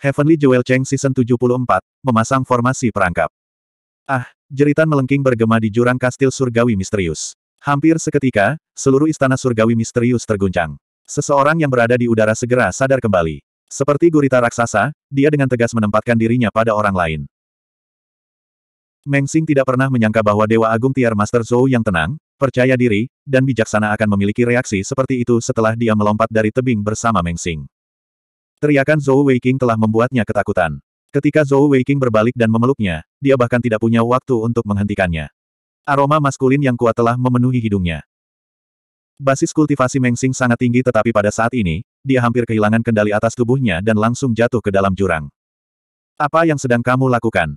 Heavenly Jewel Cheng Season 74, memasang formasi perangkap. Ah, jeritan melengking bergema di jurang kastil surgawi misterius. Hampir seketika, seluruh istana surgawi misterius terguncang. Seseorang yang berada di udara segera sadar kembali. Seperti gurita raksasa, dia dengan tegas menempatkan dirinya pada orang lain. Meng Xing tidak pernah menyangka bahwa Dewa Agung Tiar Master Zhou yang tenang, percaya diri, dan bijaksana akan memiliki reaksi seperti itu setelah dia melompat dari tebing bersama Meng Xing. Teriakan Zhou Weiqing telah membuatnya ketakutan. Ketika Zhou Weiqing berbalik dan memeluknya, dia bahkan tidak punya waktu untuk menghentikannya. Aroma maskulin yang kuat telah memenuhi hidungnya. Basis kultivasi Mengxing sangat tinggi tetapi pada saat ini, dia hampir kehilangan kendali atas tubuhnya dan langsung jatuh ke dalam jurang. Apa yang sedang kamu lakukan?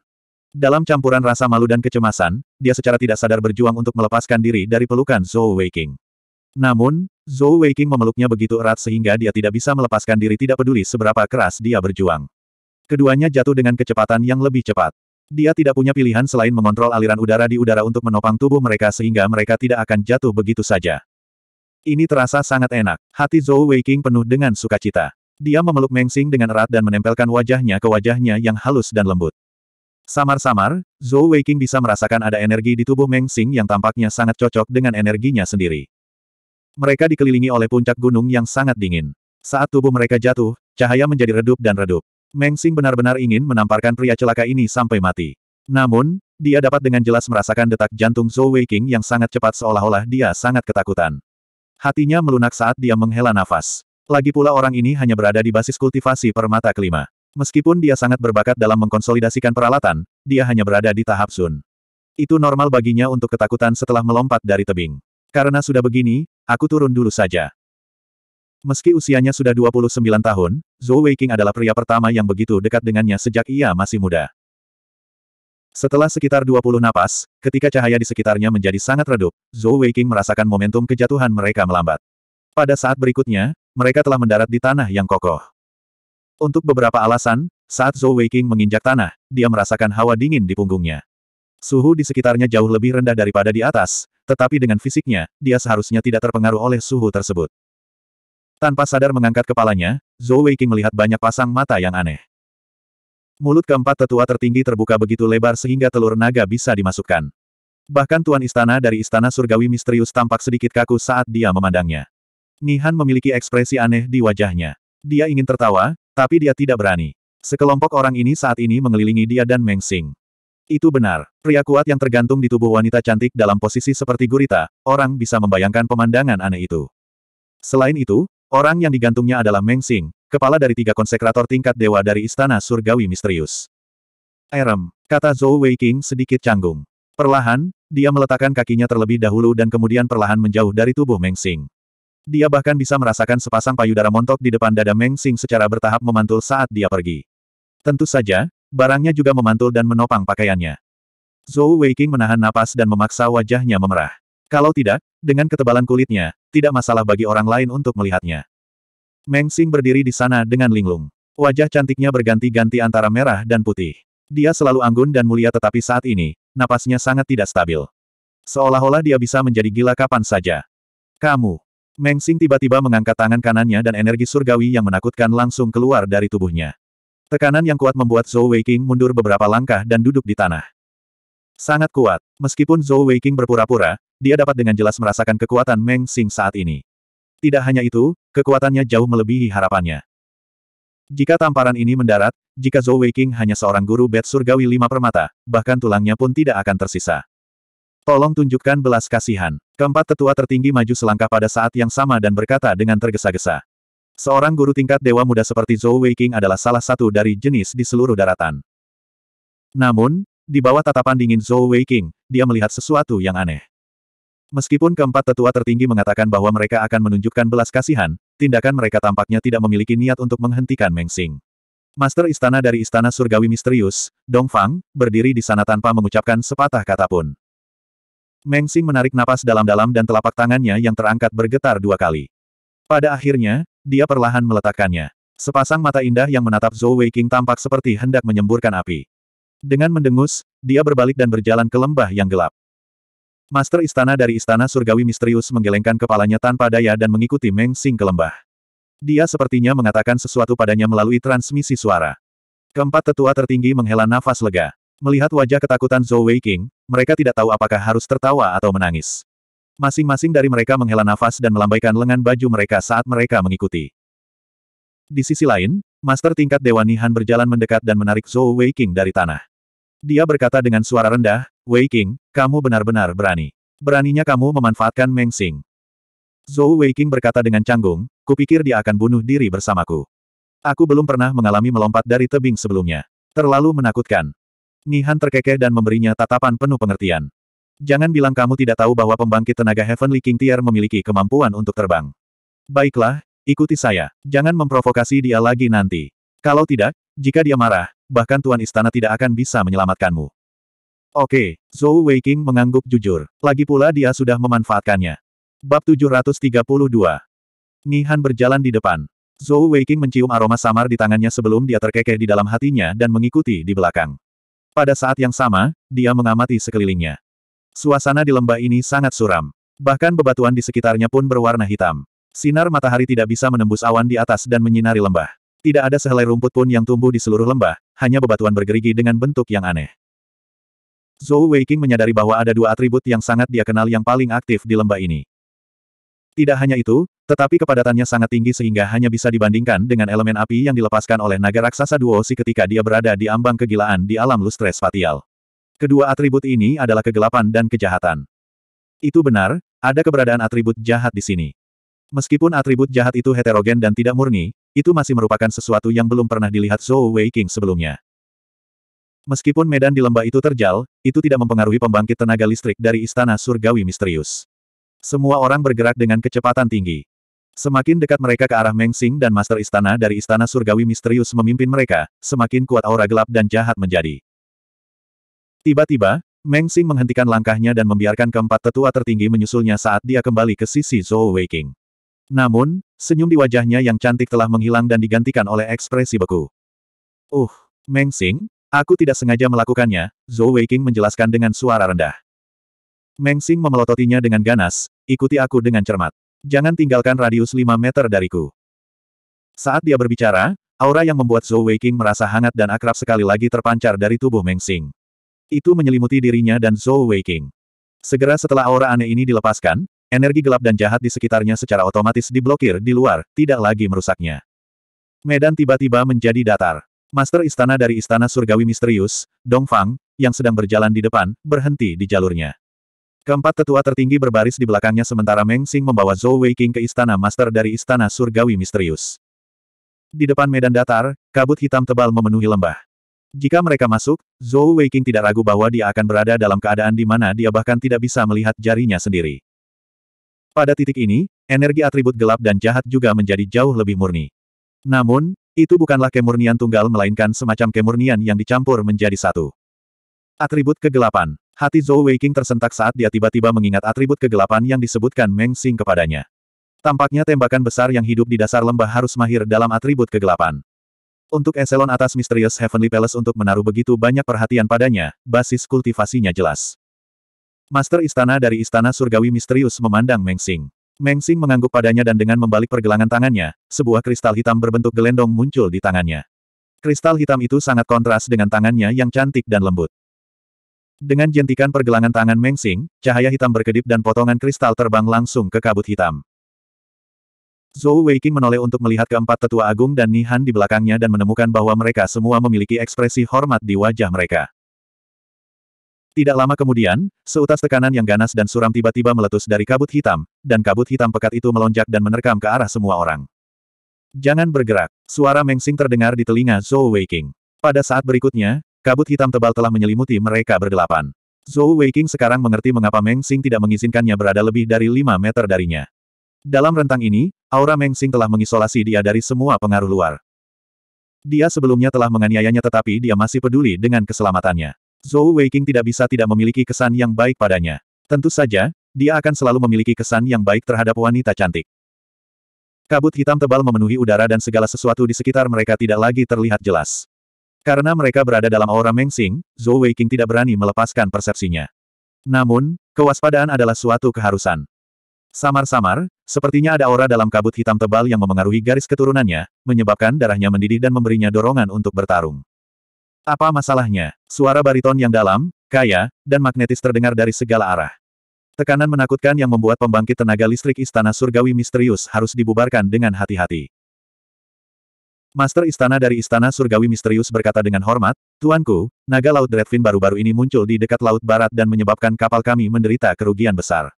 Dalam campuran rasa malu dan kecemasan, dia secara tidak sadar berjuang untuk melepaskan diri dari pelukan Zhou Weiqing. Namun, Zhou Weiqing memeluknya begitu erat sehingga dia tidak bisa melepaskan diri tidak peduli seberapa keras dia berjuang. Keduanya jatuh dengan kecepatan yang lebih cepat. Dia tidak punya pilihan selain mengontrol aliran udara di udara untuk menopang tubuh mereka sehingga mereka tidak akan jatuh begitu saja. Ini terasa sangat enak. Hati Zhou Weiqing penuh dengan sukacita. Dia memeluk Meng Xing dengan erat dan menempelkan wajahnya ke wajahnya yang halus dan lembut. Samar-samar, Zhou Weiqing bisa merasakan ada energi di tubuh Meng Xing yang tampaknya sangat cocok dengan energinya sendiri. Mereka dikelilingi oleh puncak gunung yang sangat dingin. Saat tubuh mereka jatuh, cahaya menjadi redup dan redup. Meng Xing benar-benar ingin menamparkan pria celaka ini sampai mati. Namun, dia dapat dengan jelas merasakan detak jantung Zhou Weiqing yang sangat cepat seolah-olah dia sangat ketakutan. Hatinya melunak saat dia menghela nafas. Lagi pula orang ini hanya berada di basis kultivasi permata kelima. Meskipun dia sangat berbakat dalam mengkonsolidasikan peralatan, dia hanya berada di tahap sun. Itu normal baginya untuk ketakutan setelah melompat dari tebing. Karena sudah begini, aku turun dulu saja. Meski usianya sudah 29 tahun, Zhou Weiqing adalah pria pertama yang begitu dekat dengannya sejak ia masih muda. Setelah sekitar 20 napas, ketika cahaya di sekitarnya menjadi sangat redup, Zhou Weiqing merasakan momentum kejatuhan mereka melambat. Pada saat berikutnya, mereka telah mendarat di tanah yang kokoh. Untuk beberapa alasan, saat Zhou Weiqing menginjak tanah, dia merasakan hawa dingin di punggungnya. Suhu di sekitarnya jauh lebih rendah daripada di atas, tetapi dengan fisiknya, dia seharusnya tidak terpengaruh oleh suhu tersebut. Tanpa sadar mengangkat kepalanya, Zhou Weiqing melihat banyak pasang mata yang aneh. Mulut keempat tetua tertinggi terbuka begitu lebar sehingga telur naga bisa dimasukkan. Bahkan tuan istana dari istana surgawi misterius tampak sedikit kaku saat dia memandangnya. Nihan memiliki ekspresi aneh di wajahnya. Dia ingin tertawa, tapi dia tidak berani. Sekelompok orang ini saat ini mengelilingi dia dan Meng Xing. Itu benar. Pria kuat yang tergantung di tubuh wanita cantik dalam posisi seperti gurita, orang bisa membayangkan pemandangan aneh itu. Selain itu, orang yang digantungnya adalah Meng Xing, kepala dari tiga konsekrator tingkat dewa dari Istana Surgawi Misterius. Erem, kata Zhou Weiqing sedikit canggung. Perlahan, dia meletakkan kakinya terlebih dahulu dan kemudian perlahan menjauh dari tubuh Meng Xing. Dia bahkan bisa merasakan sepasang payudara montok di depan dada Meng Xing secara bertahap memantul saat dia pergi. Tentu saja, barangnya juga memantul dan menopang pakaiannya. Zhou Weiqing menahan napas dan memaksa wajahnya memerah. Kalau tidak, dengan ketebalan kulitnya, tidak masalah bagi orang lain untuk melihatnya. Meng Xing berdiri di sana dengan linglung. Wajah cantiknya berganti-ganti antara merah dan putih. Dia selalu anggun dan mulia tetapi saat ini, napasnya sangat tidak stabil. Seolah-olah dia bisa menjadi gila kapan saja. Kamu. Meng Xing tiba-tiba mengangkat tangan kanannya dan energi surgawi yang menakutkan langsung keluar dari tubuhnya. Tekanan yang kuat membuat Zhou Weiqing mundur beberapa langkah dan duduk di tanah. Sangat kuat. Meskipun Zhou Weiqing berpura-pura, dia dapat dengan jelas merasakan kekuatan Meng Xing saat ini. Tidak hanya itu, kekuatannya jauh melebihi harapannya. Jika tamparan ini mendarat, jika Zhou Weiqing hanya seorang guru bed surgawi lima permata, bahkan tulangnya pun tidak akan tersisa. Tolong tunjukkan belas kasihan. Keempat tetua tertinggi maju selangkah pada saat yang sama dan berkata dengan tergesa-gesa. Seorang guru tingkat dewa muda seperti Zhou Weiqing adalah salah satu dari jenis di seluruh daratan. Namun, di bawah tatapan dingin Zhou Weiqing, dia melihat sesuatu yang aneh. Meskipun keempat tetua tertinggi mengatakan bahwa mereka akan menunjukkan belas kasihan, tindakan mereka tampaknya tidak memiliki niat untuk menghentikan Meng Xing. Master istana dari istana surgawi misterius, Dong Fang, berdiri di sana tanpa mengucapkan sepatah kata pun. Meng Xing menarik napas dalam-dalam dan telapak tangannya yang terangkat bergetar dua kali. Pada akhirnya, dia perlahan meletakkannya. Sepasang mata indah yang menatap Zhou Weiqing tampak seperti hendak menyemburkan api. Dengan mendengus, dia berbalik dan berjalan ke lembah yang gelap. Master istana dari istana surgawi misterius menggelengkan kepalanya tanpa daya dan mengikuti Meng Xing ke lembah. Dia sepertinya mengatakan sesuatu padanya melalui transmisi suara. Keempat tetua tertinggi menghela nafas lega. Melihat wajah ketakutan Zhou Weiqing, mereka tidak tahu apakah harus tertawa atau menangis. Masing-masing dari mereka menghela nafas dan melambaikan lengan baju mereka saat mereka mengikuti. Di sisi lain, Master tingkat Dewa Nihan berjalan mendekat dan menarik Zhou Weiqing dari tanah. Dia berkata dengan suara rendah, Weiqing, kamu benar-benar berani. Beraninya kamu memanfaatkan Meng Xing. Zhou Weiqing berkata dengan canggung, kupikir dia akan bunuh diri bersamaku. Aku belum pernah mengalami melompat dari tebing sebelumnya. Terlalu menakutkan. Nihan terkekeh dan memberinya tatapan penuh pengertian. Jangan bilang kamu tidak tahu bahwa pembangkit tenaga Heavenly King Tier memiliki kemampuan untuk terbang. Baiklah, ikuti saya. Jangan memprovokasi dia lagi nanti. Kalau tidak, jika dia marah, bahkan Tuan Istana tidak akan bisa menyelamatkanmu. Oke, Zhou Weiqing mengangguk jujur. Lagi pula dia sudah memanfaatkannya. Bab 732 Nihan berjalan di depan. Zhou Weiqing mencium aroma samar di tangannya sebelum dia terkekeh di dalam hatinya dan mengikuti di belakang. Pada saat yang sama, dia mengamati sekelilingnya. Suasana di lembah ini sangat suram. Bahkan bebatuan di sekitarnya pun berwarna hitam. Sinar matahari tidak bisa menembus awan di atas dan menyinari lembah. Tidak ada sehelai rumput pun yang tumbuh di seluruh lembah, hanya bebatuan bergerigi dengan bentuk yang aneh. Zhou Weiqing menyadari bahwa ada dua atribut yang sangat dia kenal yang paling aktif di lembah ini. Tidak hanya itu, tetapi kepadatannya sangat tinggi sehingga hanya bisa dibandingkan dengan elemen api yang dilepaskan oleh naga raksasa Duo si ketika dia berada di ambang kegilaan di alam lustre spatial. Kedua atribut ini adalah kegelapan dan kejahatan. Itu benar, ada keberadaan atribut jahat di sini. Meskipun atribut jahat itu heterogen dan tidak murni, itu masih merupakan sesuatu yang belum pernah dilihat Zhou Weiqing sebelumnya. Meskipun medan di lembah itu terjal, itu tidak mempengaruhi pembangkit tenaga listrik dari istana surgawi misterius. Semua orang bergerak dengan kecepatan tinggi. Semakin dekat mereka ke arah Mengxing dan Master Istana dari Istana Surgawi Misterius memimpin mereka, semakin kuat aura gelap dan jahat menjadi. Tiba-tiba, Meng Xing menghentikan langkahnya dan membiarkan keempat tetua tertinggi menyusulnya saat dia kembali ke sisi Zhou Weiqing. Namun, senyum di wajahnya yang cantik telah menghilang dan digantikan oleh ekspresi beku. Uh, Meng Xing, aku tidak sengaja melakukannya, Zhou Weiqing menjelaskan dengan suara rendah. Meng Xing memelototinya dengan ganas, ikuti aku dengan cermat. Jangan tinggalkan radius 5 meter dariku. Saat dia berbicara, aura yang membuat Zhou Weiqing merasa hangat dan akrab sekali lagi terpancar dari tubuh Meng Xing. Itu menyelimuti dirinya dan Zhou Weiqing. Segera setelah aura aneh ini dilepaskan, energi gelap dan jahat di sekitarnya secara otomatis diblokir di luar, tidak lagi merusaknya. Medan tiba-tiba menjadi datar. Master istana dari istana surgawi misterius, Dongfang, yang sedang berjalan di depan, berhenti di jalurnya. Keempat tetua tertinggi berbaris di belakangnya sementara Meng Xing membawa Zhou Weiqing ke istana master dari istana surgawi misterius. Di depan medan datar, kabut hitam tebal memenuhi lembah. Jika mereka masuk, Zhou Weiqing tidak ragu bahwa dia akan berada dalam keadaan di mana dia bahkan tidak bisa melihat jarinya sendiri. Pada titik ini, energi atribut gelap dan jahat juga menjadi jauh lebih murni. Namun, itu bukanlah kemurnian tunggal melainkan semacam kemurnian yang dicampur menjadi satu. Atribut kegelapan. Hati Zhou Weiqing tersentak saat dia tiba-tiba mengingat atribut kegelapan yang disebutkan Meng Xing kepadanya. Tampaknya tembakan besar yang hidup di dasar lembah harus mahir dalam atribut kegelapan. Untuk eselon atas misterius Heavenly Palace untuk menaruh begitu banyak perhatian padanya, basis kultivasinya jelas. Master Istana dari Istana Surgawi Misterius memandang Mengsing. Mengsing mengangguk padanya dan dengan membalik pergelangan tangannya, sebuah kristal hitam berbentuk gelendong muncul di tangannya. Kristal hitam itu sangat kontras dengan tangannya yang cantik dan lembut. Dengan jentikan pergelangan tangan Mengsing, cahaya hitam berkedip dan potongan kristal terbang langsung ke kabut hitam. Zhou Weiqing menoleh untuk melihat keempat tetua agung dan Nihan di belakangnya dan menemukan bahwa mereka semua memiliki ekspresi hormat di wajah mereka. Tidak lama kemudian, seutas tekanan yang ganas dan suram tiba-tiba meletus dari kabut hitam, dan kabut hitam pekat itu melonjak dan menerkam ke arah semua orang. Jangan bergerak, suara mengsing terdengar di telinga Zhou Weiqing. Pada saat berikutnya, kabut hitam tebal telah menyelimuti mereka berdelapan. Zhou Weiqing sekarang mengerti mengapa Meng Xing tidak mengizinkannya berada lebih dari lima meter darinya. Dalam rentang ini, aura Mengxing telah mengisolasi dia dari semua pengaruh luar. Dia sebelumnya telah menganiayanya tetapi dia masih peduli dengan keselamatannya. Zhou Weiqing tidak bisa tidak memiliki kesan yang baik padanya. Tentu saja, dia akan selalu memiliki kesan yang baik terhadap wanita cantik. Kabut hitam tebal memenuhi udara dan segala sesuatu di sekitar mereka tidak lagi terlihat jelas. Karena mereka berada dalam aura Mengxing, Zhou Weiqing tidak berani melepaskan persepsinya. Namun, kewaspadaan adalah suatu keharusan. Samar-samar, Sepertinya ada aura dalam kabut hitam tebal yang memengaruhi garis keturunannya, menyebabkan darahnya mendidih dan memberinya dorongan untuk bertarung. Apa masalahnya? Suara bariton yang dalam, kaya, dan magnetis terdengar dari segala arah. Tekanan menakutkan yang membuat pembangkit tenaga listrik Istana Surgawi misterius harus dibubarkan dengan hati-hati. Master Istana dari Istana Surgawi Misterius berkata dengan hormat, Tuanku, naga Laut Dreadfin baru-baru ini muncul di dekat Laut Barat dan menyebabkan kapal kami menderita kerugian besar.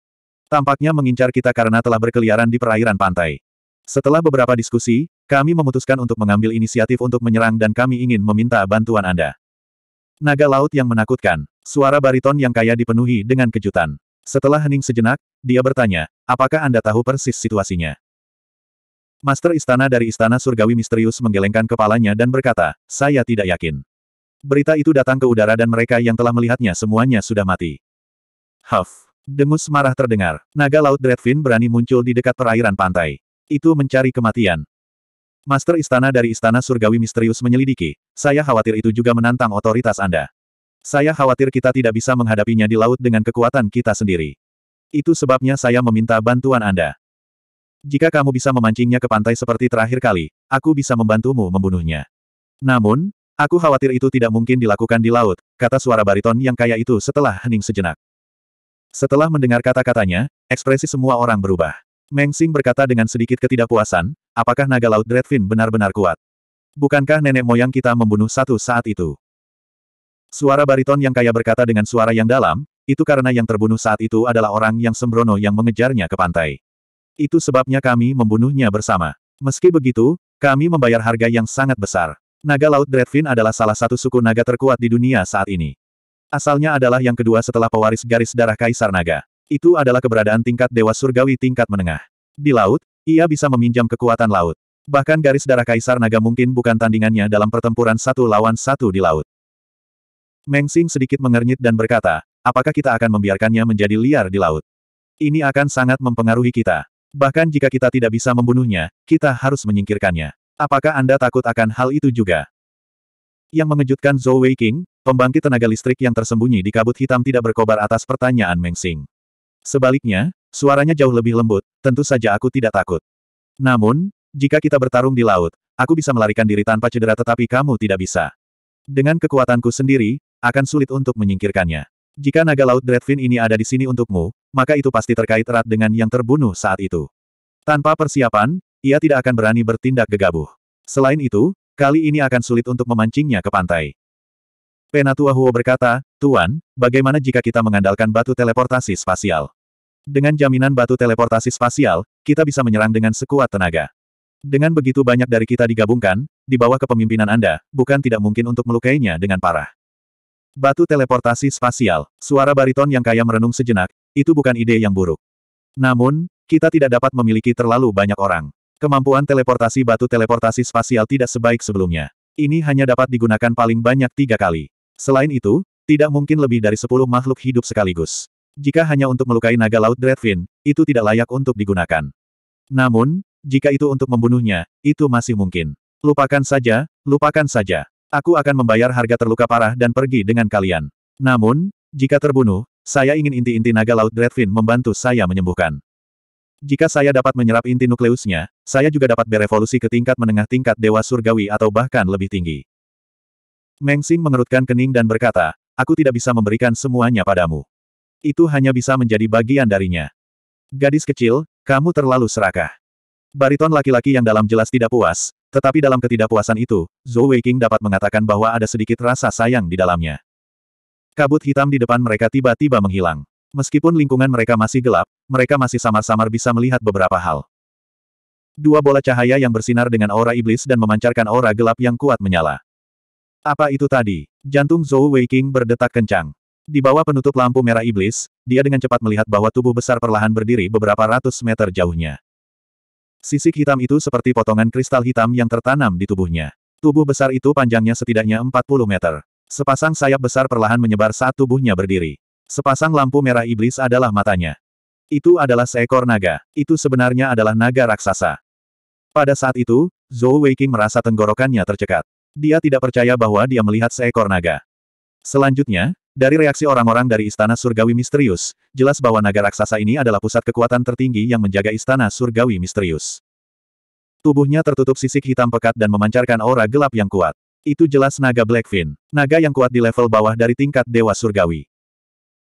Tampaknya mengincar kita karena telah berkeliaran di perairan pantai. Setelah beberapa diskusi, kami memutuskan untuk mengambil inisiatif untuk menyerang dan kami ingin meminta bantuan Anda. Naga laut yang menakutkan, suara bariton yang kaya dipenuhi dengan kejutan. Setelah hening sejenak, dia bertanya, apakah Anda tahu persis situasinya? Master Istana dari Istana Surgawi Misterius menggelengkan kepalanya dan berkata, saya tidak yakin. Berita itu datang ke udara dan mereka yang telah melihatnya semuanya sudah mati. Huff. Demus marah terdengar. Naga laut Dreadfin berani muncul di dekat perairan pantai. Itu mencari kematian. Master istana dari istana surgawi misterius menyelidiki. Saya khawatir itu juga menantang otoritas Anda. Saya khawatir kita tidak bisa menghadapinya di laut dengan kekuatan kita sendiri. Itu sebabnya saya meminta bantuan Anda. Jika kamu bisa memancingnya ke pantai seperti terakhir kali, aku bisa membantumu membunuhnya. Namun, aku khawatir itu tidak mungkin dilakukan di laut, kata suara bariton yang kaya itu setelah hening sejenak. Setelah mendengar kata-katanya, ekspresi semua orang berubah. Meng Xing berkata dengan sedikit ketidakpuasan, apakah naga laut Dreadfin benar-benar kuat? Bukankah nenek moyang kita membunuh satu saat itu? Suara bariton yang kaya berkata dengan suara yang dalam, itu karena yang terbunuh saat itu adalah orang yang sembrono yang mengejarnya ke pantai. Itu sebabnya kami membunuhnya bersama. Meski begitu, kami membayar harga yang sangat besar. Naga Laut Dreadfin adalah salah satu suku naga terkuat di dunia saat ini. Asalnya adalah yang kedua setelah pewaris garis darah Kaisar Naga. Itu adalah keberadaan tingkat Dewa Surgawi tingkat menengah. Di laut, ia bisa meminjam kekuatan laut. Bahkan garis darah Kaisar Naga mungkin bukan tandingannya dalam pertempuran satu lawan satu di laut. Meng Xing sedikit mengernyit dan berkata, apakah kita akan membiarkannya menjadi liar di laut? Ini akan sangat mempengaruhi kita. Bahkan jika kita tidak bisa membunuhnya, kita harus menyingkirkannya. Apakah Anda takut akan hal itu juga? yang mengejutkan Zhou Weiqing, pembangkit tenaga listrik yang tersembunyi di kabut hitam tidak berkobar atas pertanyaan Meng Xing. Sebaliknya, suaranya jauh lebih lembut, tentu saja aku tidak takut. Namun, jika kita bertarung di laut, aku bisa melarikan diri tanpa cedera tetapi kamu tidak bisa. Dengan kekuatanku sendiri, akan sulit untuk menyingkirkannya. Jika naga laut Dreadfin ini ada di sini untukmu, maka itu pasti terkait erat dengan yang terbunuh saat itu. Tanpa persiapan, ia tidak akan berani bertindak gegabah. Selain itu, Kali ini akan sulit untuk memancingnya ke pantai. Penatua Huo berkata, Tuan, bagaimana jika kita mengandalkan batu teleportasi spasial? Dengan jaminan batu teleportasi spasial, kita bisa menyerang dengan sekuat tenaga. Dengan begitu banyak dari kita digabungkan, di bawah kepemimpinan Anda, bukan tidak mungkin untuk melukainya dengan parah. Batu teleportasi spasial, suara bariton yang kaya merenung sejenak, itu bukan ide yang buruk. Namun, kita tidak dapat memiliki terlalu banyak orang. Kemampuan teleportasi batu teleportasi spasial tidak sebaik sebelumnya. Ini hanya dapat digunakan paling banyak tiga kali. Selain itu, tidak mungkin lebih dari sepuluh makhluk hidup sekaligus. Jika hanya untuk melukai naga laut Dreadfin, itu tidak layak untuk digunakan. Namun, jika itu untuk membunuhnya, itu masih mungkin. Lupakan saja, lupakan saja. Aku akan membayar harga terluka parah dan pergi dengan kalian. Namun, jika terbunuh, saya ingin inti-inti naga laut Dreadfin membantu saya menyembuhkan. Jika saya dapat menyerap inti nukleusnya, saya juga dapat berevolusi ke tingkat menengah tingkat dewa surgawi atau bahkan lebih tinggi. Meng Xing mengerutkan kening dan berkata, aku tidak bisa memberikan semuanya padamu. Itu hanya bisa menjadi bagian darinya. Gadis kecil, kamu terlalu serakah. Bariton laki-laki yang dalam jelas tidak puas, tetapi dalam ketidakpuasan itu, Zhou Weiqing dapat mengatakan bahwa ada sedikit rasa sayang di dalamnya. Kabut hitam di depan mereka tiba-tiba menghilang. Meskipun lingkungan mereka masih gelap, mereka masih samar-samar bisa melihat beberapa hal. Dua bola cahaya yang bersinar dengan aura iblis dan memancarkan aura gelap yang kuat menyala. Apa itu tadi? Jantung Zhou Weiqing berdetak kencang. Di bawah penutup lampu merah iblis, dia dengan cepat melihat bahwa tubuh besar perlahan berdiri beberapa ratus meter jauhnya. Sisik hitam itu seperti potongan kristal hitam yang tertanam di tubuhnya. Tubuh besar itu panjangnya setidaknya 40 meter. Sepasang sayap besar perlahan menyebar saat tubuhnya berdiri. Sepasang lampu merah iblis adalah matanya. Itu adalah seekor naga. Itu sebenarnya adalah naga raksasa. Pada saat itu, Zhou Weiqing merasa tenggorokannya tercekat. Dia tidak percaya bahwa dia melihat seekor naga. Selanjutnya, dari reaksi orang-orang dari Istana Surgawi Misterius, jelas bahwa naga raksasa ini adalah pusat kekuatan tertinggi yang menjaga Istana Surgawi Misterius. Tubuhnya tertutup sisik hitam pekat dan memancarkan aura gelap yang kuat. Itu jelas naga Blackfin, naga yang kuat di level bawah dari tingkat Dewa Surgawi.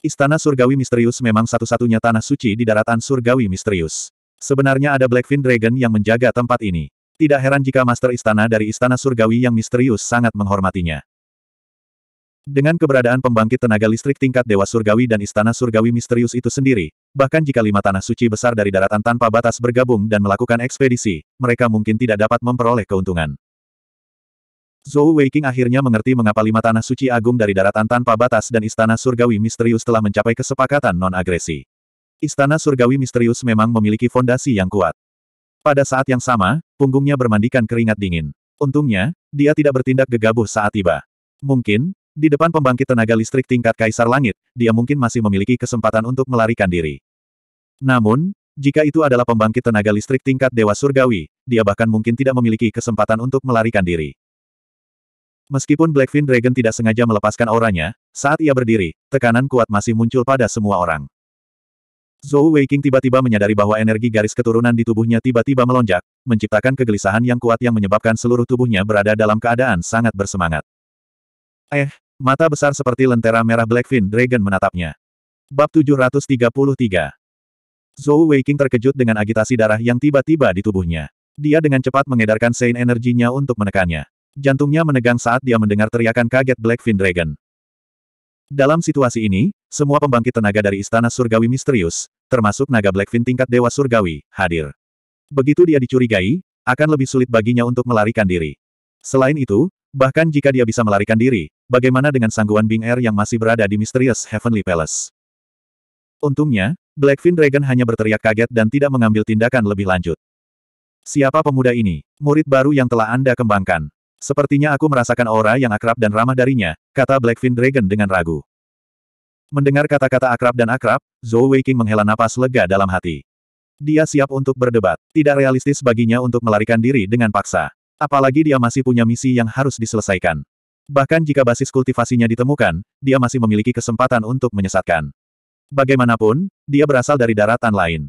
Istana Surgawi Misterius memang satu-satunya tanah suci di daratan Surgawi Misterius. Sebenarnya ada Blackfin Dragon yang menjaga tempat ini. Tidak heran jika Master Istana dari Istana Surgawi yang misterius sangat menghormatinya. Dengan keberadaan pembangkit tenaga listrik tingkat Dewa Surgawi dan Istana Surgawi misterius itu sendiri, bahkan jika lima tanah suci besar dari daratan tanpa batas bergabung dan melakukan ekspedisi, mereka mungkin tidak dapat memperoleh keuntungan. Zhou Weiqing akhirnya mengerti mengapa lima tanah suci agung dari daratan tanpa batas dan istana surgawi misterius telah mencapai kesepakatan non-agresi. Istana surgawi misterius memang memiliki fondasi yang kuat. Pada saat yang sama, punggungnya bermandikan keringat dingin. Untungnya, dia tidak bertindak gegabah saat tiba. Mungkin, di depan pembangkit tenaga listrik tingkat Kaisar Langit, dia mungkin masih memiliki kesempatan untuk melarikan diri. Namun, jika itu adalah pembangkit tenaga listrik tingkat Dewa Surgawi, dia bahkan mungkin tidak memiliki kesempatan untuk melarikan diri. Meskipun Blackfin Dragon tidak sengaja melepaskan auranya, saat ia berdiri, tekanan kuat masih muncul pada semua orang. Zhou Weiqing tiba-tiba menyadari bahwa energi garis keturunan di tubuhnya tiba-tiba melonjak, menciptakan kegelisahan yang kuat yang menyebabkan seluruh tubuhnya berada dalam keadaan sangat bersemangat. Eh, mata besar seperti lentera merah Blackfin Dragon menatapnya. Bab 733 Zhou Weiqing terkejut dengan agitasi darah yang tiba-tiba di tubuhnya. Dia dengan cepat mengedarkan Sein energinya untuk menekannya. Jantungnya menegang saat dia mendengar teriakan kaget Blackfin Dragon. Dalam situasi ini, semua pembangkit tenaga dari Istana Surgawi misterius, termasuk naga Blackfin tingkat Dewa Surgawi, hadir. Begitu dia dicurigai, akan lebih sulit baginya untuk melarikan diri. Selain itu, bahkan jika dia bisa melarikan diri, bagaimana dengan sangguan Bing Air er yang masih berada di Misterius Heavenly Palace? Untungnya, Blackfin Dragon hanya berteriak kaget dan tidak mengambil tindakan lebih lanjut. Siapa pemuda ini? Murid baru yang telah Anda kembangkan. Sepertinya aku merasakan aura yang akrab dan ramah darinya, kata Blackfin Dragon dengan ragu. Mendengar kata-kata akrab dan akrab, Zhou Weiqing menghela napas lega dalam hati. Dia siap untuk berdebat. Tidak realistis baginya untuk melarikan diri dengan paksa. Apalagi dia masih punya misi yang harus diselesaikan. Bahkan jika basis kultivasinya ditemukan, dia masih memiliki kesempatan untuk menyesatkan. Bagaimanapun, dia berasal dari daratan lain.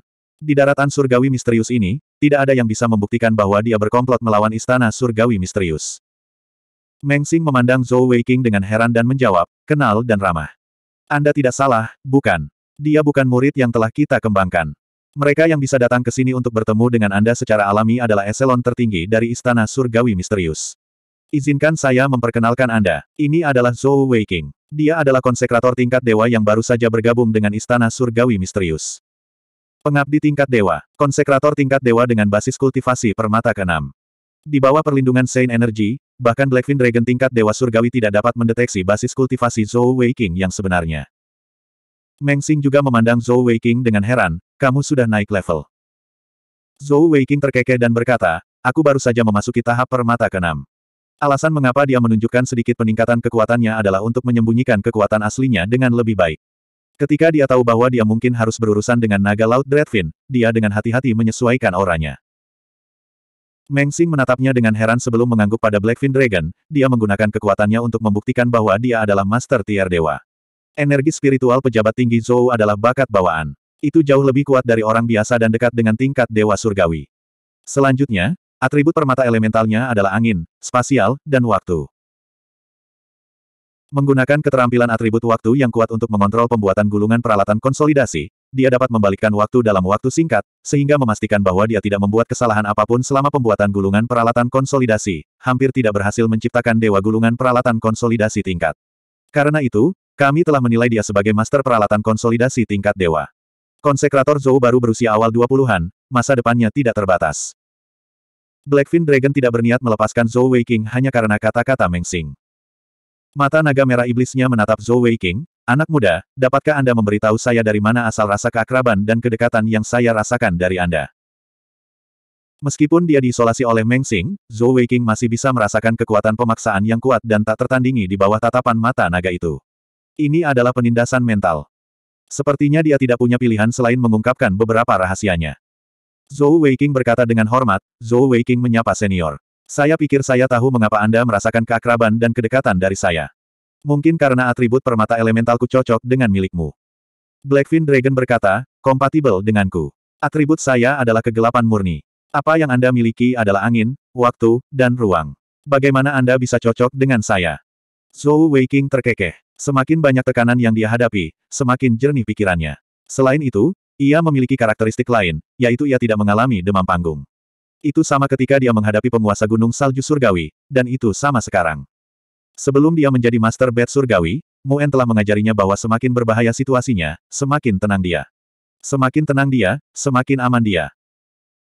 Di daratan surgawi misterius ini, tidak ada yang bisa membuktikan bahwa dia berkomplot melawan istana surgawi misterius. Meng Xing memandang Zhou Weiqing dengan heran dan menjawab, kenal dan ramah. Anda tidak salah, bukan. Dia bukan murid yang telah kita kembangkan. Mereka yang bisa datang ke sini untuk bertemu dengan Anda secara alami adalah eselon tertinggi dari Istana Surgawi Misterius. Izinkan saya memperkenalkan Anda. Ini adalah Zhou Weiqing. Dia adalah konsekrator tingkat dewa yang baru saja bergabung dengan Istana Surgawi Misterius. Pengabdi tingkat dewa, konsekrator tingkat dewa dengan basis kultivasi permata ke-6. Di bawah perlindungan Saint Energy, bahkan Blackfin Dragon tingkat dewa surgawi tidak dapat mendeteksi basis kultivasi Zhou Weiqing yang sebenarnya. Meng Xing juga memandang Zhou Weiqing dengan heran, kamu sudah naik level. Zhou Weiqing terkekeh dan berkata, aku baru saja memasuki tahap permata ke-6. Alasan mengapa dia menunjukkan sedikit peningkatan kekuatannya adalah untuk menyembunyikan kekuatan aslinya dengan lebih baik. Ketika dia tahu bahwa dia mungkin harus berurusan dengan naga laut Dreadfin, dia dengan hati-hati menyesuaikan auranya. Meng Xing menatapnya dengan heran sebelum mengangguk pada Blackfin Dragon, dia menggunakan kekuatannya untuk membuktikan bahwa dia adalah master tier dewa. Energi spiritual pejabat tinggi Zhou adalah bakat bawaan. Itu jauh lebih kuat dari orang biasa dan dekat dengan tingkat dewa surgawi. Selanjutnya, atribut permata elementalnya adalah angin, spasial, dan waktu. Menggunakan keterampilan atribut waktu yang kuat untuk mengontrol pembuatan gulungan peralatan konsolidasi, dia dapat membalikkan waktu dalam waktu singkat, sehingga memastikan bahwa dia tidak membuat kesalahan apapun selama pembuatan gulungan peralatan konsolidasi, hampir tidak berhasil menciptakan dewa gulungan peralatan konsolidasi tingkat. Karena itu, kami telah menilai dia sebagai master peralatan konsolidasi tingkat dewa. Konsekrator Zhou baru berusia awal 20-an, masa depannya tidak terbatas. Blackfin Dragon tidak berniat melepaskan Zhou Weiking hanya karena kata-kata Meng Mata naga merah iblisnya menatap Zhou Weiqing, anak muda, dapatkah Anda memberitahu saya dari mana asal rasa keakraban dan kedekatan yang saya rasakan dari Anda? Meskipun dia diisolasi oleh Meng Xing, Zhou Weiqing masih bisa merasakan kekuatan pemaksaan yang kuat dan tak tertandingi di bawah tatapan mata naga itu. Ini adalah penindasan mental. Sepertinya dia tidak punya pilihan selain mengungkapkan beberapa rahasianya. Zhou Weiqing berkata dengan hormat, Zhou Weiqing menyapa senior. Saya pikir saya tahu mengapa Anda merasakan keakraban dan kedekatan dari saya. Mungkin karena atribut permata elementalku cocok dengan milikmu. Blackfin Dragon berkata, kompatibel denganku. Atribut saya adalah kegelapan murni. Apa yang Anda miliki adalah angin, waktu, dan ruang. Bagaimana Anda bisa cocok dengan saya? Zhou Weiqing terkekeh. Semakin banyak tekanan yang dia hadapi, semakin jernih pikirannya. Selain itu, ia memiliki karakteristik lain, yaitu ia tidak mengalami demam panggung. Itu sama ketika dia menghadapi penguasa gunung salju surgawi, dan itu sama sekarang. Sebelum dia menjadi Master Bed surgawi, Muen telah mengajarinya bahwa semakin berbahaya situasinya, semakin tenang dia. Semakin tenang dia, semakin aman dia.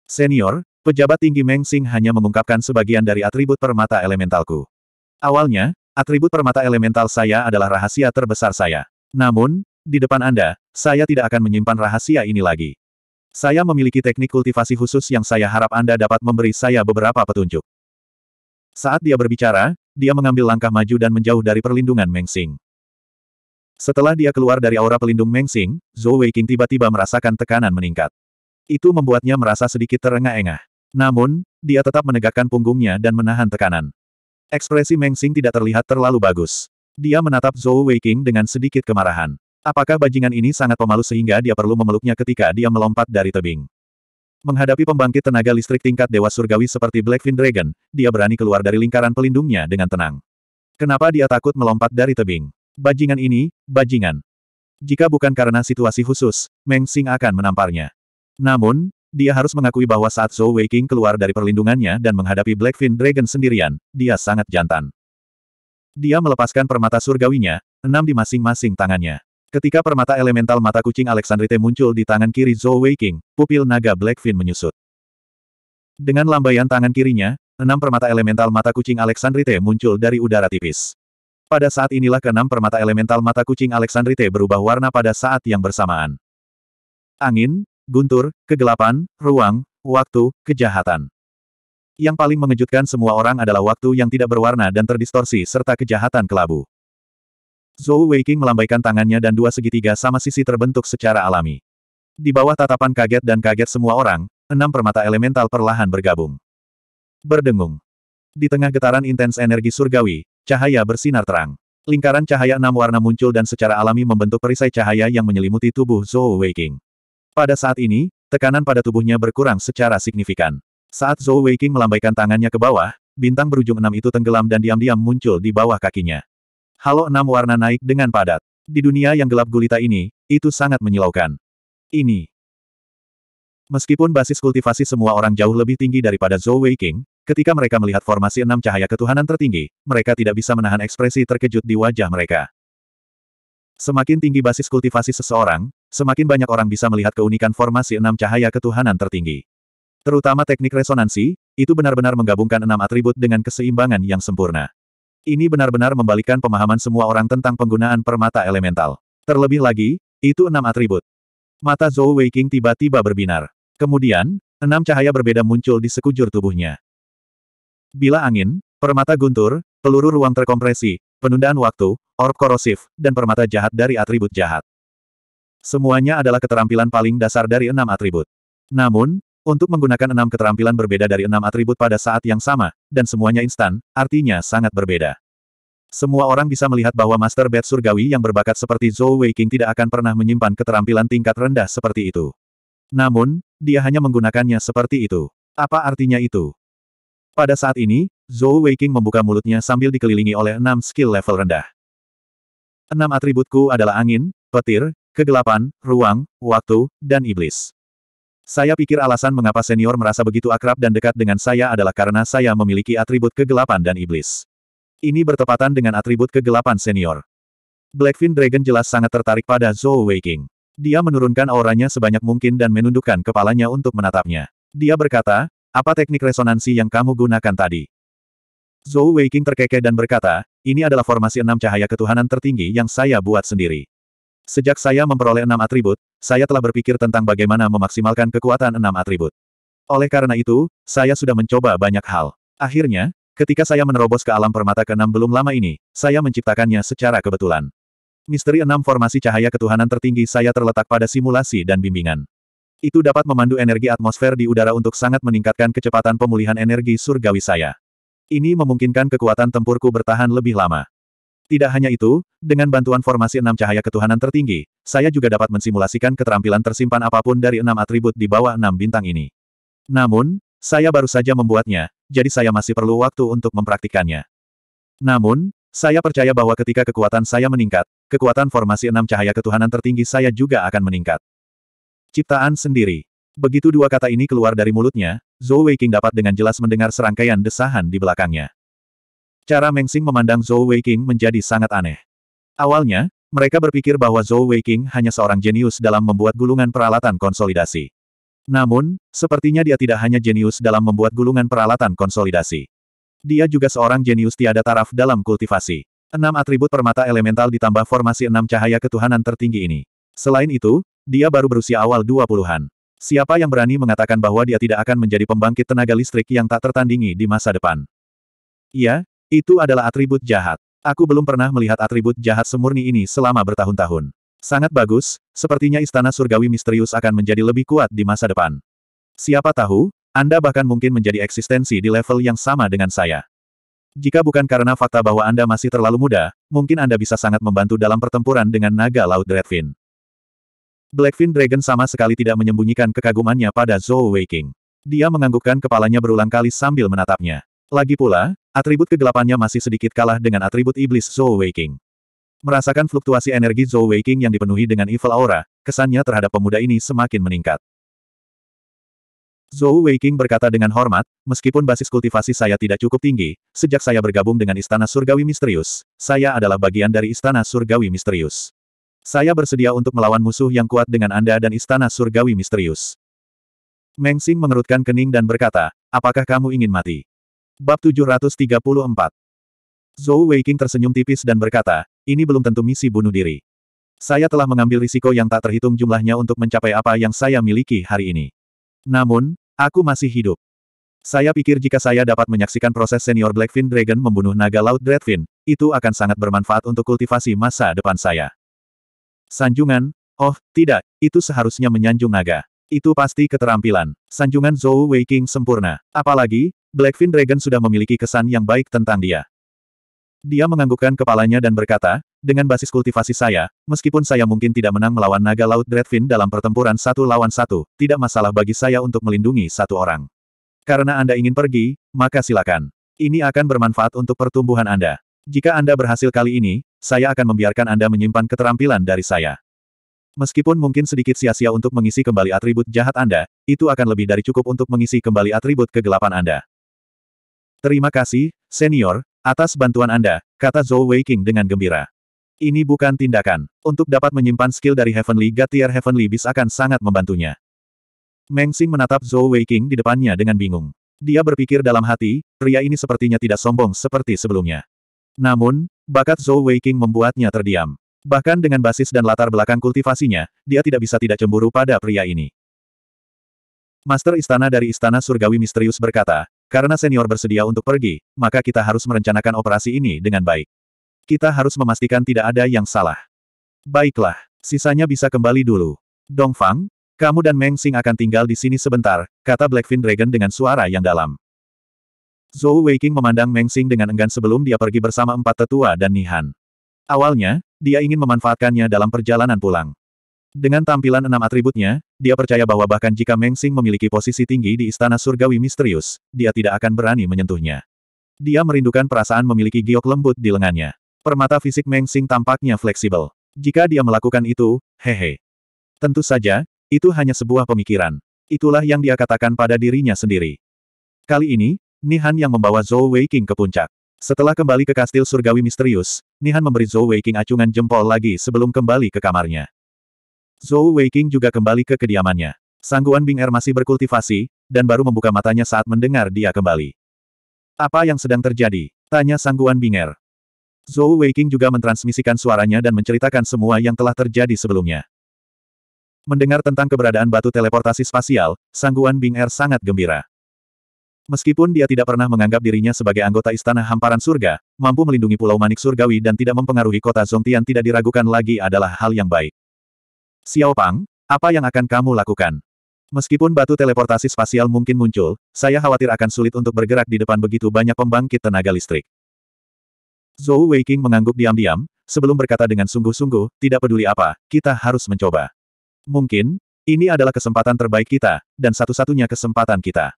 Senior, pejabat tinggi Meng Xing hanya mengungkapkan sebagian dari atribut permata elementalku. Awalnya, atribut permata elemental saya adalah rahasia terbesar saya. Namun, di depan Anda, saya tidak akan menyimpan rahasia ini lagi. Saya memiliki teknik kultivasi khusus yang saya harap Anda dapat memberi saya beberapa petunjuk. Saat dia berbicara, dia mengambil langkah maju dan menjauh dari perlindungan Mengxing. Setelah dia keluar dari aura pelindung Mengxing, Zhou Weiqing tiba-tiba merasakan tekanan meningkat. Itu membuatnya merasa sedikit terengah-engah. Namun, dia tetap menegakkan punggungnya dan menahan tekanan. Ekspresi Mengxing tidak terlihat terlalu bagus. Dia menatap Zhou Weiqing dengan sedikit kemarahan. Apakah bajingan ini sangat pemalu sehingga dia perlu memeluknya ketika dia melompat dari tebing? Menghadapi pembangkit tenaga listrik tingkat dewa surgawi seperti Blackfin Dragon, dia berani keluar dari lingkaran pelindungnya dengan tenang. Kenapa dia takut melompat dari tebing? Bajingan ini, bajingan. Jika bukan karena situasi khusus, Meng Xing akan menamparnya. Namun, dia harus mengakui bahwa saat Zhou Weiqing keluar dari perlindungannya dan menghadapi Blackfin Dragon sendirian, dia sangat jantan. Dia melepaskan permata surgawinya, enam di masing-masing tangannya. Ketika permata elemental mata kucing Alexandrite muncul di tangan kiri Zhou Weiqing, pupil naga Blackfin menyusut. Dengan lambaian tangan kirinya, enam permata elemental mata kucing Alexandrite muncul dari udara tipis. Pada saat inilah keenam permata elemental mata kucing Alexandrite berubah warna pada saat yang bersamaan. Angin, guntur, kegelapan, ruang, waktu, kejahatan. Yang paling mengejutkan semua orang adalah waktu yang tidak berwarna dan terdistorsi serta kejahatan kelabu. Zhou Weiqing melambaikan tangannya dan dua segitiga sama sisi terbentuk secara alami. Di bawah tatapan kaget dan kaget semua orang, enam permata elemental perlahan bergabung. Berdengung. Di tengah getaran intens energi surgawi, cahaya bersinar terang. Lingkaran cahaya enam warna muncul dan secara alami membentuk perisai cahaya yang menyelimuti tubuh Zhou Weiqing. Pada saat ini, tekanan pada tubuhnya berkurang secara signifikan. Saat Zhou Weiqing melambaikan tangannya ke bawah, bintang berujung enam itu tenggelam dan diam-diam muncul di bawah kakinya. Halo enam warna naik dengan padat. Di dunia yang gelap gulita ini, itu sangat menyilaukan. Ini. Meskipun basis kultivasi semua orang jauh lebih tinggi daripada Zhou Wei King, ketika mereka melihat formasi enam cahaya ketuhanan tertinggi, mereka tidak bisa menahan ekspresi terkejut di wajah mereka. Semakin tinggi basis kultivasi seseorang, semakin banyak orang bisa melihat keunikan formasi enam cahaya ketuhanan tertinggi. Terutama teknik resonansi, itu benar-benar menggabungkan enam atribut dengan keseimbangan yang sempurna. Ini benar-benar membalikan pemahaman semua orang tentang penggunaan permata elemental. Terlebih lagi, itu enam atribut. Mata Zhou Weiqing tiba-tiba berbinar. Kemudian, enam cahaya berbeda muncul di sekujur tubuhnya. Bila angin, permata guntur, peluru ruang terkompresi, penundaan waktu, orb korosif, dan permata jahat dari atribut jahat. Semuanya adalah keterampilan paling dasar dari enam atribut. Namun, untuk menggunakan enam keterampilan berbeda dari enam atribut pada saat yang sama, dan semuanya instan, artinya sangat berbeda. Semua orang bisa melihat bahwa Master Bed Surgawi yang berbakat seperti Zhou Weiqing tidak akan pernah menyimpan keterampilan tingkat rendah seperti itu. Namun, dia hanya menggunakannya seperti itu. Apa artinya itu? Pada saat ini, Zhou Weiqing membuka mulutnya sambil dikelilingi oleh enam skill level rendah. Enam atributku adalah angin, petir, kegelapan, ruang, waktu, dan iblis. Saya pikir alasan mengapa senior merasa begitu akrab dan dekat dengan saya adalah karena saya memiliki atribut kegelapan dan iblis. Ini bertepatan dengan atribut kegelapan senior. Blackfin Dragon jelas sangat tertarik pada Zhou Weiking. Dia menurunkan auranya sebanyak mungkin dan menundukkan kepalanya untuk menatapnya. Dia berkata, apa teknik resonansi yang kamu gunakan tadi? Zhou Weiking terkekeh dan berkata, ini adalah formasi enam cahaya ketuhanan tertinggi yang saya buat sendiri. Sejak saya memperoleh enam atribut, saya telah berpikir tentang bagaimana memaksimalkan kekuatan enam atribut. Oleh karena itu, saya sudah mencoba banyak hal. Akhirnya, ketika saya menerobos ke alam permata ke-6 belum lama ini, saya menciptakannya secara kebetulan. Misteri enam formasi cahaya ketuhanan tertinggi saya terletak pada simulasi dan bimbingan. Itu dapat memandu energi atmosfer di udara untuk sangat meningkatkan kecepatan pemulihan energi surgawi saya. Ini memungkinkan kekuatan tempurku bertahan lebih lama. Tidak hanya itu, dengan bantuan formasi enam cahaya ketuhanan tertinggi, saya juga dapat mensimulasikan keterampilan tersimpan apapun dari enam atribut di bawah enam bintang ini. Namun, saya baru saja membuatnya, jadi saya masih perlu waktu untuk mempraktikannya. Namun, saya percaya bahwa ketika kekuatan saya meningkat, kekuatan formasi enam cahaya ketuhanan tertinggi saya juga akan meningkat. Ciptaan sendiri. Begitu dua kata ini keluar dari mulutnya, Zhou Weiqing dapat dengan jelas mendengar serangkaian desahan di belakangnya. Cara Mengsing memandang Zhou Weiqing menjadi sangat aneh. Awalnya, mereka berpikir bahwa Zhou Weiqing hanya seorang jenius dalam membuat gulungan peralatan konsolidasi. Namun, sepertinya dia tidak hanya jenius dalam membuat gulungan peralatan konsolidasi. Dia juga seorang jenius tiada taraf dalam kultivasi. Enam atribut permata elemental ditambah formasi enam cahaya ketuhanan tertinggi ini. Selain itu, dia baru berusia awal 20-an. Siapa yang berani mengatakan bahwa dia tidak akan menjadi pembangkit tenaga listrik yang tak tertandingi di masa depan? Iya, itu adalah atribut jahat. Aku belum pernah melihat atribut jahat semurni ini selama bertahun-tahun. Sangat bagus, sepertinya istana surgawi misterius akan menjadi lebih kuat di masa depan. Siapa tahu, Anda bahkan mungkin menjadi eksistensi di level yang sama dengan saya. Jika bukan karena fakta bahwa Anda masih terlalu muda, mungkin Anda bisa sangat membantu dalam pertempuran dengan naga laut Dreadfin. Blackfin Dragon sama sekali tidak menyembunyikan kekagumannya pada Zhou Weiking. Dia menganggukkan kepalanya berulang kali sambil menatapnya. Lagi pula, atribut kegelapannya masih sedikit kalah dengan atribut iblis Zhou Weiqing. Merasakan fluktuasi energi Zhou Weiqing yang dipenuhi dengan evil aura, kesannya terhadap pemuda ini semakin meningkat. Zhou Weiqing berkata dengan hormat, meskipun basis kultivasi saya tidak cukup tinggi, sejak saya bergabung dengan Istana Surgawi Misterius, saya adalah bagian dari Istana Surgawi Misterius. Saya bersedia untuk melawan musuh yang kuat dengan Anda dan Istana Surgawi Misterius. Meng Xing mengerutkan kening dan berkata, apakah kamu ingin mati? Bab 734 Zhou Weiqing tersenyum tipis dan berkata, ini belum tentu misi bunuh diri. Saya telah mengambil risiko yang tak terhitung jumlahnya untuk mencapai apa yang saya miliki hari ini. Namun, aku masih hidup. Saya pikir jika saya dapat menyaksikan proses senior Blackfin Dragon membunuh naga laut Dreadfin, itu akan sangat bermanfaat untuk kultivasi masa depan saya. Sanjungan, oh, tidak, itu seharusnya menyanjung naga. Itu pasti keterampilan. Sanjungan Zhou Weiqing sempurna. Apalagi, Blackfin Dragon sudah memiliki kesan yang baik tentang dia. Dia menganggukkan kepalanya dan berkata, dengan basis kultivasi saya, meskipun saya mungkin tidak menang melawan naga laut Dreadfin dalam pertempuran satu lawan satu, tidak masalah bagi saya untuk melindungi satu orang. Karena Anda ingin pergi, maka silakan. Ini akan bermanfaat untuk pertumbuhan Anda. Jika Anda berhasil kali ini, saya akan membiarkan Anda menyimpan keterampilan dari saya. Meskipun mungkin sedikit sia-sia untuk mengisi kembali atribut jahat Anda, itu akan lebih dari cukup untuk mengisi kembali atribut kegelapan Anda. Terima kasih, senior, atas bantuan Anda, kata Zhou Weiqing dengan gembira. Ini bukan tindakan. Untuk dapat menyimpan skill dari Heavenly God tier Heavenly Beast akan sangat membantunya. Meng Xing menatap Zhou Weiqing di depannya dengan bingung. Dia berpikir dalam hati, pria ini sepertinya tidak sombong seperti sebelumnya. Namun, bakat Zhou Weiqing membuatnya terdiam. Bahkan dengan basis dan latar belakang kultivasinya, dia tidak bisa tidak cemburu pada pria ini. Master Istana dari Istana Surgawi Misterius berkata, karena senior bersedia untuk pergi, maka kita harus merencanakan operasi ini dengan baik. Kita harus memastikan tidak ada yang salah. Baiklah, sisanya bisa kembali dulu. Dongfang, kamu dan Meng Xing akan tinggal di sini sebentar, kata Blackfin Dragon dengan suara yang dalam. Zhou Weiqing memandang Meng Xing dengan enggan sebelum dia pergi bersama empat tetua dan Nihan. Awalnya, dia ingin memanfaatkannya dalam perjalanan pulang. Dengan tampilan enam atributnya, dia percaya bahwa bahkan jika Meng Xing memiliki posisi tinggi di istana surgawi misterius, dia tidak akan berani menyentuhnya. Dia merindukan perasaan memiliki giok lembut di lengannya. Permata fisik Meng Xing tampaknya fleksibel. Jika dia melakukan itu, hehe. Tentu saja, itu hanya sebuah pemikiran. Itulah yang dia katakan pada dirinya sendiri. Kali ini, Nihan yang membawa Zhou Weiqing ke puncak. Setelah kembali ke kastil surgawi misterius, Nihan memberi Zhou Weiqing acungan jempol lagi sebelum kembali ke kamarnya. Zhou Weiqing juga kembali ke kediamannya. Sangguan Bing Er masih berkultivasi, dan baru membuka matanya saat mendengar dia kembali. Apa yang sedang terjadi? Tanya Sangguan Bing Er. Zhou Weiqing juga mentransmisikan suaranya dan menceritakan semua yang telah terjadi sebelumnya. Mendengar tentang keberadaan batu teleportasi spasial, Sangguan Bing Er sangat gembira. Meskipun dia tidak pernah menganggap dirinya sebagai anggota Istana Hamparan Surga, mampu melindungi Pulau Manik Surgawi dan tidak mempengaruhi kota Zongtian tidak diragukan lagi adalah hal yang baik. Xiao Pang, apa yang akan kamu lakukan? Meskipun batu teleportasi spasial mungkin muncul, saya khawatir akan sulit untuk bergerak di depan begitu banyak pembangkit tenaga listrik. Zhou Weiqing mengangguk diam-diam, sebelum berkata dengan sungguh-sungguh, tidak peduli apa, kita harus mencoba. Mungkin, ini adalah kesempatan terbaik kita, dan satu-satunya kesempatan kita.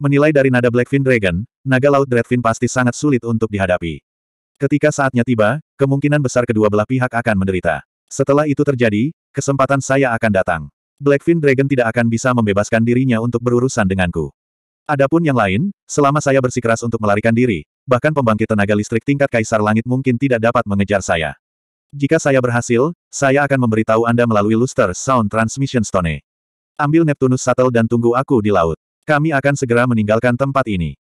Menilai dari nada Blackfin Dragon, naga laut Dreadfin pasti sangat sulit untuk dihadapi. Ketika saatnya tiba, kemungkinan besar kedua belah pihak akan menderita. Setelah itu terjadi, Kesempatan saya akan datang. Blackfin Dragon tidak akan bisa membebaskan dirinya untuk berurusan denganku. Adapun yang lain, selama saya bersikeras untuk melarikan diri, bahkan pembangkit tenaga listrik tingkat Kaisar Langit mungkin tidak dapat mengejar saya. Jika saya berhasil, saya akan memberitahu Anda melalui Luster Sound Transmission Stone. Ambil Neptunus Shuttle dan tunggu aku di laut. Kami akan segera meninggalkan tempat ini.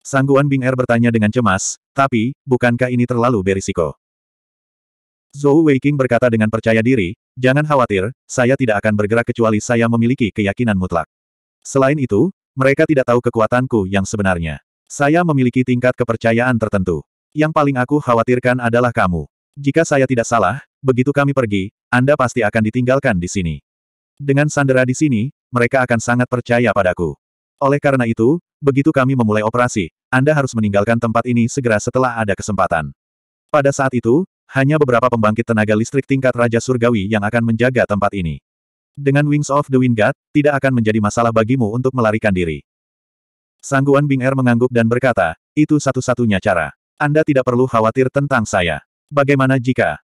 Sangguan Bing Er bertanya dengan cemas, tapi, bukankah ini terlalu berisiko? Zhou Weiqing berkata dengan percaya diri, jangan khawatir, saya tidak akan bergerak kecuali saya memiliki keyakinan mutlak. Selain itu, mereka tidak tahu kekuatanku yang sebenarnya. Saya memiliki tingkat kepercayaan tertentu. Yang paling aku khawatirkan adalah kamu. Jika saya tidak salah, begitu kami pergi, Anda pasti akan ditinggalkan di sini. Dengan Sandera di sini, mereka akan sangat percaya padaku. Oleh karena itu, begitu kami memulai operasi, Anda harus meninggalkan tempat ini segera setelah ada kesempatan. Pada saat itu, hanya beberapa pembangkit tenaga listrik tingkat Raja Surgawi yang akan menjaga tempat ini. Dengan Wings of the Wind God, tidak akan menjadi masalah bagimu untuk melarikan diri. Sangguan Bing Er mengangguk dan berkata, itu satu-satunya cara. Anda tidak perlu khawatir tentang saya. Bagaimana jika...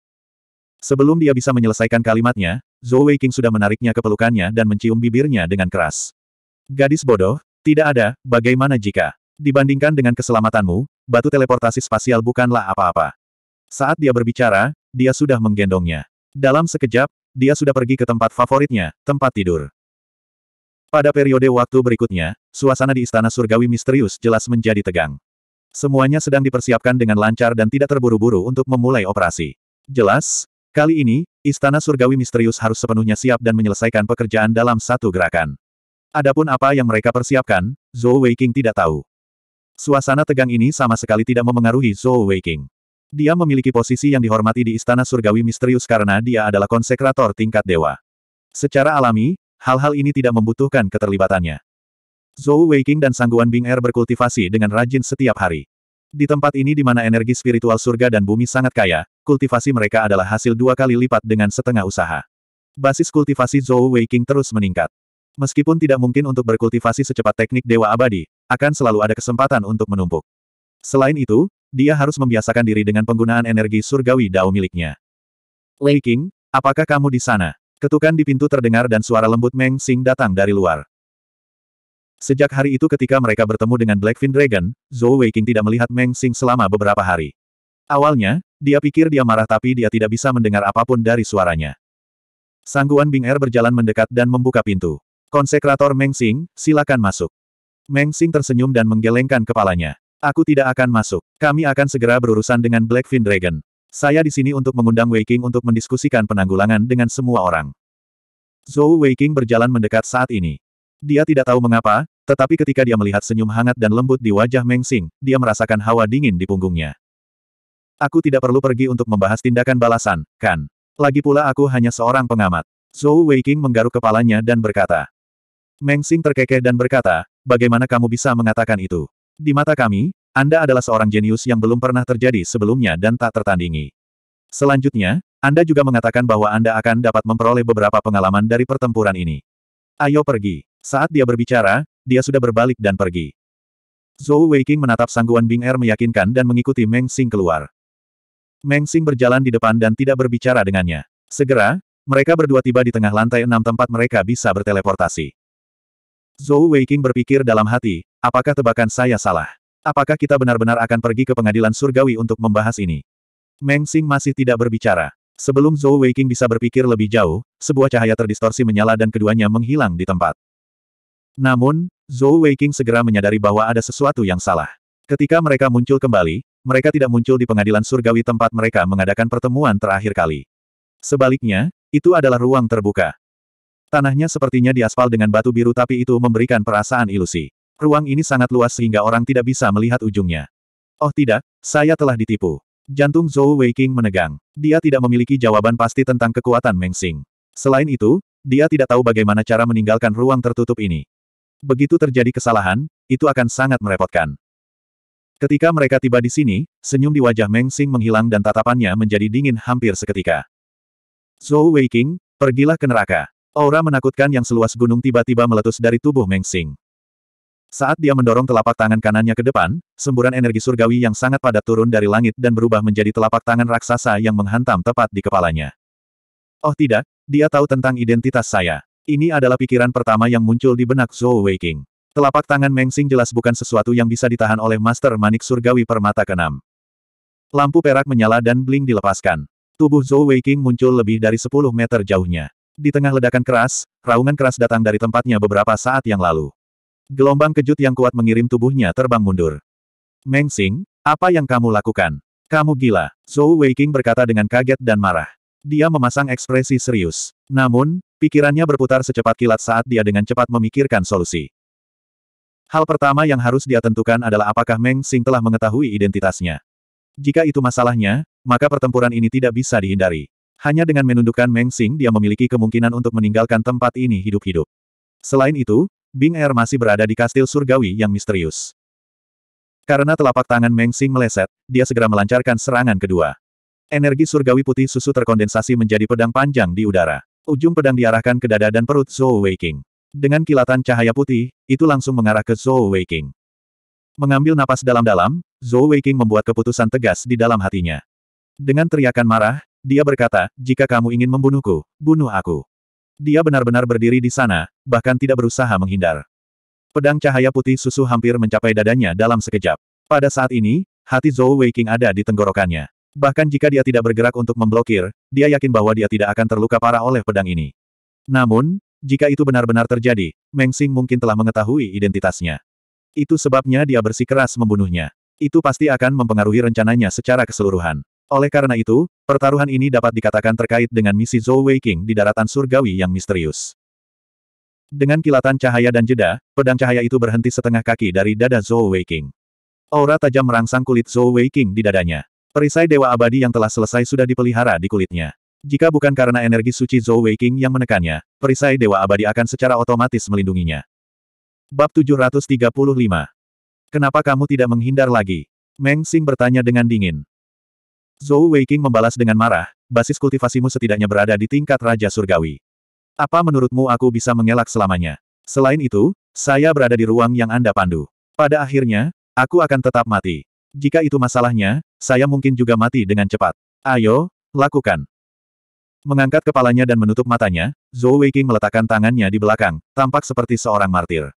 Sebelum dia bisa menyelesaikan kalimatnya, Zhou Weiqing sudah menariknya ke pelukannya dan mencium bibirnya dengan keras. Gadis bodoh, tidak ada, bagaimana jika... Dibandingkan dengan keselamatanmu, batu teleportasi spasial bukanlah apa-apa. Saat dia berbicara, dia sudah menggendongnya. Dalam sekejap, dia sudah pergi ke tempat favoritnya, tempat tidur. Pada periode waktu berikutnya, suasana di Istana Surgawi misterius jelas menjadi tegang. Semuanya sedang dipersiapkan dengan lancar dan tidak terburu-buru untuk memulai operasi. Jelas, kali ini, Istana Surgawi misterius harus sepenuhnya siap dan menyelesaikan pekerjaan dalam satu gerakan. Adapun apa yang mereka persiapkan, Zhou Weiqing tidak tahu. Suasana tegang ini sama sekali tidak memengaruhi Zhou Weiqing. Dia memiliki posisi yang dihormati di Istana Surgawi Misterius karena dia adalah konsekrator tingkat dewa. Secara alami, hal-hal ini tidak membutuhkan keterlibatannya. Zhou Weiqing dan Sangguan Bing Er berkultivasi dengan rajin setiap hari. Di tempat ini di mana energi spiritual surga dan bumi sangat kaya, kultivasi mereka adalah hasil dua kali lipat dengan setengah usaha. Basis kultivasi Zhou Weiqing terus meningkat. Meskipun tidak mungkin untuk berkultivasi secepat teknik Dewa Abadi, akan selalu ada kesempatan untuk menumpuk. Selain itu, dia harus membiasakan diri dengan penggunaan energi surgawi dao miliknya. Lei King, apakah kamu di sana? Ketukan di pintu terdengar dan suara lembut Meng Xing datang dari luar. Sejak hari itu ketika mereka bertemu dengan Blackfin Dragon, Zhou Weiqing tidak melihat Meng Xing selama beberapa hari. Awalnya, dia pikir dia marah tapi dia tidak bisa mendengar apapun dari suaranya. Sangguan Bing Er berjalan mendekat dan membuka pintu. Konsekrator Meng Xing, silakan masuk. Meng Xing tersenyum dan menggelengkan kepalanya. Aku tidak akan masuk. Kami akan segera berurusan dengan Blackfin Dragon. Saya di sini untuk mengundang Waking untuk mendiskusikan penanggulangan dengan semua orang. Zhou Waking berjalan mendekat saat ini. Dia tidak tahu mengapa, tetapi ketika dia melihat senyum hangat dan lembut di wajah Meng Xing, dia merasakan hawa dingin di punggungnya. Aku tidak perlu pergi untuk membahas tindakan balasan, kan? Lagi pula aku hanya seorang pengamat. Zhou Waking menggaruk kepalanya dan berkata. Meng Xing terkekeh dan berkata, bagaimana kamu bisa mengatakan itu? Di mata kami, Anda adalah seorang jenius yang belum pernah terjadi sebelumnya dan tak tertandingi. Selanjutnya, Anda juga mengatakan bahwa Anda akan dapat memperoleh beberapa pengalaman dari pertempuran ini. Ayo pergi. Saat dia berbicara, dia sudah berbalik dan pergi. Zhou Weiqing menatap sangguan Bing Er meyakinkan dan mengikuti Meng Xing keluar. Meng Xing berjalan di depan dan tidak berbicara dengannya. Segera, mereka berdua tiba di tengah lantai enam tempat mereka bisa berteleportasi. Zhou Weiqing berpikir dalam hati, Apakah tebakan saya salah? Apakah kita benar-benar akan pergi ke pengadilan surgawi untuk membahas ini? Meng Xing masih tidak berbicara. Sebelum Zhou Weiqing bisa berpikir lebih jauh, sebuah cahaya terdistorsi menyala dan keduanya menghilang di tempat. Namun, Zhou Weiqing segera menyadari bahwa ada sesuatu yang salah. Ketika mereka muncul kembali, mereka tidak muncul di pengadilan surgawi tempat mereka mengadakan pertemuan terakhir kali. Sebaliknya, itu adalah ruang terbuka. Tanahnya sepertinya diaspal dengan batu biru tapi itu memberikan perasaan ilusi. Ruang ini sangat luas sehingga orang tidak bisa melihat ujungnya. Oh tidak, saya telah ditipu. Jantung Zhou Weiqing menegang. Dia tidak memiliki jawaban pasti tentang kekuatan Meng Xing. Selain itu, dia tidak tahu bagaimana cara meninggalkan ruang tertutup ini. Begitu terjadi kesalahan, itu akan sangat merepotkan. Ketika mereka tiba di sini, senyum di wajah Meng Xing menghilang dan tatapannya menjadi dingin hampir seketika. Zhou Weiqing, pergilah ke neraka. Aura menakutkan yang seluas gunung tiba-tiba meletus dari tubuh Meng Xing. Saat dia mendorong telapak tangan kanannya ke depan, semburan energi surgawi yang sangat padat turun dari langit dan berubah menjadi telapak tangan raksasa yang menghantam tepat di kepalanya. Oh tidak, dia tahu tentang identitas saya. Ini adalah pikiran pertama yang muncul di benak Zhou Weiqing. Telapak tangan Mengsing jelas bukan sesuatu yang bisa ditahan oleh Master Manik Surgawi Permata keenam. Lampu perak menyala dan bling dilepaskan. Tubuh Zhou Weiqing muncul lebih dari 10 meter jauhnya. Di tengah ledakan keras, raungan keras datang dari tempatnya beberapa saat yang lalu. Gelombang kejut yang kuat mengirim tubuhnya terbang mundur. Meng Xing, apa yang kamu lakukan? Kamu gila, Zhou Weiqing berkata dengan kaget dan marah. Dia memasang ekspresi serius. Namun, pikirannya berputar secepat kilat saat dia dengan cepat memikirkan solusi. Hal pertama yang harus dia tentukan adalah apakah Meng Xing telah mengetahui identitasnya. Jika itu masalahnya, maka pertempuran ini tidak bisa dihindari. Hanya dengan menundukkan Meng Xing dia memiliki kemungkinan untuk meninggalkan tempat ini hidup-hidup. Selain itu, Bing Er masih berada di kastil surgawi yang misterius. Karena telapak tangan Meng Xing meleset, dia segera melancarkan serangan kedua. Energi surgawi putih susu terkondensasi menjadi pedang panjang di udara. Ujung pedang diarahkan ke dada dan perut Zhou Weiqing. Dengan kilatan cahaya putih, itu langsung mengarah ke Zhou Weiqing. Mengambil napas dalam-dalam, Zhou Weiqing membuat keputusan tegas di dalam hatinya. Dengan teriakan marah, dia berkata, jika kamu ingin membunuhku, bunuh aku. Dia benar-benar berdiri di sana, bahkan tidak berusaha menghindar. Pedang cahaya putih susu hampir mencapai dadanya dalam sekejap. Pada saat ini, hati Zhou Weiqing ada di tenggorokannya. Bahkan jika dia tidak bergerak untuk memblokir, dia yakin bahwa dia tidak akan terluka parah oleh pedang ini. Namun, jika itu benar-benar terjadi, Meng Xing mungkin telah mengetahui identitasnya. Itu sebabnya dia bersikeras membunuhnya. Itu pasti akan mempengaruhi rencananya secara keseluruhan. Oleh karena itu, pertaruhan ini dapat dikatakan terkait dengan misi Zhou Weiqing di daratan surgawi yang misterius. Dengan kilatan cahaya dan jeda, pedang cahaya itu berhenti setengah kaki dari dada Zhou Weiqing. Aura tajam merangsang kulit Zhou Weiqing di dadanya. Perisai Dewa Abadi yang telah selesai sudah dipelihara di kulitnya. Jika bukan karena energi suci Zhou Weiqing yang menekannya, perisai Dewa Abadi akan secara otomatis melindunginya. Bab 735 Kenapa kamu tidak menghindar lagi? Meng Xing bertanya dengan dingin. Zhou Weiqing membalas dengan marah, basis kultivasimu setidaknya berada di tingkat Raja Surgawi. Apa menurutmu aku bisa mengelak selamanya? Selain itu, saya berada di ruang yang Anda pandu. Pada akhirnya, aku akan tetap mati. Jika itu masalahnya, saya mungkin juga mati dengan cepat. Ayo, lakukan. Mengangkat kepalanya dan menutup matanya, Zhou Weiqing meletakkan tangannya di belakang, tampak seperti seorang martir.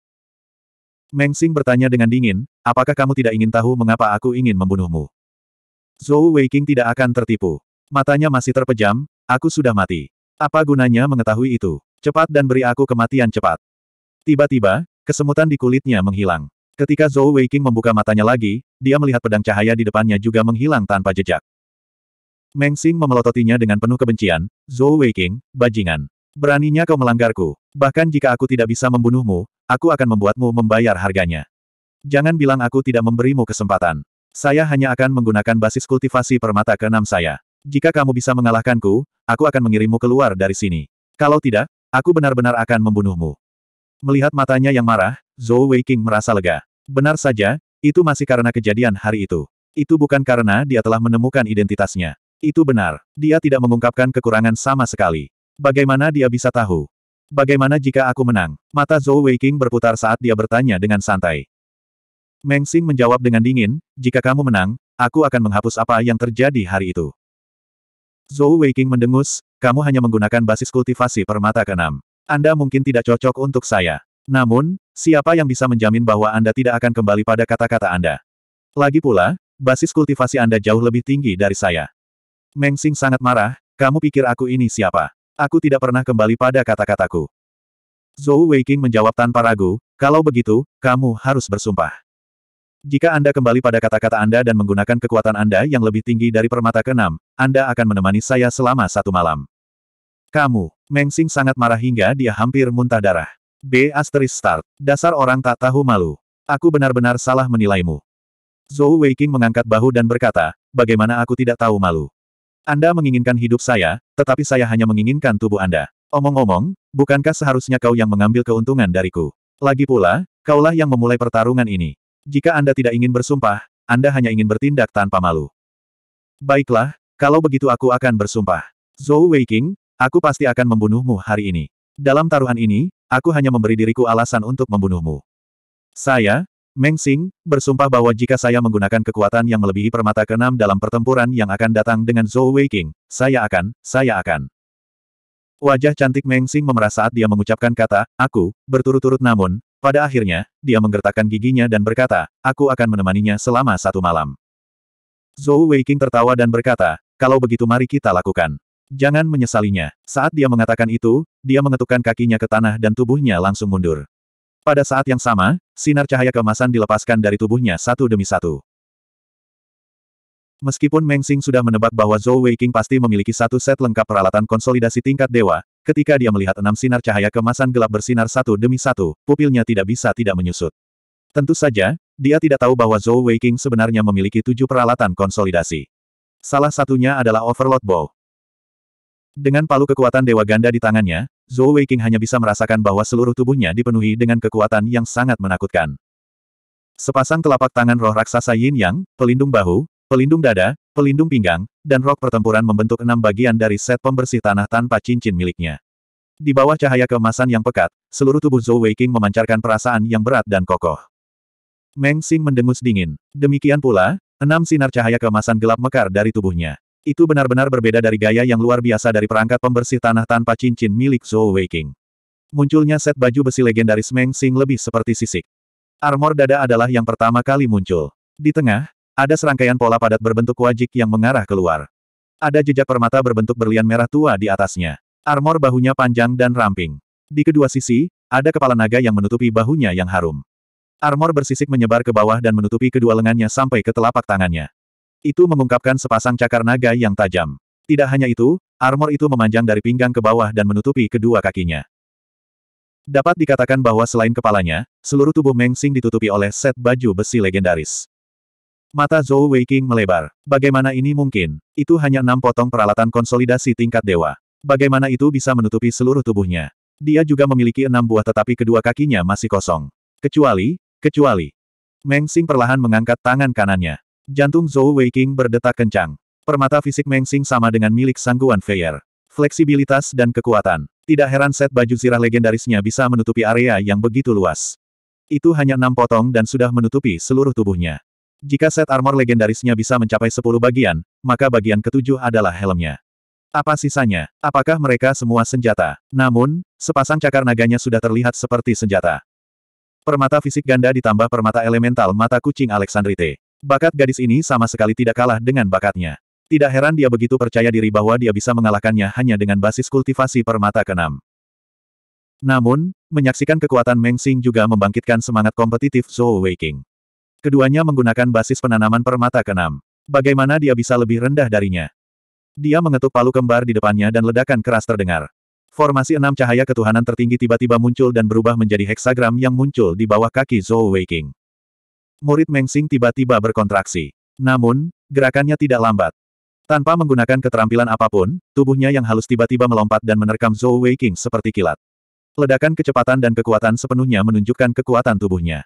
Meng Xing bertanya dengan dingin, apakah kamu tidak ingin tahu mengapa aku ingin membunuhmu? Zhou Weiqing tidak akan tertipu. Matanya masih terpejam, aku sudah mati. Apa gunanya mengetahui itu? Cepat dan beri aku kematian cepat. Tiba-tiba, kesemutan di kulitnya menghilang. Ketika Zhou Weiqing membuka matanya lagi, dia melihat pedang cahaya di depannya juga menghilang tanpa jejak. Meng Xing memelototinya dengan penuh kebencian, Zhou Weiqing, bajingan. Beraninya kau melanggarku. Bahkan jika aku tidak bisa membunuhmu, aku akan membuatmu membayar harganya. Jangan bilang aku tidak memberimu kesempatan. Saya hanya akan menggunakan basis kultivasi permata keenam saya. Jika kamu bisa mengalahkanku, aku akan mengirimmu keluar dari sini. Kalau tidak, aku benar-benar akan membunuhmu. Melihat matanya yang marah, Zhou Weiqing merasa lega. Benar saja, itu masih karena kejadian hari itu. Itu bukan karena dia telah menemukan identitasnya. Itu benar, dia tidak mengungkapkan kekurangan sama sekali. Bagaimana dia bisa tahu? Bagaimana jika aku menang? Mata Zhou Weiqing berputar saat dia bertanya dengan santai. Meng Xing menjawab dengan dingin, jika kamu menang, aku akan menghapus apa yang terjadi hari itu. Zhou Weiqing mendengus, kamu hanya menggunakan basis kultivasi permata keenam. Anda mungkin tidak cocok untuk saya. Namun, siapa yang bisa menjamin bahwa Anda tidak akan kembali pada kata-kata Anda? Lagi pula, basis kultivasi Anda jauh lebih tinggi dari saya. Meng Xing sangat marah, kamu pikir aku ini siapa? Aku tidak pernah kembali pada kata-kataku. Zhou Weiqing menjawab tanpa ragu, kalau begitu, kamu harus bersumpah. Jika Anda kembali pada kata-kata Anda dan menggunakan kekuatan Anda yang lebih tinggi dari permata keenam, Anda akan menemani saya selama satu malam. Kamu, Mengsing sangat marah hingga dia hampir muntah darah. B asteris start, dasar orang tak tahu malu. Aku benar-benar salah menilaimu. Zhou Weiking mengangkat bahu dan berkata, bagaimana aku tidak tahu malu. Anda menginginkan hidup saya, tetapi saya hanya menginginkan tubuh Anda. Omong-omong, bukankah seharusnya kau yang mengambil keuntungan dariku? Lagi pula, kaulah yang memulai pertarungan ini. Jika Anda tidak ingin bersumpah, Anda hanya ingin bertindak tanpa malu. Baiklah, kalau begitu aku akan bersumpah. Zhou Weiqing, aku pasti akan membunuhmu hari ini. Dalam taruhan ini, aku hanya memberi diriku alasan untuk membunuhmu. Saya, Meng Xing, bersumpah bahwa jika saya menggunakan kekuatan yang melebihi permata keenam dalam pertempuran yang akan datang dengan Zhou Weiqing, saya akan, saya akan. Wajah cantik Meng Xing memerah saat dia mengucapkan kata, aku, berturut-turut namun, pada akhirnya, dia menggertakkan giginya dan berkata, aku akan menemaninya selama satu malam. Zhou Weiqing tertawa dan berkata, kalau begitu mari kita lakukan. Jangan menyesalinya. Saat dia mengatakan itu, dia mengetukkan kakinya ke tanah dan tubuhnya langsung mundur. Pada saat yang sama, sinar cahaya kemasan dilepaskan dari tubuhnya satu demi satu. Meskipun Meng Xing sudah menebak bahwa Zhou Weiqing pasti memiliki satu set lengkap peralatan konsolidasi tingkat dewa, ketika dia melihat enam sinar cahaya kemasan gelap bersinar satu demi satu, pupilnya tidak bisa tidak menyusut. Tentu saja, dia tidak tahu bahwa Zhou Weiqing sebenarnya memiliki tujuh peralatan konsolidasi. Salah satunya adalah Overload Bow. Dengan palu kekuatan Dewa Ganda di tangannya, Zhou Weiqing hanya bisa merasakan bahwa seluruh tubuhnya dipenuhi dengan kekuatan yang sangat menakutkan. Sepasang telapak tangan roh raksasa Yin Yang, pelindung bahu, Pelindung dada, pelindung pinggang, dan rok pertempuran membentuk enam bagian dari set pembersih tanah tanpa cincin miliknya. Di bawah cahaya kemasan yang pekat, seluruh tubuh Zhou Weiqing memancarkan perasaan yang berat dan kokoh. Meng Xing mendengus dingin. Demikian pula, enam sinar cahaya kemasan gelap mekar dari tubuhnya. Itu benar-benar berbeda dari gaya yang luar biasa dari perangkat pembersih tanah tanpa cincin milik Zhou Weiqing. Munculnya set baju besi legendaris Meng Xing lebih seperti sisik. Armor dada adalah yang pertama kali muncul. Di tengah, ada serangkaian pola padat berbentuk wajik yang mengarah keluar. Ada jejak permata berbentuk berlian merah tua di atasnya. Armor bahunya panjang dan ramping. Di kedua sisi, ada kepala naga yang menutupi bahunya yang harum. Armor bersisik menyebar ke bawah dan menutupi kedua lengannya sampai ke telapak tangannya. Itu mengungkapkan sepasang cakar naga yang tajam. Tidak hanya itu, armor itu memanjang dari pinggang ke bawah dan menutupi kedua kakinya. Dapat dikatakan bahwa selain kepalanya, seluruh tubuh Meng Xing ditutupi oleh set baju besi legendaris. Mata Zhou Weiqing melebar. Bagaimana ini mungkin? Itu hanya enam potong peralatan konsolidasi tingkat dewa. Bagaimana itu bisa menutupi seluruh tubuhnya? Dia juga memiliki enam buah tetapi kedua kakinya masih kosong. Kecuali, kecuali. Meng Xing perlahan mengangkat tangan kanannya. Jantung Zhou Weiqing berdetak kencang. Permata fisik Meng Xing sama dengan milik sangguan Feier. Fleksibilitas dan kekuatan. Tidak heran set baju zirah legendarisnya bisa menutupi area yang begitu luas. Itu hanya enam potong dan sudah menutupi seluruh tubuhnya. Jika set armor legendarisnya bisa mencapai 10 bagian, maka bagian ketujuh adalah helmnya. Apa sisanya? Apakah mereka semua senjata? Namun, sepasang cakar naganya sudah terlihat seperti senjata. Permata fisik ganda ditambah permata elemental mata kucing Alexandrite. Bakat gadis ini sama sekali tidak kalah dengan bakatnya. Tidak heran dia begitu percaya diri bahwa dia bisa mengalahkannya hanya dengan basis kultivasi permata keenam. Namun, menyaksikan kekuatan Meng Xing juga membangkitkan semangat kompetitif Zhou Weiqing. Keduanya menggunakan basis penanaman permata keenam. Bagaimana dia bisa lebih rendah darinya? Dia mengetuk palu kembar di depannya dan ledakan keras terdengar. Formasi enam cahaya ketuhanan tertinggi tiba-tiba muncul dan berubah menjadi heksagram yang muncul di bawah kaki Zhou Weiqing. Murid Mengxing tiba-tiba berkontraksi. Namun, gerakannya tidak lambat. Tanpa menggunakan keterampilan apapun, tubuhnya yang halus tiba-tiba melompat dan menerkam Zhou Weiqing seperti kilat. Ledakan kecepatan dan kekuatan sepenuhnya menunjukkan kekuatan tubuhnya.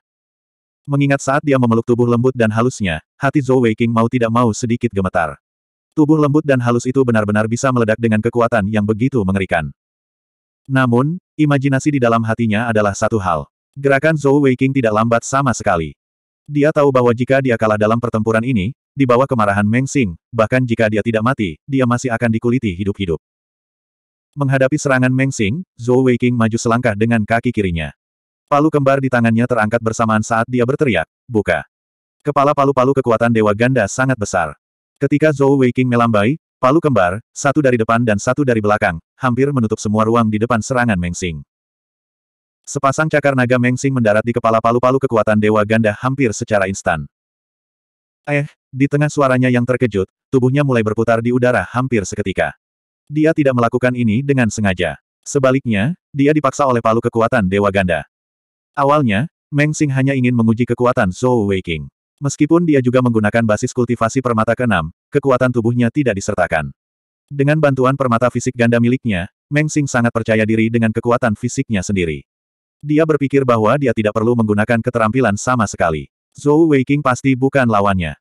Mengingat saat dia memeluk tubuh lembut dan halusnya, hati Zhou Weiqing mau tidak mau sedikit gemetar. Tubuh lembut dan halus itu benar-benar bisa meledak dengan kekuatan yang begitu mengerikan. Namun, imajinasi di dalam hatinya adalah satu hal. Gerakan Zhou Weiqing tidak lambat sama sekali. Dia tahu bahwa jika dia kalah dalam pertempuran ini, di bawah kemarahan Meng Xing, bahkan jika dia tidak mati, dia masih akan dikuliti hidup-hidup. Menghadapi serangan Meng Xing, Zhou Weiqing maju selangkah dengan kaki kirinya. Palu kembar di tangannya terangkat bersamaan saat dia berteriak, buka. Kepala palu-palu kekuatan Dewa Ganda sangat besar. Ketika Zhou Weiqing melambai, palu kembar, satu dari depan dan satu dari belakang, hampir menutup semua ruang di depan serangan Mengsing. Sepasang cakar naga Mengsing mendarat di kepala palu-palu kekuatan Dewa Ganda hampir secara instan. Eh, di tengah suaranya yang terkejut, tubuhnya mulai berputar di udara hampir seketika. Dia tidak melakukan ini dengan sengaja. Sebaliknya, dia dipaksa oleh palu kekuatan Dewa Ganda. Awalnya, Meng Xing hanya ingin menguji kekuatan Zhou Weiqing. Meskipun dia juga menggunakan basis kultivasi permata keenam, kekuatan tubuhnya tidak disertakan. Dengan bantuan permata fisik ganda miliknya, Meng Xing sangat percaya diri dengan kekuatan fisiknya sendiri. Dia berpikir bahwa dia tidak perlu menggunakan keterampilan sama sekali. Zhou Weiqing pasti bukan lawannya.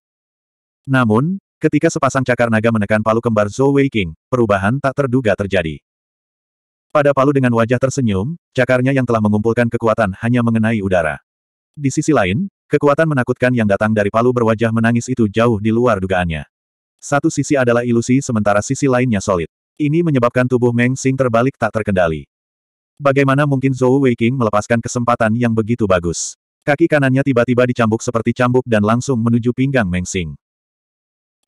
Namun, ketika sepasang cakar naga menekan palu kembar Zhou Weiqing, perubahan tak terduga terjadi. Pada Palu dengan wajah tersenyum, cakarnya yang telah mengumpulkan kekuatan hanya mengenai udara. Di sisi lain, kekuatan menakutkan yang datang dari Palu berwajah menangis itu jauh di luar dugaannya. Satu sisi adalah ilusi sementara sisi lainnya solid. Ini menyebabkan tubuh Meng Xing terbalik tak terkendali. Bagaimana mungkin Zhou Weiqing melepaskan kesempatan yang begitu bagus? Kaki kanannya tiba-tiba dicambuk seperti cambuk dan langsung menuju pinggang Meng Xing.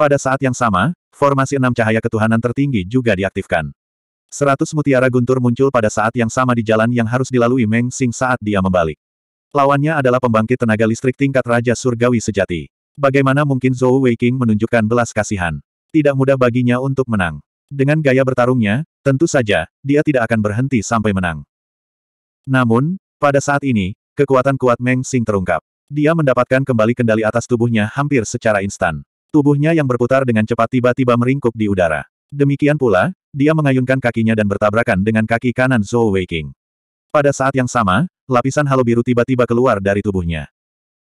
Pada saat yang sama, formasi enam cahaya ketuhanan tertinggi juga diaktifkan. Seratus mutiara guntur muncul pada saat yang sama di jalan yang harus dilalui Meng Xing saat dia membalik. Lawannya adalah pembangkit tenaga listrik tingkat Raja Surgawi sejati. Bagaimana mungkin Zhou Weiqing menunjukkan belas kasihan? Tidak mudah baginya untuk menang. Dengan gaya bertarungnya, tentu saja, dia tidak akan berhenti sampai menang. Namun, pada saat ini, kekuatan kuat Meng Xing terungkap. Dia mendapatkan kembali kendali atas tubuhnya hampir secara instan. Tubuhnya yang berputar dengan cepat tiba-tiba meringkuk di udara. Demikian pula, dia mengayunkan kakinya dan bertabrakan dengan kaki kanan Zhou Weiqing. Pada saat yang sama, lapisan halo biru tiba-tiba keluar dari tubuhnya.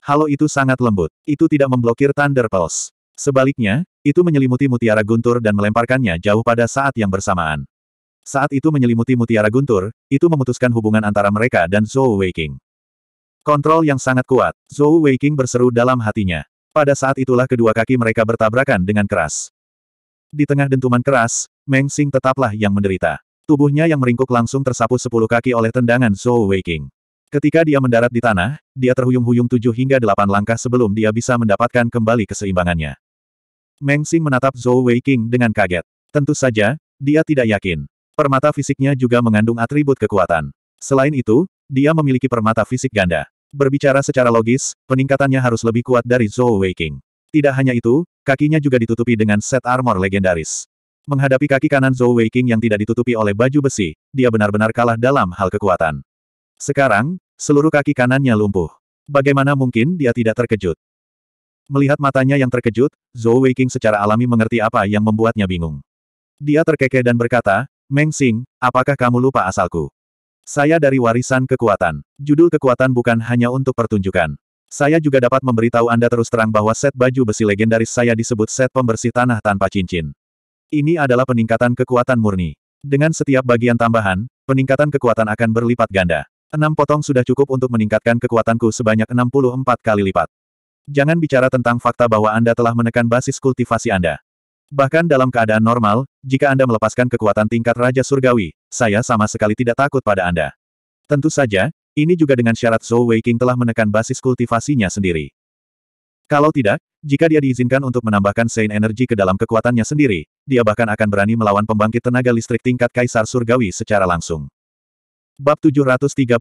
Halo itu sangat lembut. Itu tidak memblokir Thunder Pulse. Sebaliknya, itu menyelimuti mutiara guntur dan melemparkannya jauh pada saat yang bersamaan. Saat itu menyelimuti mutiara guntur, itu memutuskan hubungan antara mereka dan Zhou Weiqing. Kontrol yang sangat kuat, Zhou Weiqing berseru dalam hatinya. Pada saat itulah kedua kaki mereka bertabrakan dengan keras. Di tengah dentuman keras, Meng Xing tetaplah yang menderita. Tubuhnya yang meringkuk langsung tersapu sepuluh kaki oleh tendangan Zhou Weiqing. Ketika dia mendarat di tanah, dia terhuyung-huyung tujuh hingga delapan langkah sebelum dia bisa mendapatkan kembali keseimbangannya. Meng Xing menatap Zhou Weiqing dengan kaget. Tentu saja, dia tidak yakin. Permata fisiknya juga mengandung atribut kekuatan. Selain itu, dia memiliki permata fisik ganda. Berbicara secara logis, peningkatannya harus lebih kuat dari Zhou Weiqing. Tidak hanya itu, kakinya juga ditutupi dengan set armor legendaris. Menghadapi kaki kanan Zhou Weiqing yang tidak ditutupi oleh baju besi, dia benar-benar kalah dalam hal kekuatan. Sekarang, seluruh kaki kanannya lumpuh. Bagaimana mungkin dia tidak terkejut? Melihat matanya yang terkejut, Zhou Weiqing secara alami mengerti apa yang membuatnya bingung. Dia terkekeh dan berkata, Meng Xing, apakah kamu lupa asalku? Saya dari warisan kekuatan. Judul kekuatan bukan hanya untuk pertunjukan. Saya juga dapat memberitahu Anda terus terang bahwa set baju besi legendaris saya disebut set pembersih tanah tanpa cincin. Ini adalah peningkatan kekuatan murni. Dengan setiap bagian tambahan, peningkatan kekuatan akan berlipat ganda. Enam potong sudah cukup untuk meningkatkan kekuatanku sebanyak 64 kali lipat. Jangan bicara tentang fakta bahwa Anda telah menekan basis kultivasi Anda. Bahkan dalam keadaan normal, jika Anda melepaskan kekuatan tingkat Raja Surgawi, saya sama sekali tidak takut pada Anda. Tentu saja, ini juga dengan syarat Zhou Weiqing telah menekan basis kultivasinya sendiri. Kalau tidak, jika dia diizinkan untuk menambahkan Sein Energi ke dalam kekuatannya sendiri, dia bahkan akan berani melawan pembangkit tenaga listrik tingkat Kaisar Surgawi secara langsung. Bab 736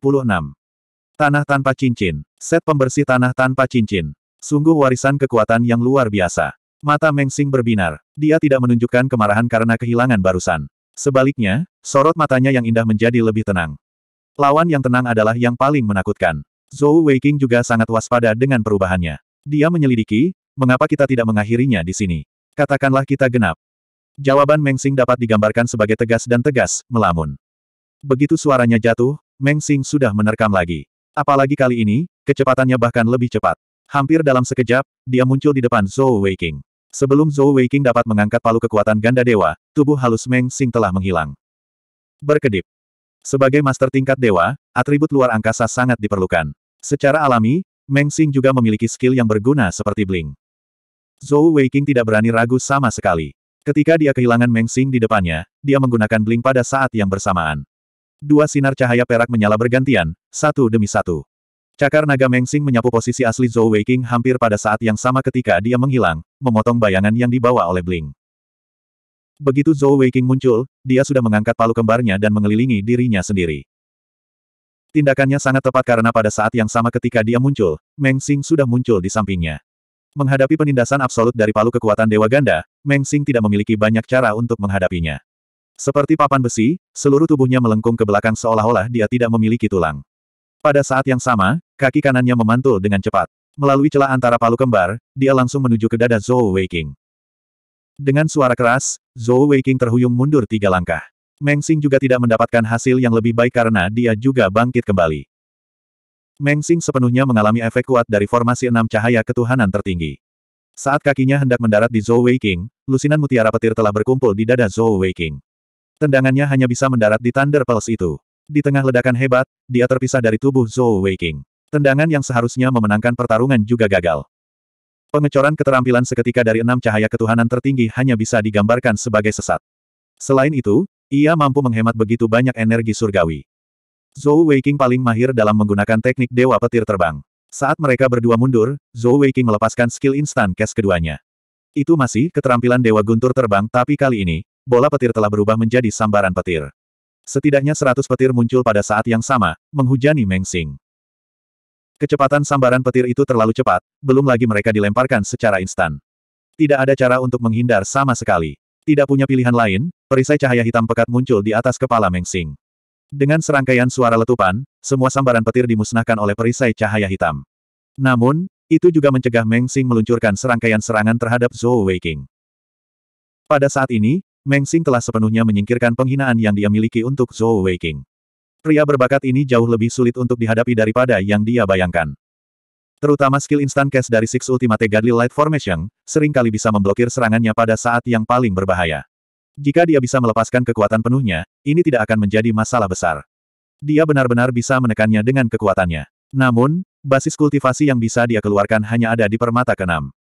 Tanah Tanpa Cincin Set Pembersih Tanah Tanpa Cincin Sungguh warisan kekuatan yang luar biasa. Mata Mengsing berbinar. Dia tidak menunjukkan kemarahan karena kehilangan barusan. Sebaliknya, sorot matanya yang indah menjadi lebih tenang. Lawan yang tenang adalah yang paling menakutkan. Zhou Weiqing juga sangat waspada dengan perubahannya. Dia menyelidiki, mengapa kita tidak mengakhirinya di sini. Katakanlah kita genap. Jawaban Meng Xing dapat digambarkan sebagai tegas dan tegas, melamun. Begitu suaranya jatuh, Meng Xing sudah menerkam lagi. Apalagi kali ini, kecepatannya bahkan lebih cepat. Hampir dalam sekejap, dia muncul di depan Zhou Weiqing. Sebelum Zhou Weiqing dapat mengangkat palu kekuatan ganda dewa, tubuh halus Meng Xing telah menghilang. Berkedip. Sebagai master tingkat dewa, atribut luar angkasa sangat diperlukan. Secara alami, Meng Xing juga memiliki skill yang berguna seperti Bling. Zhou Weiqing tidak berani ragu sama sekali. Ketika dia kehilangan Meng Xing di depannya, dia menggunakan Bling pada saat yang bersamaan. Dua sinar cahaya perak menyala bergantian, satu demi satu. Cakar naga Meng Xing menyapu posisi asli Zhou Weiqing hampir pada saat yang sama ketika dia menghilang, memotong bayangan yang dibawa oleh Bling. Begitu Zhou Weiqing muncul, dia sudah mengangkat palu kembarnya dan mengelilingi dirinya sendiri. Tindakannya sangat tepat karena pada saat yang sama ketika dia muncul, Meng Xing sudah muncul di sampingnya. Menghadapi penindasan absolut dari palu kekuatan Dewa Ganda, Meng Xing tidak memiliki banyak cara untuk menghadapinya. Seperti papan besi, seluruh tubuhnya melengkung ke belakang seolah-olah dia tidak memiliki tulang. Pada saat yang sama, kaki kanannya memantul dengan cepat. Melalui celah antara palu kembar, dia langsung menuju ke dada Zhou Weiqing. Dengan suara keras, Zhou Weiqing terhuyung mundur tiga langkah. Meng Xing juga tidak mendapatkan hasil yang lebih baik karena dia juga bangkit kembali. Meng Xing sepenuhnya mengalami efek kuat dari formasi enam cahaya ketuhanan tertinggi. Saat kakinya hendak mendarat di Zhou Weiqing, lusinan mutiara petir telah berkumpul di dada Zhou Weiqing. Tendangannya hanya bisa mendarat di Thunder Pulse itu. Di tengah ledakan hebat, dia terpisah dari tubuh Zhou Weiqing. Tendangan yang seharusnya memenangkan pertarungan juga gagal. Pengecoran keterampilan seketika dari enam cahaya ketuhanan tertinggi hanya bisa digambarkan sebagai sesat. Selain itu, ia mampu menghemat begitu banyak energi surgawi. Zhou Weiqing paling mahir dalam menggunakan teknik Dewa Petir Terbang. Saat mereka berdua mundur, Zhou Weiqing melepaskan skill instan cash keduanya. Itu masih keterampilan Dewa Guntur Terbang tapi kali ini, bola petir telah berubah menjadi sambaran petir. Setidaknya seratus petir muncul pada saat yang sama, menghujani Meng Xing. Kecepatan sambaran petir itu terlalu cepat, belum lagi mereka dilemparkan secara instan. Tidak ada cara untuk menghindar sama sekali. Tidak punya pilihan lain, perisai cahaya hitam pekat muncul di atas kepala Meng Dengan serangkaian suara letupan, semua sambaran petir dimusnahkan oleh perisai cahaya hitam. Namun, itu juga mencegah Meng Xing meluncurkan serangkaian serangan terhadap Zhou Weiqing. Pada saat ini, Meng Xing telah sepenuhnya menyingkirkan penghinaan yang dia miliki untuk Zhou Weiqing. Pria berbakat ini jauh lebih sulit untuk dihadapi daripada yang dia bayangkan. Terutama skill instant cash dari Six Ultimate Godly Light Formation, seringkali bisa memblokir serangannya pada saat yang paling berbahaya. Jika dia bisa melepaskan kekuatan penuhnya, ini tidak akan menjadi masalah besar. Dia benar-benar bisa menekannya dengan kekuatannya. Namun, basis kultivasi yang bisa dia keluarkan hanya ada di permata keenam.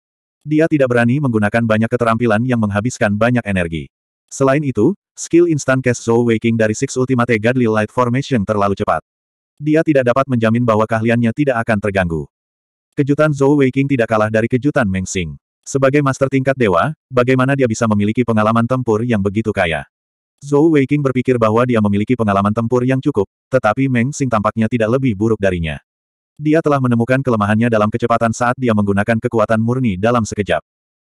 Dia tidak berani menggunakan banyak keterampilan yang menghabiskan banyak energi. Selain itu, skill instant cash Zhou Waking dari Six Ultimate Godly Light Formation terlalu cepat. Dia tidak dapat menjamin bahwa keahliannya tidak akan terganggu. Kejutan Zhou Waking tidak kalah dari kejutan Meng Xing. Sebagai master tingkat dewa, bagaimana dia bisa memiliki pengalaman tempur yang begitu kaya? Zhou Waking berpikir bahwa dia memiliki pengalaman tempur yang cukup, tetapi Meng Xing tampaknya tidak lebih buruk darinya. Dia telah menemukan kelemahannya dalam kecepatan saat dia menggunakan kekuatan murni dalam sekejap.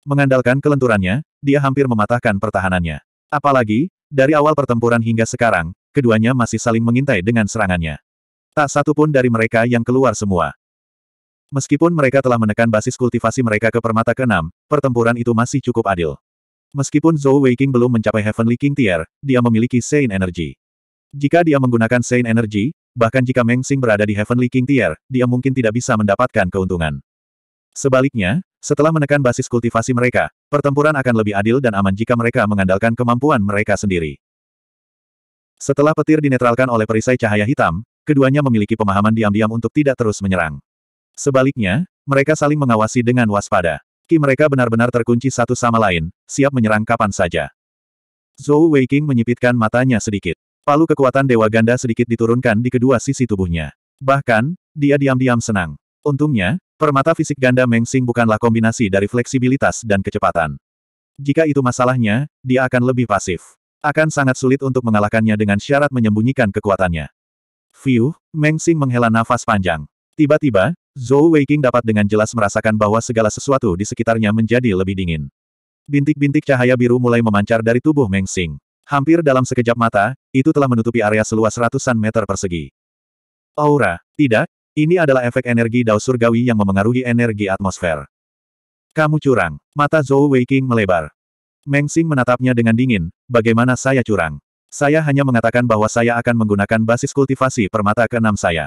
Mengandalkan kelenturannya, dia hampir mematahkan pertahanannya. Apalagi, dari awal pertempuran hingga sekarang, keduanya masih saling mengintai dengan serangannya. Tak satu pun dari mereka yang keluar semua. Meskipun mereka telah menekan basis kultivasi mereka ke permata keenam, pertempuran itu masih cukup adil. Meskipun Zhou Weiqing belum mencapai Heavenly King Tier, dia memiliki Saint Energy. Jika dia menggunakan Saint Energy, bahkan jika Meng Xing berada di Heavenly King Tier, dia mungkin tidak bisa mendapatkan keuntungan. Sebaliknya, setelah menekan basis kultivasi mereka, pertempuran akan lebih adil dan aman jika mereka mengandalkan kemampuan mereka sendiri. Setelah petir dinetralkan oleh perisai cahaya hitam, keduanya memiliki pemahaman diam-diam untuk tidak terus menyerang. Sebaliknya, mereka saling mengawasi dengan waspada. Ki mereka benar-benar terkunci satu sama lain, siap menyerang kapan saja. Zhou Weiqing menyipitkan matanya sedikit. Palu kekuatan Dewa Ganda sedikit diturunkan di kedua sisi tubuhnya. Bahkan, dia diam-diam senang. Untungnya, Permata fisik ganda Meng Xing bukanlah kombinasi dari fleksibilitas dan kecepatan. Jika itu masalahnya, dia akan lebih pasif. Akan sangat sulit untuk mengalahkannya dengan syarat menyembunyikan kekuatannya. Fiu, Meng Xing menghela nafas panjang. Tiba-tiba, Zhou Weiqing dapat dengan jelas merasakan bahwa segala sesuatu di sekitarnya menjadi lebih dingin. Bintik-bintik cahaya biru mulai memancar dari tubuh Meng Xing. Hampir dalam sekejap mata, itu telah menutupi area seluas ratusan meter persegi. Aura, tidak, ini adalah efek energi dao surgawi yang memengaruhi energi atmosfer. Kamu curang. Mata Zhou Weiqing melebar. Meng Xing menatapnya dengan dingin, bagaimana saya curang? Saya hanya mengatakan bahwa saya akan menggunakan basis kultivasi permata keenam saya.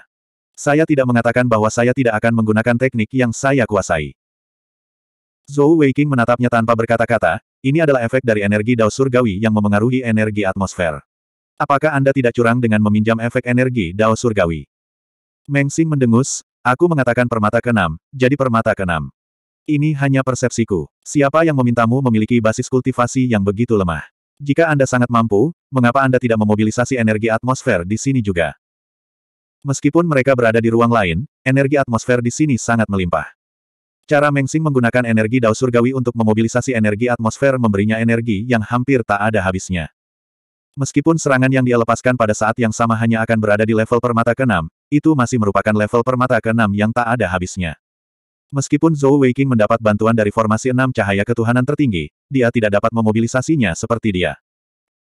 Saya tidak mengatakan bahwa saya tidak akan menggunakan teknik yang saya kuasai. Zhou Weiqing menatapnya tanpa berkata-kata, ini adalah efek dari energi dao surgawi yang memengaruhi energi atmosfer. Apakah Anda tidak curang dengan meminjam efek energi dao surgawi? Meng Xing mendengus, aku mengatakan permata keenam, jadi permata keenam. Ini hanya persepsiku. Siapa yang memintamu memiliki basis kultivasi yang begitu lemah? Jika Anda sangat mampu, mengapa Anda tidak memobilisasi energi atmosfer di sini juga? Meskipun mereka berada di ruang lain, energi atmosfer di sini sangat melimpah. Cara Mengsing menggunakan energi Dao Surgawi untuk memobilisasi energi atmosfer memberinya energi yang hampir tak ada habisnya. Meskipun serangan yang dia lepaskan pada saat yang sama hanya akan berada di level permata keenam, itu masih merupakan level permata ke-6 yang tak ada habisnya. Meskipun Zhou Weiqing mendapat bantuan dari formasi enam cahaya ketuhanan tertinggi, dia tidak dapat memobilisasinya seperti dia.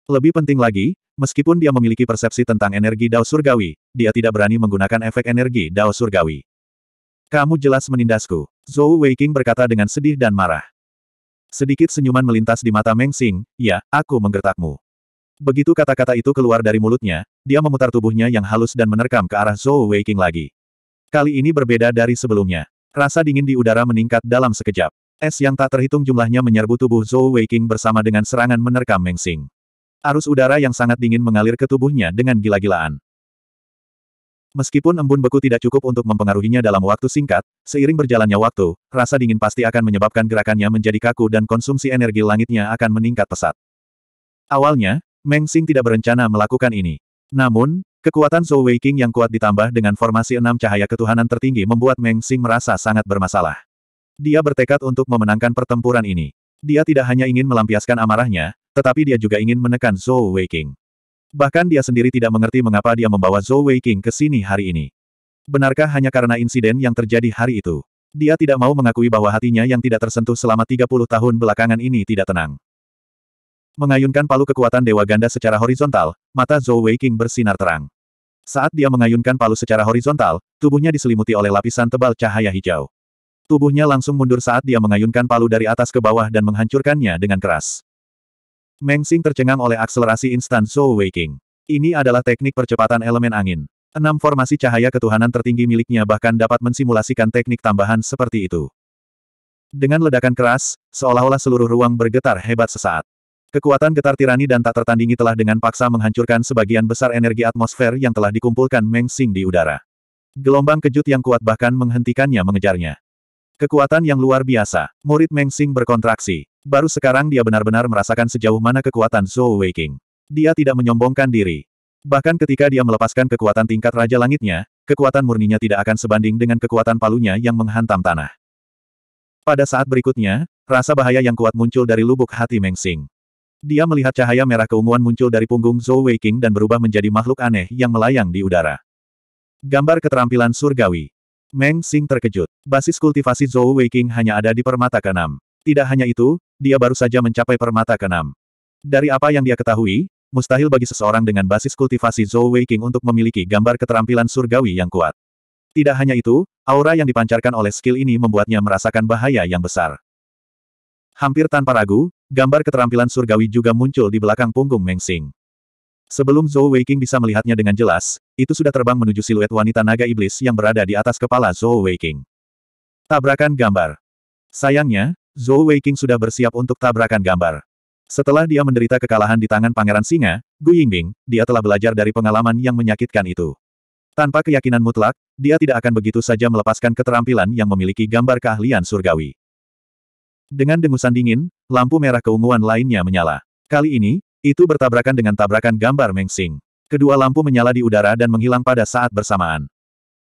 Lebih penting lagi, meskipun dia memiliki persepsi tentang energi Dao Surgawi, dia tidak berani menggunakan efek energi Dao Surgawi. Kamu jelas menindasku, Zhou Weiqing berkata dengan sedih dan marah. Sedikit senyuman melintas di mata Meng Xing, ya, aku menggertakmu. Begitu kata-kata itu keluar dari mulutnya, dia memutar tubuhnya yang halus dan menerkam ke arah Zhou Weiqing lagi. Kali ini berbeda dari sebelumnya. Rasa dingin di udara meningkat dalam sekejap. Es yang tak terhitung jumlahnya menyerbu tubuh Zhou Weiqing bersama dengan serangan menerkam Mengsing. Arus udara yang sangat dingin mengalir ke tubuhnya dengan gila-gilaan. Meskipun embun beku tidak cukup untuk mempengaruhinya dalam waktu singkat, seiring berjalannya waktu, rasa dingin pasti akan menyebabkan gerakannya menjadi kaku dan konsumsi energi langitnya akan meningkat pesat. Awalnya, Meng Xing tidak berencana melakukan ini. Namun, kekuatan Zhou Weiqing yang kuat ditambah dengan formasi enam cahaya ketuhanan tertinggi membuat Meng Xing merasa sangat bermasalah. Dia bertekad untuk memenangkan pertempuran ini. Dia tidak hanya ingin melampiaskan amarahnya, tetapi dia juga ingin menekan Zhou Weiqing. Bahkan dia sendiri tidak mengerti mengapa dia membawa Zhou Weiqing ke sini hari ini. Benarkah hanya karena insiden yang terjadi hari itu? Dia tidak mau mengakui bahwa hatinya yang tidak tersentuh selama 30 tahun belakangan ini tidak tenang. Mengayunkan palu kekuatan Dewa Ganda secara horizontal, mata Zhou Weiqing bersinar terang. Saat dia mengayunkan palu secara horizontal, tubuhnya diselimuti oleh lapisan tebal cahaya hijau. Tubuhnya langsung mundur saat dia mengayunkan palu dari atas ke bawah dan menghancurkannya dengan keras. Meng Xing tercengang oleh akselerasi instan Zhou Weiqing. Ini adalah teknik percepatan elemen angin. Enam formasi cahaya ketuhanan tertinggi miliknya bahkan dapat mensimulasikan teknik tambahan seperti itu. Dengan ledakan keras, seolah-olah seluruh ruang bergetar hebat sesaat. Kekuatan getar tirani dan tak tertandingi telah dengan paksa menghancurkan sebagian besar energi atmosfer yang telah dikumpulkan Meng Xing di udara. Gelombang kejut yang kuat bahkan menghentikannya mengejarnya. Kekuatan yang luar biasa. Murid Meng Xing berkontraksi. Baru sekarang dia benar-benar merasakan sejauh mana kekuatan Zhou Weiqing. Dia tidak menyombongkan diri. Bahkan ketika dia melepaskan kekuatan tingkat Raja Langitnya, kekuatan murninya tidak akan sebanding dengan kekuatan palunya yang menghantam tanah. Pada saat berikutnya, rasa bahaya yang kuat muncul dari lubuk hati Meng Xing. Dia melihat cahaya merah keunguan muncul dari punggung Zhou Weiqing dan berubah menjadi makhluk aneh yang melayang di udara. Gambar keterampilan surgawi. Meng Xing terkejut. Basis kultivasi Zhou Weiqing hanya ada di permata keenam. Tidak hanya itu, dia baru saja mencapai permata keenam. Dari apa yang dia ketahui, mustahil bagi seseorang dengan basis kultivasi Zhou Weiqing untuk memiliki gambar keterampilan surgawi yang kuat. Tidak hanya itu, aura yang dipancarkan oleh skill ini membuatnya merasakan bahaya yang besar. Hampir tanpa ragu, Gambar keterampilan surgawi juga muncul di belakang punggung Meng Xing. Sebelum Zhou Weiqing bisa melihatnya dengan jelas, itu sudah terbang menuju siluet wanita naga iblis yang berada di atas kepala Zhou Weiqing. Tabrakan gambar. Sayangnya, Zhou Weiqing sudah bersiap untuk tabrakan gambar. Setelah dia menderita kekalahan di tangan Pangeran Singa, Gu Yingbing, dia telah belajar dari pengalaman yang menyakitkan itu. Tanpa keyakinan mutlak, dia tidak akan begitu saja melepaskan keterampilan yang memiliki gambar keahlian surgawi. Dengan dengusan dingin, lampu merah keunguan lainnya menyala. Kali ini, itu bertabrakan dengan tabrakan gambar Mengxing. Kedua lampu menyala di udara dan menghilang pada saat bersamaan.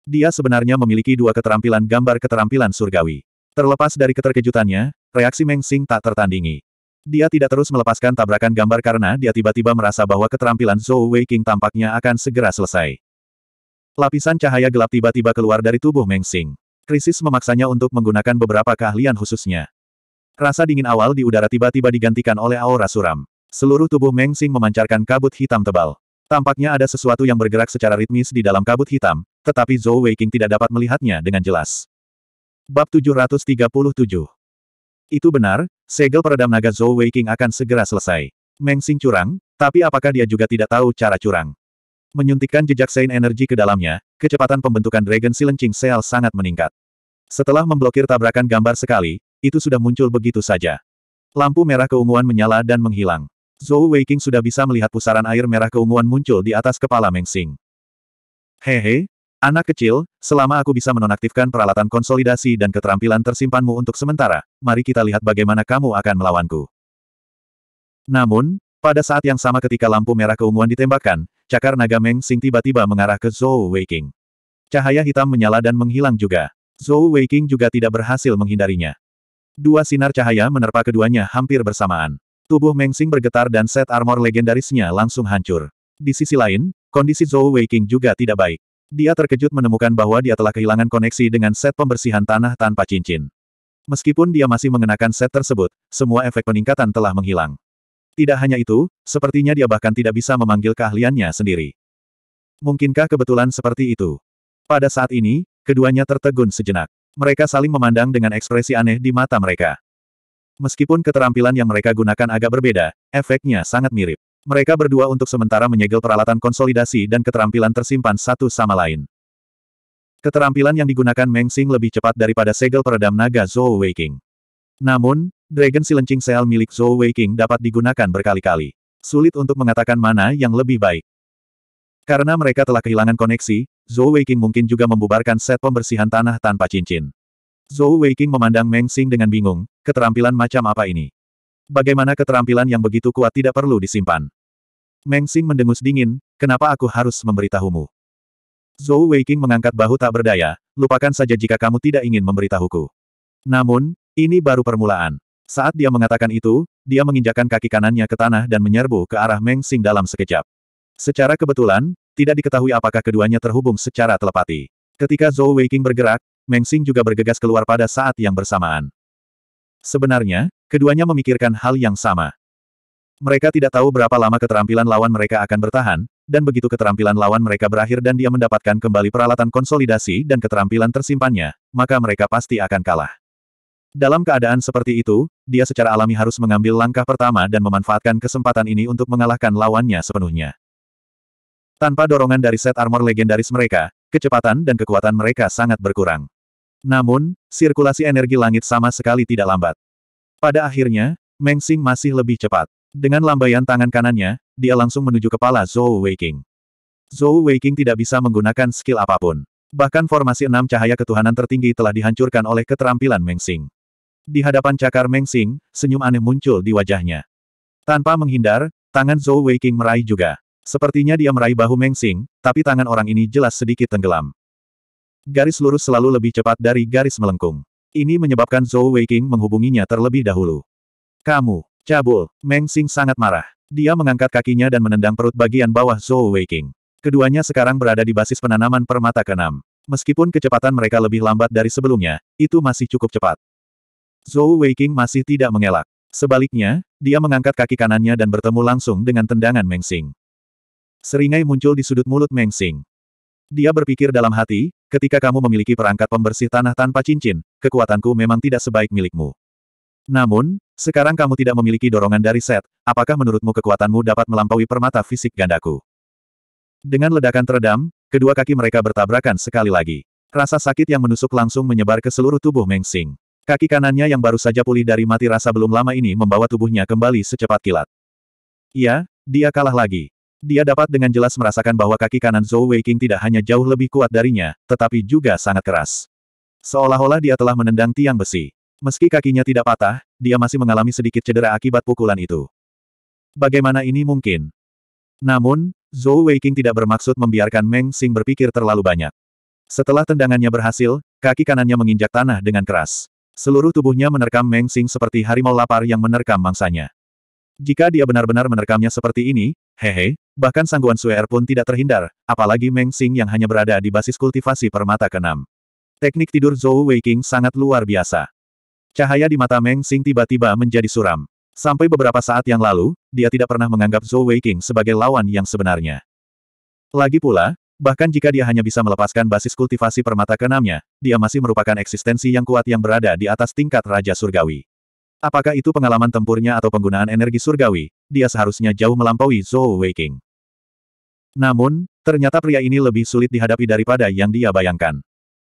Dia sebenarnya memiliki dua keterampilan gambar keterampilan surgawi. Terlepas dari keterkejutannya, reaksi Mengxing tak tertandingi. Dia tidak terus melepaskan tabrakan gambar karena dia tiba-tiba merasa bahwa keterampilan Zhou Weiqing tampaknya akan segera selesai. Lapisan cahaya gelap tiba-tiba keluar dari tubuh Mengxing. Krisis memaksanya untuk menggunakan beberapa keahlian khususnya. Rasa dingin awal di udara tiba-tiba digantikan oleh aura suram. Seluruh tubuh Meng Xing memancarkan kabut hitam tebal. Tampaknya ada sesuatu yang bergerak secara ritmis di dalam kabut hitam, tetapi Zhou Weiqing tidak dapat melihatnya dengan jelas. Bab 737 Itu benar, segel peredam naga Zhou Weiqing akan segera selesai. Meng Xing curang, tapi apakah dia juga tidak tahu cara curang? Menyuntikkan jejak Sein energi ke dalamnya, kecepatan pembentukan Dragon Silencing Seal sangat meningkat. Setelah memblokir tabrakan gambar sekali, itu sudah muncul begitu saja. Lampu merah keunguan menyala dan menghilang. Zhou Weiqing sudah bisa melihat pusaran air merah keunguan muncul di atas kepala Meng Xing. Hehe, anak kecil, selama aku bisa menonaktifkan peralatan konsolidasi dan keterampilan tersimpanmu untuk sementara, mari kita lihat bagaimana kamu akan melawanku. Namun, pada saat yang sama ketika lampu merah keunguan ditembakkan, cakar naga Meng Xing tiba-tiba mengarah ke Zhou Weiqing. Cahaya hitam menyala dan menghilang juga. Zhou Weiqing juga tidak berhasil menghindarinya. Dua sinar cahaya menerpa keduanya hampir bersamaan. Tubuh Mengxing bergetar dan set armor legendarisnya langsung hancur. Di sisi lain, kondisi Zhou Weiqing juga tidak baik. Dia terkejut menemukan bahwa dia telah kehilangan koneksi dengan set pembersihan tanah tanpa cincin. Meskipun dia masih mengenakan set tersebut, semua efek peningkatan telah menghilang. Tidak hanya itu, sepertinya dia bahkan tidak bisa memanggil keahliannya sendiri. Mungkinkah kebetulan seperti itu? Pada saat ini, keduanya tertegun sejenak. Mereka saling memandang dengan ekspresi aneh di mata mereka. Meskipun keterampilan yang mereka gunakan agak berbeda, efeknya sangat mirip. Mereka berdua untuk sementara menyegel peralatan konsolidasi dan keterampilan tersimpan satu sama lain. Keterampilan yang digunakan Meng Xing lebih cepat daripada segel peredam naga Zhou Weiqing. Namun, Dragon Silencing Cell milik Zhou Weiqing dapat digunakan berkali-kali. Sulit untuk mengatakan mana yang lebih baik. Karena mereka telah kehilangan koneksi, Zhou Weiqing mungkin juga membubarkan set pembersihan tanah tanpa cincin. Zhou Weiqing memandang Meng Xing dengan bingung, keterampilan macam apa ini? Bagaimana keterampilan yang begitu kuat tidak perlu disimpan? Meng Xing mendengus dingin, kenapa aku harus memberitahumu? Zhou Weiqing mengangkat bahu tak berdaya, lupakan saja jika kamu tidak ingin memberitahuku. Namun, ini baru permulaan. Saat dia mengatakan itu, dia menginjakan kaki kanannya ke tanah dan menyerbu ke arah Meng Xing dalam sekejap. Secara kebetulan, tidak diketahui apakah keduanya terhubung secara telepati. Ketika Zhou Weiqing bergerak, Meng Xing juga bergegas keluar pada saat yang bersamaan. Sebenarnya, keduanya memikirkan hal yang sama. Mereka tidak tahu berapa lama keterampilan lawan mereka akan bertahan, dan begitu keterampilan lawan mereka berakhir dan dia mendapatkan kembali peralatan konsolidasi dan keterampilan tersimpannya, maka mereka pasti akan kalah. Dalam keadaan seperti itu, dia secara alami harus mengambil langkah pertama dan memanfaatkan kesempatan ini untuk mengalahkan lawannya sepenuhnya. Tanpa dorongan dari set armor legendaris mereka, kecepatan dan kekuatan mereka sangat berkurang. Namun, sirkulasi energi langit sama sekali tidak lambat. Pada akhirnya, Meng Xing masih lebih cepat. Dengan lambaian tangan kanannya, dia langsung menuju kepala Zhou Weiqing. Zhou Weiqing tidak bisa menggunakan skill apapun. Bahkan formasi enam cahaya ketuhanan tertinggi telah dihancurkan oleh keterampilan Meng Xing. Di hadapan cakar Meng Xing, senyum aneh muncul di wajahnya. Tanpa menghindar, tangan Zhou Weiqing meraih juga. Sepertinya dia meraih bahu Meng Xing, tapi tangan orang ini jelas sedikit tenggelam. Garis lurus selalu lebih cepat dari garis melengkung. Ini menyebabkan Zhou Weiqing menghubunginya terlebih dahulu. Kamu, cabul, Meng Xing sangat marah. Dia mengangkat kakinya dan menendang perut bagian bawah Zhou Weiqing. Keduanya sekarang berada di basis penanaman permata keenam. Meskipun kecepatan mereka lebih lambat dari sebelumnya, itu masih cukup cepat. Zhou Weiqing masih tidak mengelak. Sebaliknya, dia mengangkat kaki kanannya dan bertemu langsung dengan tendangan Meng Xing. Seringai muncul di sudut mulut Meng Xing. Dia berpikir dalam hati, ketika kamu memiliki perangkat pembersih tanah tanpa cincin, kekuatanku memang tidak sebaik milikmu. Namun, sekarang kamu tidak memiliki dorongan dari set, apakah menurutmu kekuatanmu dapat melampaui permata fisik gandaku? Dengan ledakan teredam, kedua kaki mereka bertabrakan sekali lagi. Rasa sakit yang menusuk langsung menyebar ke seluruh tubuh Meng Xing. Kaki kanannya yang baru saja pulih dari mati rasa belum lama ini membawa tubuhnya kembali secepat kilat. Iya, dia kalah lagi. Dia dapat dengan jelas merasakan bahwa kaki kanan Zhou Weiqing tidak hanya jauh lebih kuat darinya, tetapi juga sangat keras. Seolah-olah dia telah menendang tiang besi. Meski kakinya tidak patah, dia masih mengalami sedikit cedera akibat pukulan itu. Bagaimana ini mungkin? Namun, Zhou Weiqing tidak bermaksud membiarkan Meng Xing berpikir terlalu banyak. Setelah tendangannya berhasil, kaki kanannya menginjak tanah dengan keras. Seluruh tubuhnya menerkam Meng Xing seperti harimau lapar yang menerkam mangsanya. Jika dia benar-benar menerkamnya seperti ini, hehe, bahkan sangguan Suer er pun tidak terhindar, apalagi Meng Xing yang hanya berada di basis kultivasi permata keenam. Teknik tidur Zhou Weiqing sangat luar biasa. Cahaya di mata Meng Xing tiba-tiba menjadi suram. Sampai beberapa saat yang lalu, dia tidak pernah menganggap Zhou Weiqing sebagai lawan yang sebenarnya. Lagi pula, bahkan jika dia hanya bisa melepaskan basis kultivasi permata keenamnya, dia masih merupakan eksistensi yang kuat yang berada di atas tingkat Raja Surgawi. Apakah itu pengalaman tempurnya atau penggunaan energi surgawi, dia seharusnya jauh melampaui Zhou Weiqing. Namun, ternyata pria ini lebih sulit dihadapi daripada yang dia bayangkan.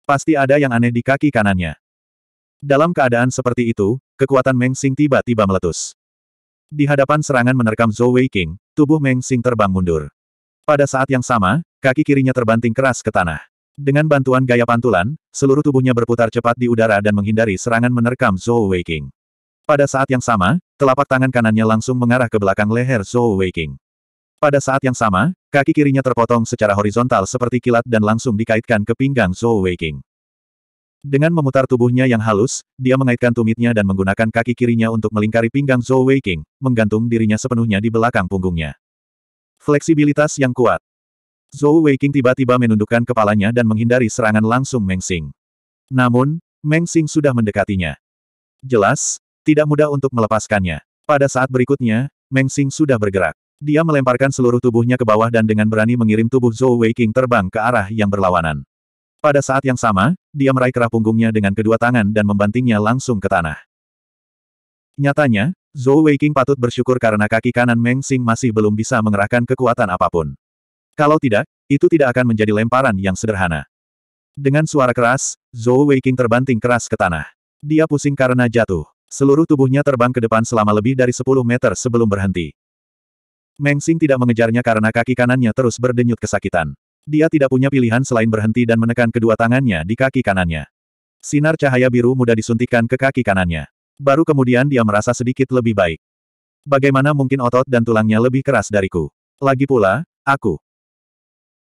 Pasti ada yang aneh di kaki kanannya. Dalam keadaan seperti itu, kekuatan Meng Xing tiba-tiba meletus. Di hadapan serangan menerkam Zhou Weiqing, tubuh Meng Xing terbang mundur. Pada saat yang sama, kaki kirinya terbanting keras ke tanah. Dengan bantuan gaya pantulan, seluruh tubuhnya berputar cepat di udara dan menghindari serangan menerkam Zhou Weiqing. Pada saat yang sama, telapak tangan kanannya langsung mengarah ke belakang leher Zhou Weiqing. Pada saat yang sama, kaki kirinya terpotong secara horizontal seperti kilat dan langsung dikaitkan ke pinggang Zhou Weiqing. Dengan memutar tubuhnya yang halus, dia mengaitkan tumitnya dan menggunakan kaki kirinya untuk melingkari pinggang Zhou Weiqing, menggantung dirinya sepenuhnya di belakang punggungnya. Fleksibilitas yang kuat. Zhou Weiqing tiba-tiba menundukkan kepalanya dan menghindari serangan langsung Meng Xing. Namun, Meng Xing sudah mendekatinya. Jelas, tidak mudah untuk melepaskannya. Pada saat berikutnya, Meng Xing sudah bergerak. Dia melemparkan seluruh tubuhnya ke bawah dan dengan berani mengirim tubuh Zhou Weiqing terbang ke arah yang berlawanan. Pada saat yang sama, dia meraih kerah punggungnya dengan kedua tangan dan membantingnya langsung ke tanah. Nyatanya, Zhou Weiqing patut bersyukur karena kaki kanan Meng Xing masih belum bisa mengerahkan kekuatan apapun. Kalau tidak, itu tidak akan menjadi lemparan yang sederhana. Dengan suara keras, Zhou Weiqing terbanting keras ke tanah. Dia pusing karena jatuh. Seluruh tubuhnya terbang ke depan selama lebih dari 10 meter sebelum berhenti. Meng Xing tidak mengejarnya karena kaki kanannya terus berdenyut kesakitan. Dia tidak punya pilihan selain berhenti dan menekan kedua tangannya di kaki kanannya. Sinar cahaya biru mudah disuntikkan ke kaki kanannya. Baru kemudian dia merasa sedikit lebih baik. Bagaimana mungkin otot dan tulangnya lebih keras dariku? Lagi pula, aku.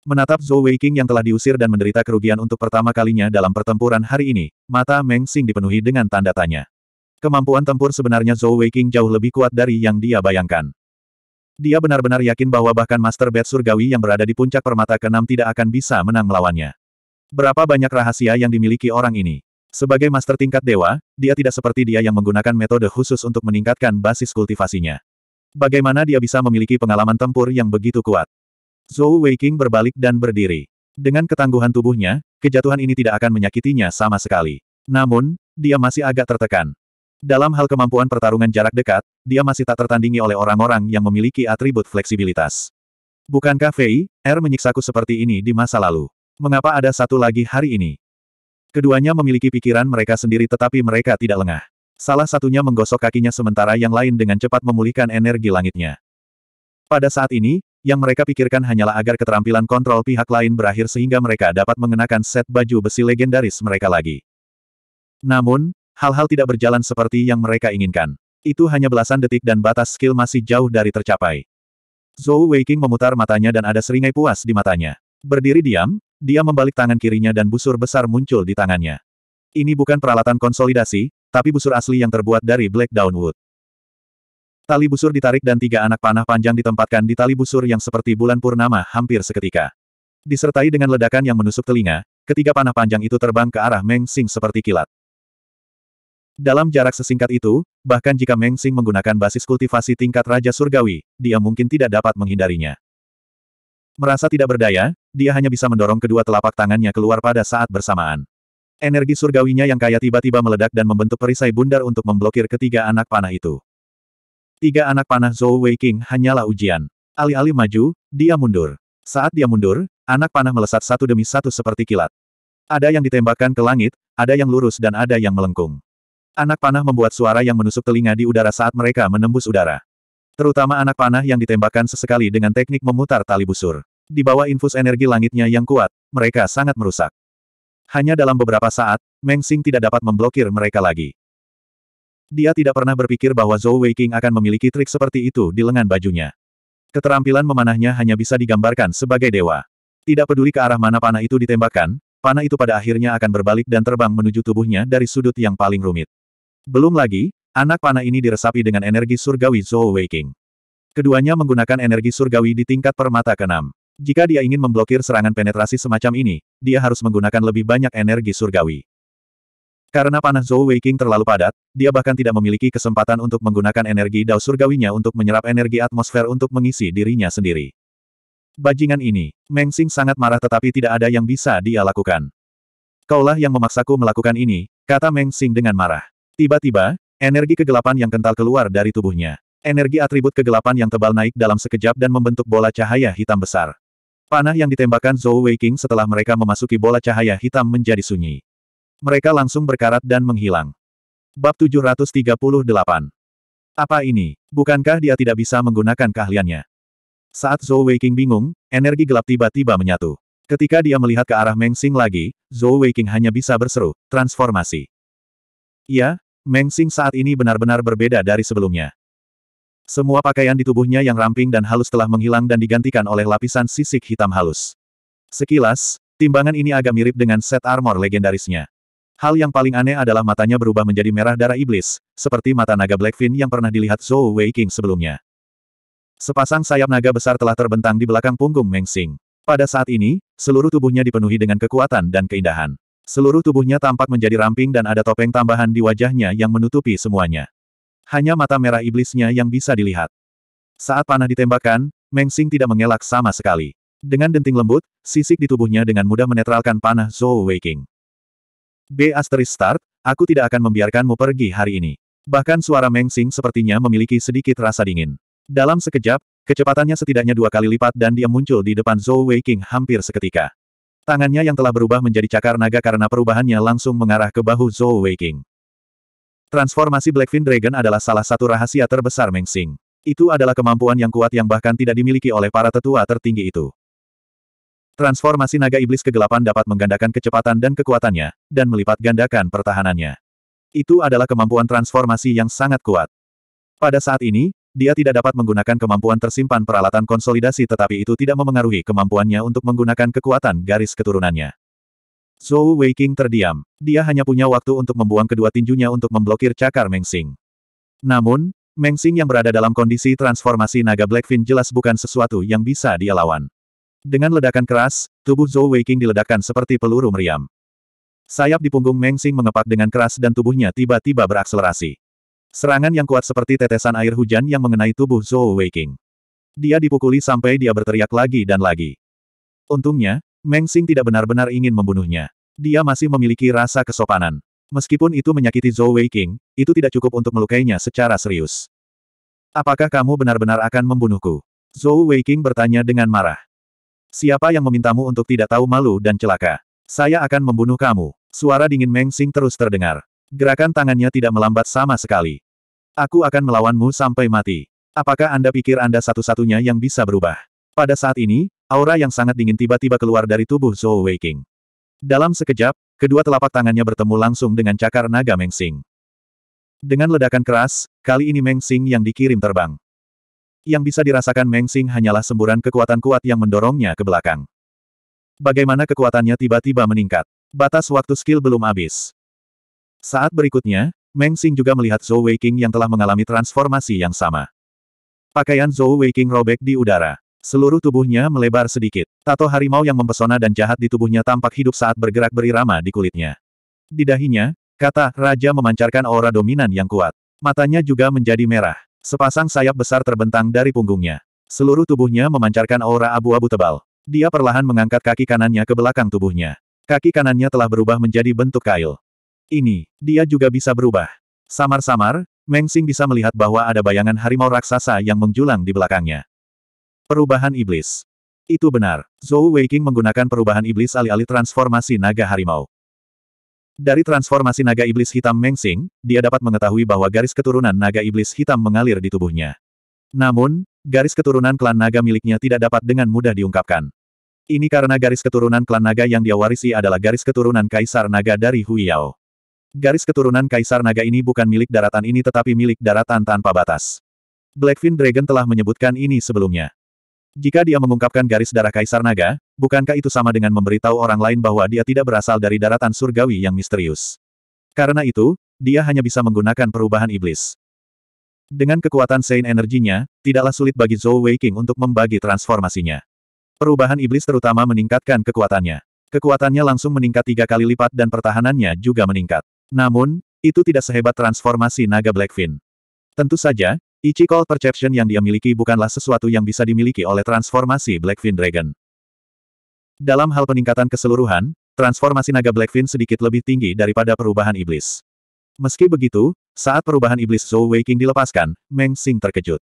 Menatap Zhou Weiqing yang telah diusir dan menderita kerugian untuk pertama kalinya dalam pertempuran hari ini, mata Meng Xing dipenuhi dengan tanda tanya. Kemampuan tempur sebenarnya Zhou Weiqing jauh lebih kuat dari yang dia bayangkan. Dia benar-benar yakin bahwa bahkan Master Bed Surgawi yang berada di puncak permata keenam tidak akan bisa menang melawannya. Berapa banyak rahasia yang dimiliki orang ini? Sebagai master tingkat dewa, dia tidak seperti dia yang menggunakan metode khusus untuk meningkatkan basis kultivasinya. Bagaimana dia bisa memiliki pengalaman tempur yang begitu kuat? Zhou Weiqing berbalik dan berdiri. Dengan ketangguhan tubuhnya, kejatuhan ini tidak akan menyakitinya sama sekali. Namun, dia masih agak tertekan. Dalam hal kemampuan pertarungan jarak dekat, dia masih tak tertandingi oleh orang-orang yang memiliki atribut fleksibilitas. Bukankah Fei, R er menyiksaku seperti ini di masa lalu? Mengapa ada satu lagi hari ini? Keduanya memiliki pikiran mereka sendiri tetapi mereka tidak lengah. Salah satunya menggosok kakinya sementara yang lain dengan cepat memulihkan energi langitnya. Pada saat ini, yang mereka pikirkan hanyalah agar keterampilan kontrol pihak lain berakhir sehingga mereka dapat mengenakan set baju besi legendaris mereka lagi. Namun, Hal-hal tidak berjalan seperti yang mereka inginkan. Itu hanya belasan detik dan batas skill masih jauh dari tercapai. Zhou Weiqing memutar matanya dan ada seringai puas di matanya. Berdiri diam, dia membalik tangan kirinya dan busur besar muncul di tangannya. Ini bukan peralatan konsolidasi, tapi busur asli yang terbuat dari Black Downwood. Tali busur ditarik dan tiga anak panah panjang ditempatkan di tali busur yang seperti bulan purnama hampir seketika. Disertai dengan ledakan yang menusuk telinga, ketiga panah panjang itu terbang ke arah Meng Sing seperti kilat. Dalam jarak sesingkat itu, bahkan jika Meng Xing menggunakan basis kultivasi tingkat Raja Surgawi, dia mungkin tidak dapat menghindarinya. Merasa tidak berdaya, dia hanya bisa mendorong kedua telapak tangannya keluar pada saat bersamaan. Energi surgawinya yang kaya tiba-tiba meledak dan membentuk perisai bundar untuk memblokir ketiga anak panah itu. Tiga anak panah Zhou Wei King hanyalah ujian. Alih-alih maju, dia mundur. Saat dia mundur, anak panah melesat satu demi satu seperti kilat. Ada yang ditembakkan ke langit, ada yang lurus dan ada yang melengkung. Anak panah membuat suara yang menusuk telinga di udara saat mereka menembus udara. Terutama anak panah yang ditembakkan sesekali dengan teknik memutar tali busur. Di bawah infus energi langitnya yang kuat, mereka sangat merusak. Hanya dalam beberapa saat, Meng Xing tidak dapat memblokir mereka lagi. Dia tidak pernah berpikir bahwa Zhou Weiqing akan memiliki trik seperti itu di lengan bajunya. Keterampilan memanahnya hanya bisa digambarkan sebagai dewa. Tidak peduli ke arah mana panah itu ditembakkan, panah itu pada akhirnya akan berbalik dan terbang menuju tubuhnya dari sudut yang paling rumit. Belum lagi, anak panah ini diresapi dengan energi surgawi Zou Weiqing. Keduanya menggunakan energi surgawi di tingkat permata keenam. Jika dia ingin memblokir serangan penetrasi semacam ini, dia harus menggunakan lebih banyak energi surgawi. Karena panah Zhou Weiqing terlalu padat, dia bahkan tidak memiliki kesempatan untuk menggunakan energi dao surgawinya untuk menyerap energi atmosfer untuk mengisi dirinya sendiri. Bajingan ini, Meng Xing sangat marah tetapi tidak ada yang bisa dia lakukan. Kaulah yang memaksaku melakukan ini, kata Meng Xing dengan marah. Tiba-tiba, energi kegelapan yang kental keluar dari tubuhnya. Energi atribut kegelapan yang tebal naik dalam sekejap dan membentuk bola cahaya hitam besar. Panah yang ditembakkan Zhou Weiqing setelah mereka memasuki bola cahaya hitam menjadi sunyi. Mereka langsung berkarat dan menghilang. Bab 738 Apa ini? Bukankah dia tidak bisa menggunakan keahliannya? Saat Zhou Weiqing bingung, energi gelap tiba-tiba menyatu. Ketika dia melihat ke arah Meng Xing lagi, Zhou Weiqing hanya bisa berseru, transformasi. Iya, Meng Xing saat ini benar-benar berbeda dari sebelumnya. Semua pakaian di tubuhnya yang ramping dan halus telah menghilang dan digantikan oleh lapisan sisik hitam halus. Sekilas, timbangan ini agak mirip dengan set armor legendarisnya. Hal yang paling aneh adalah matanya berubah menjadi merah darah iblis, seperti mata naga Blackfin yang pernah dilihat Zhou Wei King sebelumnya. Sepasang sayap naga besar telah terbentang di belakang punggung Meng Xing. Pada saat ini, seluruh tubuhnya dipenuhi dengan kekuatan dan keindahan. Seluruh tubuhnya tampak menjadi ramping dan ada topeng tambahan di wajahnya yang menutupi semuanya. Hanya mata merah iblisnya yang bisa dilihat. Saat panah ditembakkan, Meng Xing tidak mengelak sama sekali. Dengan denting lembut, sisik di tubuhnya dengan mudah menetralkan panah Zhou Weiqing. B asteris start, aku tidak akan membiarkanmu pergi hari ini. Bahkan suara Meng Xing sepertinya memiliki sedikit rasa dingin. Dalam sekejap, kecepatannya setidaknya dua kali lipat dan dia muncul di depan Zhou Weiqing hampir seketika. Tangannya yang telah berubah menjadi cakar naga karena perubahannya langsung mengarah ke bahu Zhou Weiqing. Transformasi Blackfin Dragon adalah salah satu rahasia terbesar Meng Xing. Itu adalah kemampuan yang kuat yang bahkan tidak dimiliki oleh para tetua tertinggi itu. Transformasi naga iblis kegelapan dapat menggandakan kecepatan dan kekuatannya, dan melipat gandakan pertahanannya. Itu adalah kemampuan transformasi yang sangat kuat. Pada saat ini, dia tidak dapat menggunakan kemampuan tersimpan peralatan konsolidasi tetapi itu tidak memengaruhi kemampuannya untuk menggunakan kekuatan garis keturunannya. Zhou Weiking terdiam. Dia hanya punya waktu untuk membuang kedua tinjunya untuk memblokir cakar Mengsing. Namun, Mengsing yang berada dalam kondisi transformasi naga Blackfin jelas bukan sesuatu yang bisa dia lawan. Dengan ledakan keras, tubuh Zhou Weiking diledakkan seperti peluru meriam. Sayap di punggung Mengsing mengepak dengan keras dan tubuhnya tiba-tiba berakselerasi. Serangan yang kuat seperti tetesan air hujan yang mengenai tubuh Zhou Weiqing. Dia dipukuli sampai dia berteriak lagi dan lagi. Untungnya, Meng Xing tidak benar-benar ingin membunuhnya. Dia masih memiliki rasa kesopanan. Meskipun itu menyakiti Zhou Weiqing, itu tidak cukup untuk melukainya secara serius. Apakah kamu benar-benar akan membunuhku? Zhou Weiqing bertanya dengan marah. Siapa yang memintamu untuk tidak tahu malu dan celaka? Saya akan membunuh kamu. Suara dingin Meng Xing terus terdengar. Gerakan tangannya tidak melambat sama sekali. Aku akan melawanmu sampai mati. Apakah Anda pikir Anda satu-satunya yang bisa berubah? Pada saat ini, aura yang sangat dingin tiba-tiba keluar dari tubuh Zhou Weiqing. Dalam sekejap, kedua telapak tangannya bertemu langsung dengan cakar naga Meng Xing. Dengan ledakan keras, kali ini Meng Xing yang dikirim terbang. Yang bisa dirasakan Meng Xing hanyalah semburan kekuatan kuat yang mendorongnya ke belakang. Bagaimana kekuatannya tiba-tiba meningkat? Batas waktu skill belum habis. Saat berikutnya, Meng Xing juga melihat Zhou Weiqing yang telah mengalami transformasi yang sama. Pakaian Zhou Weiqing robek di udara. Seluruh tubuhnya melebar sedikit. Tato harimau yang mempesona dan jahat di tubuhnya tampak hidup saat bergerak berirama di kulitnya. Di dahinya, kata Raja memancarkan aura dominan yang kuat. Matanya juga menjadi merah. Sepasang sayap besar terbentang dari punggungnya. Seluruh tubuhnya memancarkan aura abu-abu tebal. Dia perlahan mengangkat kaki kanannya ke belakang tubuhnya. Kaki kanannya telah berubah menjadi bentuk kail ini, dia juga bisa berubah. Samar-samar, Meng Xing bisa melihat bahwa ada bayangan harimau raksasa yang menjulang di belakangnya. Perubahan Iblis Itu benar, Zhou Weiqing menggunakan perubahan iblis alih-alih transformasi naga harimau. Dari transformasi naga iblis hitam Meng Xing, dia dapat mengetahui bahwa garis keturunan naga iblis hitam mengalir di tubuhnya. Namun, garis keturunan klan naga miliknya tidak dapat dengan mudah diungkapkan. Ini karena garis keturunan klan naga yang dia warisi adalah garis keturunan kaisar naga dari Huiyao. Garis keturunan Kaisar Naga ini bukan milik daratan ini tetapi milik daratan tanpa batas. Blackfin Dragon telah menyebutkan ini sebelumnya. Jika dia mengungkapkan garis darah Kaisar Naga, bukankah itu sama dengan memberitahu orang lain bahwa dia tidak berasal dari daratan surgawi yang misterius? Karena itu, dia hanya bisa menggunakan perubahan iblis. Dengan kekuatan Sein energinya, tidaklah sulit bagi Zhou King untuk membagi transformasinya. Perubahan iblis terutama meningkatkan kekuatannya. Kekuatannya langsung meningkat tiga kali lipat dan pertahanannya juga meningkat. Namun, itu tidak sehebat transformasi naga Blackfin. Tentu saja, Ichikol Perception yang dia miliki bukanlah sesuatu yang bisa dimiliki oleh transformasi Blackfin Dragon. Dalam hal peningkatan keseluruhan, transformasi naga Blackfin sedikit lebih tinggi daripada perubahan iblis. Meski begitu, saat perubahan iblis Zhou Weiqing dilepaskan, Meng Xing terkejut.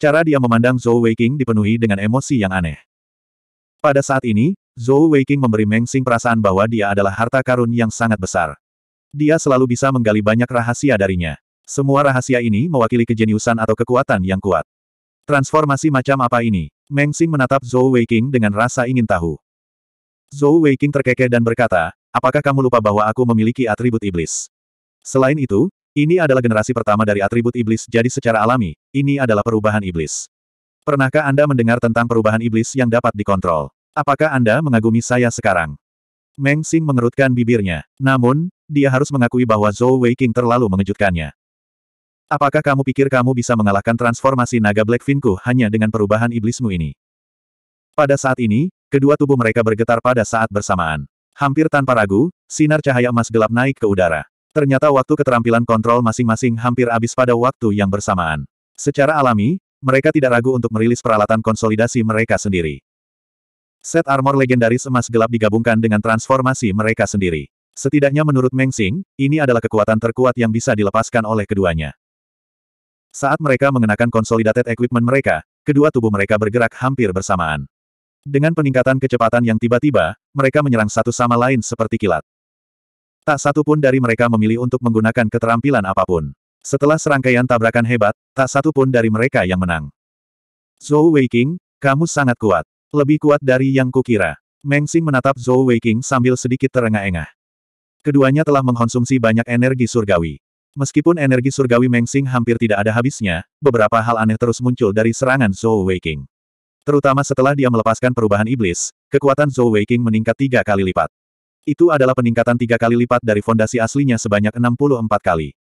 Cara dia memandang Zhou Weiqing dipenuhi dengan emosi yang aneh. Pada saat ini, Zhou Weiqing memberi Meng Xing perasaan bahwa dia adalah harta karun yang sangat besar. Dia selalu bisa menggali banyak rahasia darinya. Semua rahasia ini mewakili kejeniusan atau kekuatan yang kuat. Transformasi macam apa ini? Meng Xing menatap Zhou Weiqing dengan rasa ingin tahu. Zhou Weiqing terkekeh dan berkata, apakah kamu lupa bahwa aku memiliki atribut iblis? Selain itu, ini adalah generasi pertama dari atribut iblis jadi secara alami, ini adalah perubahan iblis. Pernahkah Anda mendengar tentang perubahan iblis yang dapat dikontrol? Apakah Anda mengagumi saya sekarang? Meng Xing mengerutkan bibirnya. Namun, dia harus mengakui bahwa Zhou Weiqing terlalu mengejutkannya. Apakah kamu pikir kamu bisa mengalahkan transformasi naga Blackfinku hanya dengan perubahan iblismu ini? Pada saat ini, kedua tubuh mereka bergetar pada saat bersamaan. Hampir tanpa ragu, sinar cahaya emas gelap naik ke udara. Ternyata waktu keterampilan kontrol masing-masing hampir habis pada waktu yang bersamaan. Secara alami, mereka tidak ragu untuk merilis peralatan konsolidasi mereka sendiri. Set armor legendaris emas gelap digabungkan dengan transformasi mereka sendiri. Setidaknya menurut Meng Xing, ini adalah kekuatan terkuat yang bisa dilepaskan oleh keduanya. Saat mereka mengenakan konsolidated equipment mereka, kedua tubuh mereka bergerak hampir bersamaan. Dengan peningkatan kecepatan yang tiba-tiba, mereka menyerang satu sama lain seperti kilat. Tak satu pun dari mereka memilih untuk menggunakan keterampilan apapun. Setelah serangkaian tabrakan hebat, tak satu pun dari mereka yang menang. Zhou Weiqing, kamu sangat kuat. Lebih kuat dari yang kukira. Meng Xing menatap Zhou Weiqing sambil sedikit terengah-engah. Keduanya telah mengkonsumsi banyak energi surgawi. Meskipun energi surgawi Mengsing hampir tidak ada habisnya, beberapa hal aneh terus muncul dari serangan Zhou Weiqing. Terutama setelah dia melepaskan perubahan iblis, kekuatan Zhou Weiqing meningkat tiga kali lipat. Itu adalah peningkatan tiga kali lipat dari fondasi aslinya sebanyak 64 kali.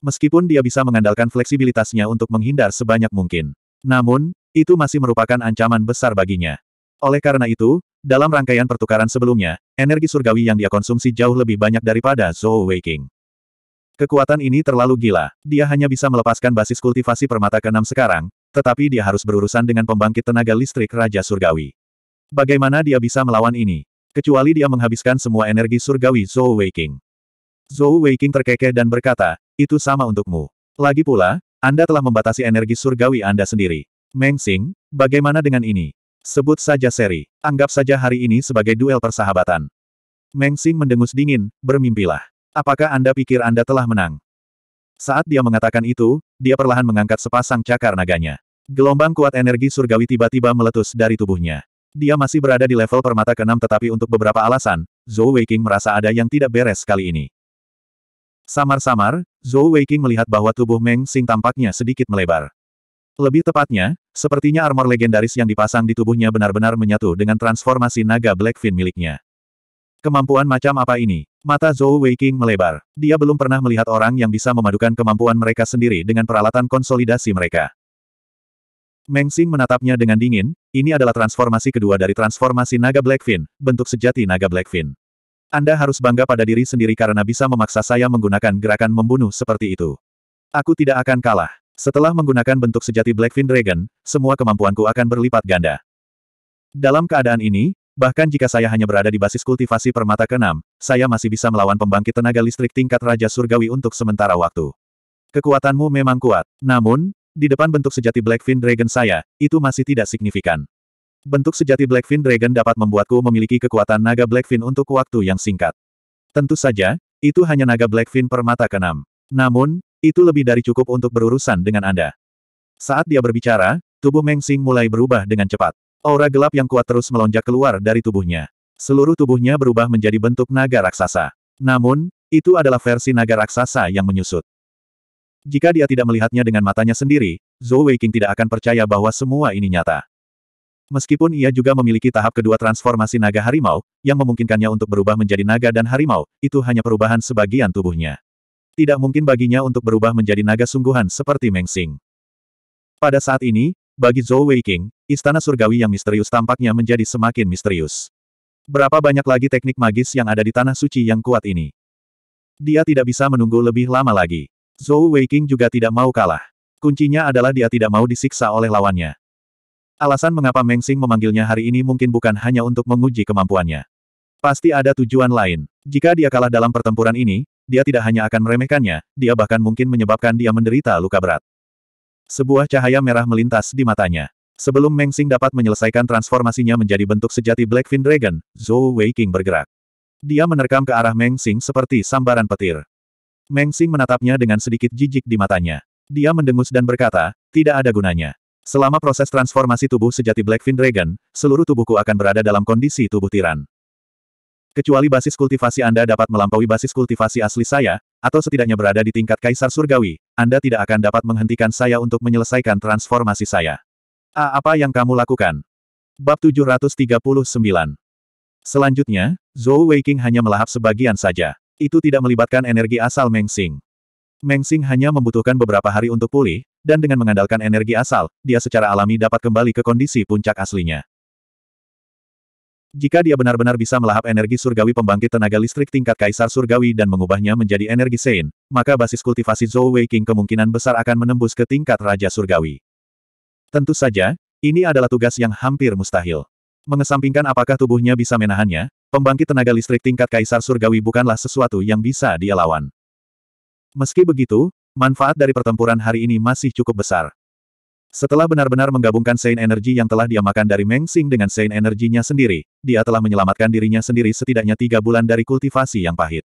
Meskipun dia bisa mengandalkan fleksibilitasnya untuk menghindar sebanyak mungkin. Namun, itu masih merupakan ancaman besar baginya. Oleh karena itu, dalam rangkaian pertukaran sebelumnya, energi surgawi yang dia konsumsi jauh lebih banyak daripada Zhou Weiking. Kekuatan ini terlalu gila. Dia hanya bisa melepaskan basis kultivasi permata keenam sekarang, tetapi dia harus berurusan dengan pembangkit tenaga listrik Raja Surgawi. Bagaimana dia bisa melawan ini? Kecuali dia menghabiskan semua energi surgawi Zhou Weiking. Zhou Weiking terkekeh dan berkata, itu sama untukmu. Lagi pula, Anda telah membatasi energi surgawi Anda sendiri. Meng Xing, bagaimana dengan ini? Sebut saja seri. Anggap saja hari ini sebagai duel persahabatan. Meng Xing mendengus dingin, bermimpilah. Apakah Anda pikir Anda telah menang? Saat dia mengatakan itu, dia perlahan mengangkat sepasang cakar naganya. Gelombang kuat energi surgawi tiba-tiba meletus dari tubuhnya. Dia masih berada di level permata keenam tetapi untuk beberapa alasan, Zhou Weiqing merasa ada yang tidak beres kali ini. Samar-samar, Zhou Weiqing melihat bahwa tubuh Meng Xing tampaknya sedikit melebar. Lebih tepatnya, Sepertinya armor legendaris yang dipasang di tubuhnya benar-benar menyatu dengan transformasi naga Blackfin miliknya. Kemampuan macam apa ini? Mata Zhou Weiqing melebar. Dia belum pernah melihat orang yang bisa memadukan kemampuan mereka sendiri dengan peralatan konsolidasi mereka. Meng Xing menatapnya dengan dingin, ini adalah transformasi kedua dari transformasi naga Blackfin, bentuk sejati naga Blackfin. Anda harus bangga pada diri sendiri karena bisa memaksa saya menggunakan gerakan membunuh seperti itu. Aku tidak akan kalah. Setelah menggunakan bentuk sejati Blackfin Dragon, semua kemampuanku akan berlipat ganda. Dalam keadaan ini, bahkan jika saya hanya berada di basis kultivasi permata keenam, saya masih bisa melawan pembangkit tenaga listrik tingkat Raja Surgawi untuk sementara waktu. Kekuatanmu memang kuat, namun, di depan bentuk sejati Blackfin Dragon saya, itu masih tidak signifikan. Bentuk sejati Blackfin Dragon dapat membuatku memiliki kekuatan naga Blackfin untuk waktu yang singkat. Tentu saja, itu hanya naga Blackfin permata keenam. Namun, itu lebih dari cukup untuk berurusan dengan Anda. Saat dia berbicara, tubuh Meng Xing mulai berubah dengan cepat. Aura gelap yang kuat terus melonjak keluar dari tubuhnya. Seluruh tubuhnya berubah menjadi bentuk naga raksasa. Namun, itu adalah versi naga raksasa yang menyusut. Jika dia tidak melihatnya dengan matanya sendiri, Zhou Weiqing tidak akan percaya bahwa semua ini nyata. Meskipun ia juga memiliki tahap kedua transformasi naga harimau, yang memungkinkannya untuk berubah menjadi naga dan harimau, itu hanya perubahan sebagian tubuhnya. Tidak mungkin baginya untuk berubah menjadi naga sungguhan seperti Mengxing. Pada saat ini, bagi Zhou Weiqing, istana surgawi yang misterius tampaknya menjadi semakin misterius. Berapa banyak lagi teknik magis yang ada di tanah suci yang kuat ini? Dia tidak bisa menunggu lebih lama lagi. Zhou Weiqing juga tidak mau kalah. Kuncinya adalah dia tidak mau disiksa oleh lawannya. Alasan mengapa Mengxing memanggilnya hari ini mungkin bukan hanya untuk menguji kemampuannya. Pasti ada tujuan lain. Jika dia kalah dalam pertempuran ini, dia tidak hanya akan meremehkannya, dia bahkan mungkin menyebabkan dia menderita luka berat. Sebuah cahaya merah melintas di matanya. Sebelum Meng Xing dapat menyelesaikan transformasinya menjadi bentuk sejati Blackfin Dragon, Zhou Weiqing bergerak. Dia menerkam ke arah Meng Xing seperti sambaran petir. Meng Xing menatapnya dengan sedikit jijik di matanya. Dia mendengus dan berkata, tidak ada gunanya. Selama proses transformasi tubuh sejati Blackfin Dragon, seluruh tubuhku akan berada dalam kondisi tubuh tiran. Kecuali basis kultivasi Anda dapat melampaui basis kultivasi asli saya, atau setidaknya berada di tingkat Kaisar Surgawi, Anda tidak akan dapat menghentikan saya untuk menyelesaikan transformasi saya. A. Ah, apa yang kamu lakukan? Bab 739 Selanjutnya, Zhou Weiqing hanya melahap sebagian saja. Itu tidak melibatkan energi asal Meng Xing. Meng Xing hanya membutuhkan beberapa hari untuk pulih, dan dengan mengandalkan energi asal, dia secara alami dapat kembali ke kondisi puncak aslinya. Jika dia benar-benar bisa melahap energi surgawi pembangkit tenaga listrik tingkat kaisar surgawi dan mengubahnya menjadi energi Sein, maka basis kultivasi Zhou Wei King kemungkinan besar akan menembus ke tingkat Raja Surgawi. Tentu saja, ini adalah tugas yang hampir mustahil. Mengesampingkan apakah tubuhnya bisa menahannya, pembangkit tenaga listrik tingkat kaisar surgawi bukanlah sesuatu yang bisa dia lawan. Meski begitu, manfaat dari pertempuran hari ini masih cukup besar. Setelah benar-benar menggabungkan Sein energi yang telah dia makan dari Meng Xing dengan Sein Energinya sendiri, dia telah menyelamatkan dirinya sendiri setidaknya tiga bulan dari kultivasi yang pahit.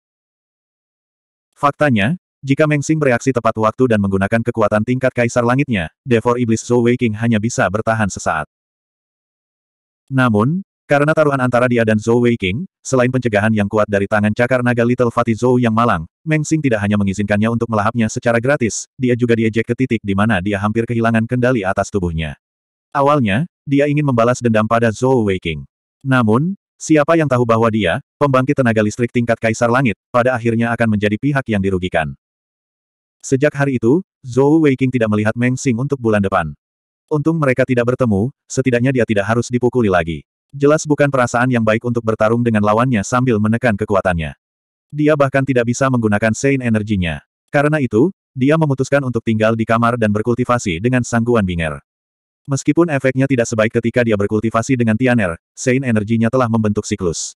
Faktanya, jika Meng Xing bereaksi tepat waktu dan menggunakan kekuatan tingkat kaisar langitnya, Devor Iblis Zhou Weiqing hanya bisa bertahan sesaat. Namun, karena taruhan antara dia dan Zhou Wei King, selain pencegahan yang kuat dari tangan cakar naga Little Fati Zhou yang malang, Meng Xing tidak hanya mengizinkannya untuk melahapnya secara gratis, dia juga diejek ke titik di mana dia hampir kehilangan kendali atas tubuhnya. Awalnya, dia ingin membalas dendam pada Zhou Wei King. Namun, siapa yang tahu bahwa dia, pembangkit tenaga listrik tingkat Kaisar Langit, pada akhirnya akan menjadi pihak yang dirugikan. Sejak hari itu, Zhou Wei King tidak melihat Meng Xing untuk bulan depan. Untung mereka tidak bertemu, setidaknya dia tidak harus dipukuli lagi. Jelas bukan perasaan yang baik untuk bertarung dengan lawannya sambil menekan kekuatannya. Dia bahkan tidak bisa menggunakan Sein energinya. Karena itu, dia memutuskan untuk tinggal di kamar dan berkultivasi dengan sangguan binger. Meskipun efeknya tidak sebaik ketika dia berkultivasi dengan Tianer, Sein energinya telah membentuk siklus.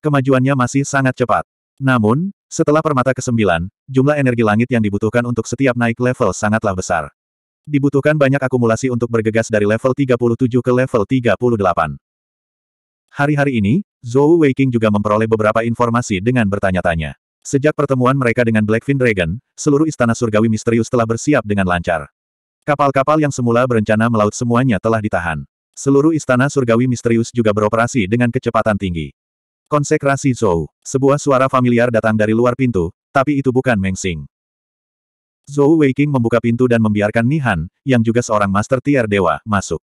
Kemajuannya masih sangat cepat. Namun, setelah permata ke-9, jumlah energi langit yang dibutuhkan untuk setiap naik level sangatlah besar. Dibutuhkan banyak akumulasi untuk bergegas dari level 37 ke level 38. Hari-hari ini, Zhou Weiqing juga memperoleh beberapa informasi dengan bertanya-tanya. Sejak pertemuan mereka dengan Blackfin Dragon, seluruh istana surgawi misterius telah bersiap dengan lancar. Kapal-kapal yang semula berencana melaut semuanya telah ditahan. Seluruh istana surgawi misterius juga beroperasi dengan kecepatan tinggi. Konsekrasi Zhou, sebuah suara familiar datang dari luar pintu, tapi itu bukan Meng Xing. Zhou Weiqing membuka pintu dan membiarkan Nihan, yang juga seorang master tier dewa, masuk.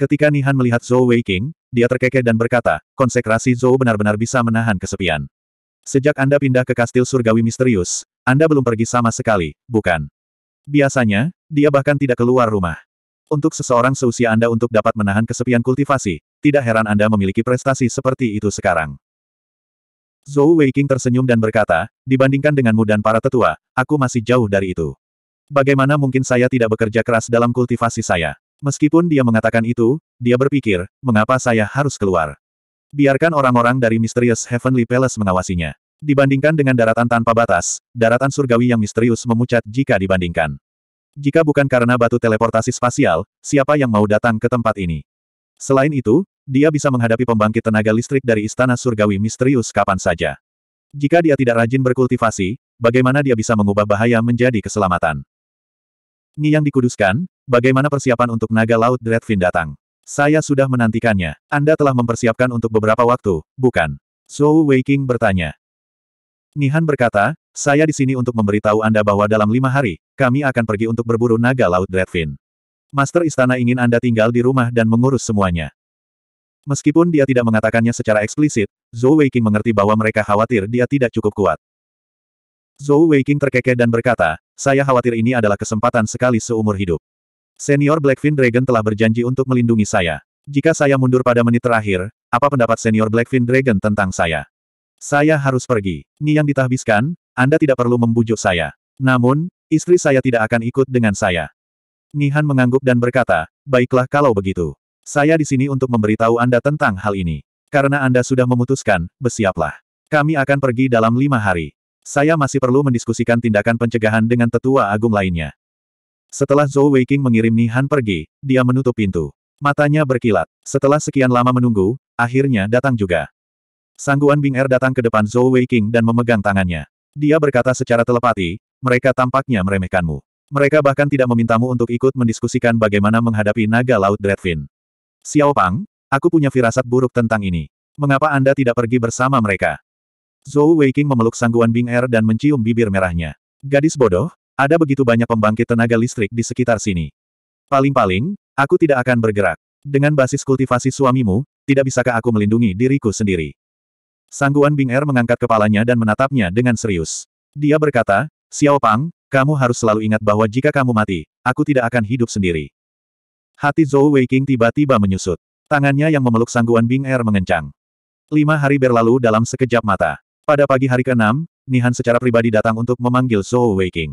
Ketika Nihan melihat Zhou Weiqing, dia terkekeh dan berkata, konsekrasi Zhou benar-benar bisa menahan kesepian. Sejak Anda pindah ke kastil surgawi misterius, Anda belum pergi sama sekali, bukan? Biasanya, dia bahkan tidak keluar rumah. Untuk seseorang seusia Anda untuk dapat menahan kesepian kultivasi, tidak heran Anda memiliki prestasi seperti itu sekarang. Zhou Weiqing tersenyum dan berkata, dibandingkan denganmu dan para tetua, aku masih jauh dari itu. Bagaimana mungkin saya tidak bekerja keras dalam kultivasi saya? Meskipun dia mengatakan itu, dia berpikir, mengapa saya harus keluar? Biarkan orang-orang dari Misterius Heavenly Palace mengawasinya. Dibandingkan dengan daratan tanpa batas, daratan surgawi yang misterius memucat jika dibandingkan. Jika bukan karena batu teleportasi spasial, siapa yang mau datang ke tempat ini? Selain itu, dia bisa menghadapi pembangkit tenaga listrik dari istana surgawi misterius kapan saja. Jika dia tidak rajin berkultivasi, bagaimana dia bisa mengubah bahaya menjadi keselamatan? Ni yang dikuduskan, Bagaimana persiapan untuk naga laut Dreadfin datang? Saya sudah menantikannya. Anda telah mempersiapkan untuk beberapa waktu, bukan? Zhou Weiking bertanya. Nihan berkata, saya di sini untuk memberitahu Anda bahwa dalam lima hari, kami akan pergi untuk berburu naga laut Dreadfin. Master Istana ingin Anda tinggal di rumah dan mengurus semuanya. Meskipun dia tidak mengatakannya secara eksplisit, Zhou Weiking mengerti bahwa mereka khawatir dia tidak cukup kuat. Zhou Weiking terkekeh dan berkata, saya khawatir ini adalah kesempatan sekali seumur hidup. Senior Blackfin Dragon telah berjanji untuk melindungi saya. Jika saya mundur pada menit terakhir, apa pendapat senior Blackfin Dragon tentang saya? Saya harus pergi. yang ditahbiskan, Anda tidak perlu membujuk saya. Namun, istri saya tidak akan ikut dengan saya. Nihan mengangguk dan berkata, baiklah kalau begitu. Saya di sini untuk memberitahu Anda tentang hal ini. Karena Anda sudah memutuskan, bersiaplah. Kami akan pergi dalam lima hari. Saya masih perlu mendiskusikan tindakan pencegahan dengan tetua agung lainnya. Setelah Zhou Weiqing mengirim Nihan pergi, dia menutup pintu. Matanya berkilat. Setelah sekian lama menunggu, akhirnya datang juga. Sangguan Bing Er datang ke depan Zhou Weiqing dan memegang tangannya. Dia berkata secara telepati, mereka tampaknya meremehkanmu. Mereka bahkan tidak memintamu untuk ikut mendiskusikan bagaimana menghadapi naga laut Dreadfin. Xiao Pang, aku punya firasat buruk tentang ini. Mengapa Anda tidak pergi bersama mereka? Zhou Weiqing memeluk sangguan Bing Er dan mencium bibir merahnya. Gadis bodoh, ada begitu banyak pembangkit tenaga listrik di sekitar sini. Paling-paling, aku tidak akan bergerak. Dengan basis kultivasi suamimu, tidak bisakah aku melindungi diriku sendiri? Sangguan Bing Er mengangkat kepalanya dan menatapnya dengan serius. Dia berkata, Xiao Pang, kamu harus selalu ingat bahwa jika kamu mati, aku tidak akan hidup sendiri. Hati Zhou Weiqing tiba-tiba menyusut. Tangannya yang memeluk Sangguan Bing Er mengencang. Lima hari berlalu dalam sekejap mata. Pada pagi hari ke-6, Nihan secara pribadi datang untuk memanggil Zhou Weiqing.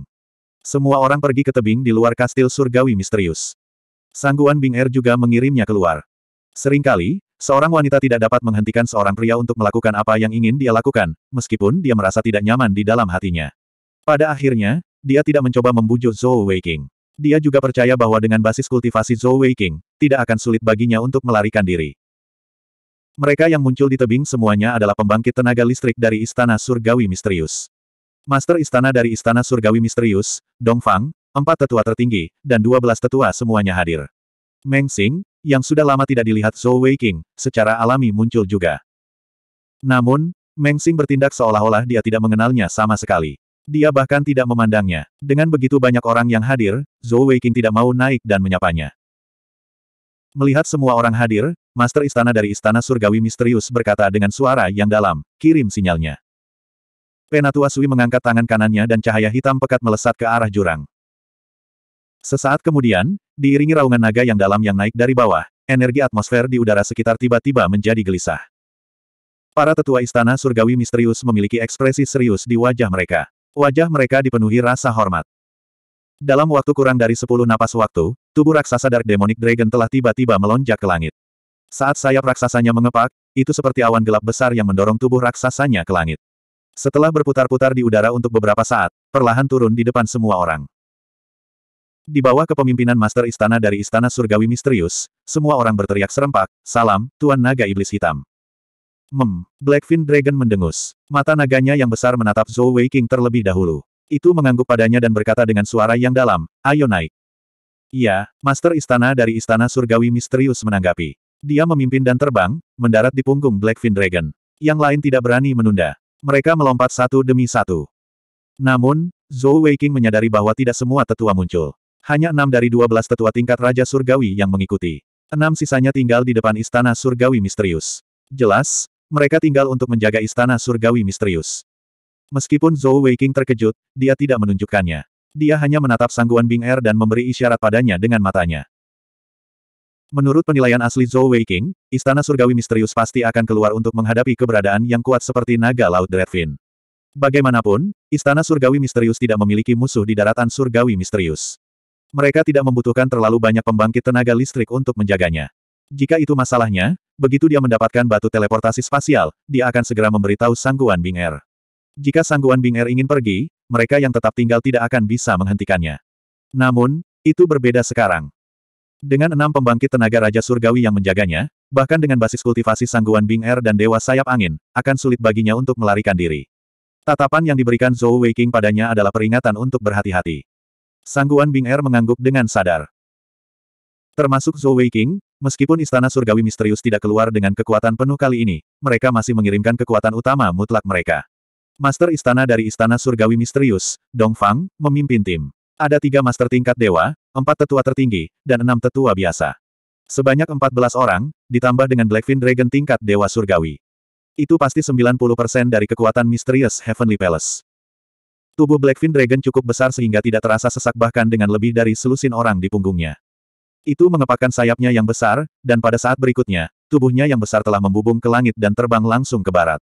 Semua orang pergi ke tebing di luar kastil surgawi misterius. Sangguan Bing Er juga mengirimnya keluar. Seringkali, seorang wanita tidak dapat menghentikan seorang pria untuk melakukan apa yang ingin dia lakukan, meskipun dia merasa tidak nyaman di dalam hatinya. Pada akhirnya, dia tidak mencoba membujuk Zhou Weiqing. Dia juga percaya bahwa dengan basis kultivasi Zhou Weiqing, tidak akan sulit baginya untuk melarikan diri. Mereka yang muncul di tebing semuanya adalah pembangkit tenaga listrik dari Istana Surgawi Misterius. Master Istana dari Istana Surgawi Misterius, Dongfang, empat tetua tertinggi, dan dua belas tetua semuanya hadir. Meng Xing, yang sudah lama tidak dilihat Zhou Weiqing, secara alami muncul juga. Namun, Meng Xing bertindak seolah-olah dia tidak mengenalnya sama sekali. Dia bahkan tidak memandangnya. Dengan begitu banyak orang yang hadir, Zhou Weiqing tidak mau naik dan menyapanya. Melihat semua orang hadir, Master Istana dari Istana Surgawi Misterius berkata dengan suara yang dalam, kirim sinyalnya. Penatua Sui mengangkat tangan kanannya dan cahaya hitam pekat melesat ke arah jurang. Sesaat kemudian, diiringi raungan naga yang dalam yang naik dari bawah, energi atmosfer di udara sekitar tiba-tiba menjadi gelisah. Para tetua istana surgawi misterius memiliki ekspresi serius di wajah mereka. Wajah mereka dipenuhi rasa hormat. Dalam waktu kurang dari 10 napas waktu, tubuh raksasa Dark Demonic Dragon telah tiba-tiba melonjak ke langit. Saat sayap raksasanya mengepak, itu seperti awan gelap besar yang mendorong tubuh raksasanya ke langit. Setelah berputar-putar di udara untuk beberapa saat, perlahan turun di depan semua orang. Di bawah kepemimpinan Master Istana dari Istana Surgawi Misterius, semua orang berteriak serempak, salam, Tuan Naga Iblis Hitam. Mem, Blackfin Dragon mendengus. Mata naganya yang besar menatap Zhou Wei King terlebih dahulu. Itu mengangguk padanya dan berkata dengan suara yang dalam, ayo naik. Iya, Master Istana dari Istana Surgawi Misterius menanggapi. Dia memimpin dan terbang, mendarat di punggung Blackfin Dragon. Yang lain tidak berani menunda. Mereka melompat satu demi satu. Namun, Zhou Weiqing menyadari bahwa tidak semua tetua muncul. Hanya enam dari dua belas tetua tingkat Raja Surgawi yang mengikuti. Enam sisanya tinggal di depan Istana Surgawi Misterius. Jelas, mereka tinggal untuk menjaga Istana Surgawi Misterius. Meskipun Zhou Weiqing terkejut, dia tidak menunjukkannya. Dia hanya menatap sangguan Bing Er dan memberi isyarat padanya dengan matanya. Menurut penilaian asli Zhou Weiqing, Istana Surgawi Misterius pasti akan keluar untuk menghadapi keberadaan yang kuat seperti naga laut Dreadfin. Bagaimanapun, Istana Surgawi Misterius tidak memiliki musuh di daratan Surgawi Misterius. Mereka tidak membutuhkan terlalu banyak pembangkit tenaga listrik untuk menjaganya. Jika itu masalahnya, begitu dia mendapatkan batu teleportasi spasial, dia akan segera memberitahu Sangguan Bing Er. Jika Sangguan Bing Er ingin pergi, mereka yang tetap tinggal tidak akan bisa menghentikannya. Namun, itu berbeda sekarang. Dengan enam pembangkit tenaga Raja Surgawi yang menjaganya, bahkan dengan basis kultivasi sangguan Bing Air er dan Dewa Sayap Angin, akan sulit baginya untuk melarikan diri. Tatapan yang diberikan Zhou Weiqing padanya adalah peringatan untuk berhati-hati. Sangguan Bing Air er mengangguk dengan sadar. Termasuk Zhou Weiqing, meskipun Istana Surgawi Misterius tidak keluar dengan kekuatan penuh kali ini, mereka masih mengirimkan kekuatan utama mutlak mereka. Master Istana dari Istana Surgawi Misterius, Dong Fang, memimpin tim. Ada tiga master tingkat dewa, empat tetua tertinggi, dan enam tetua biasa. Sebanyak 14 orang, ditambah dengan Blackfin Dragon tingkat dewa surgawi. Itu pasti 90% dari kekuatan misterius Heavenly Palace. Tubuh Blackfin Dragon cukup besar sehingga tidak terasa sesak bahkan dengan lebih dari selusin orang di punggungnya. Itu mengepakkan sayapnya yang besar, dan pada saat berikutnya, tubuhnya yang besar telah membubung ke langit dan terbang langsung ke barat.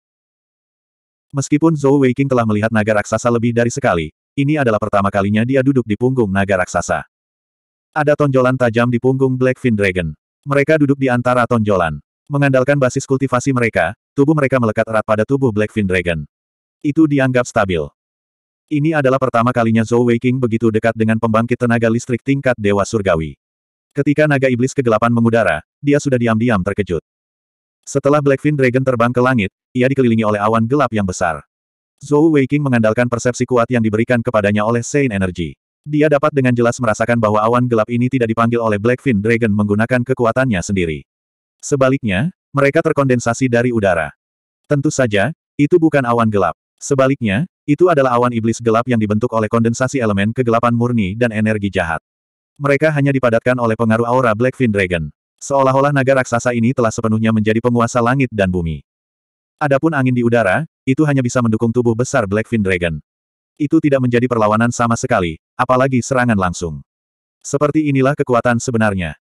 Meskipun Zhou Weiqing telah melihat naga raksasa lebih dari sekali, ini adalah pertama kalinya dia duduk di punggung naga raksasa. Ada tonjolan tajam di punggung Blackfin Dragon. Mereka duduk di antara tonjolan. Mengandalkan basis kultivasi mereka, tubuh mereka melekat erat pada tubuh Blackfin Dragon. Itu dianggap stabil. Ini adalah pertama kalinya Zhou Weiqing begitu dekat dengan pembangkit tenaga listrik tingkat Dewa Surgawi. Ketika naga iblis kegelapan mengudara, dia sudah diam-diam terkejut. Setelah Blackfin Dragon terbang ke langit, ia dikelilingi oleh awan gelap yang besar. Zhou Weiqing mengandalkan persepsi kuat yang diberikan kepadanya oleh Sein Energy. Dia dapat dengan jelas merasakan bahwa awan gelap ini tidak dipanggil oleh Blackfin Dragon menggunakan kekuatannya sendiri. Sebaliknya, mereka terkondensasi dari udara. Tentu saja, itu bukan awan gelap. Sebaliknya, itu adalah awan iblis gelap yang dibentuk oleh kondensasi elemen kegelapan murni dan energi jahat. Mereka hanya dipadatkan oleh pengaruh aura Blackfin Dragon. Seolah-olah naga raksasa ini telah sepenuhnya menjadi penguasa langit dan bumi. Adapun angin di udara, itu hanya bisa mendukung tubuh besar Blackfin Dragon. Itu tidak menjadi perlawanan sama sekali, apalagi serangan langsung. Seperti inilah kekuatan sebenarnya.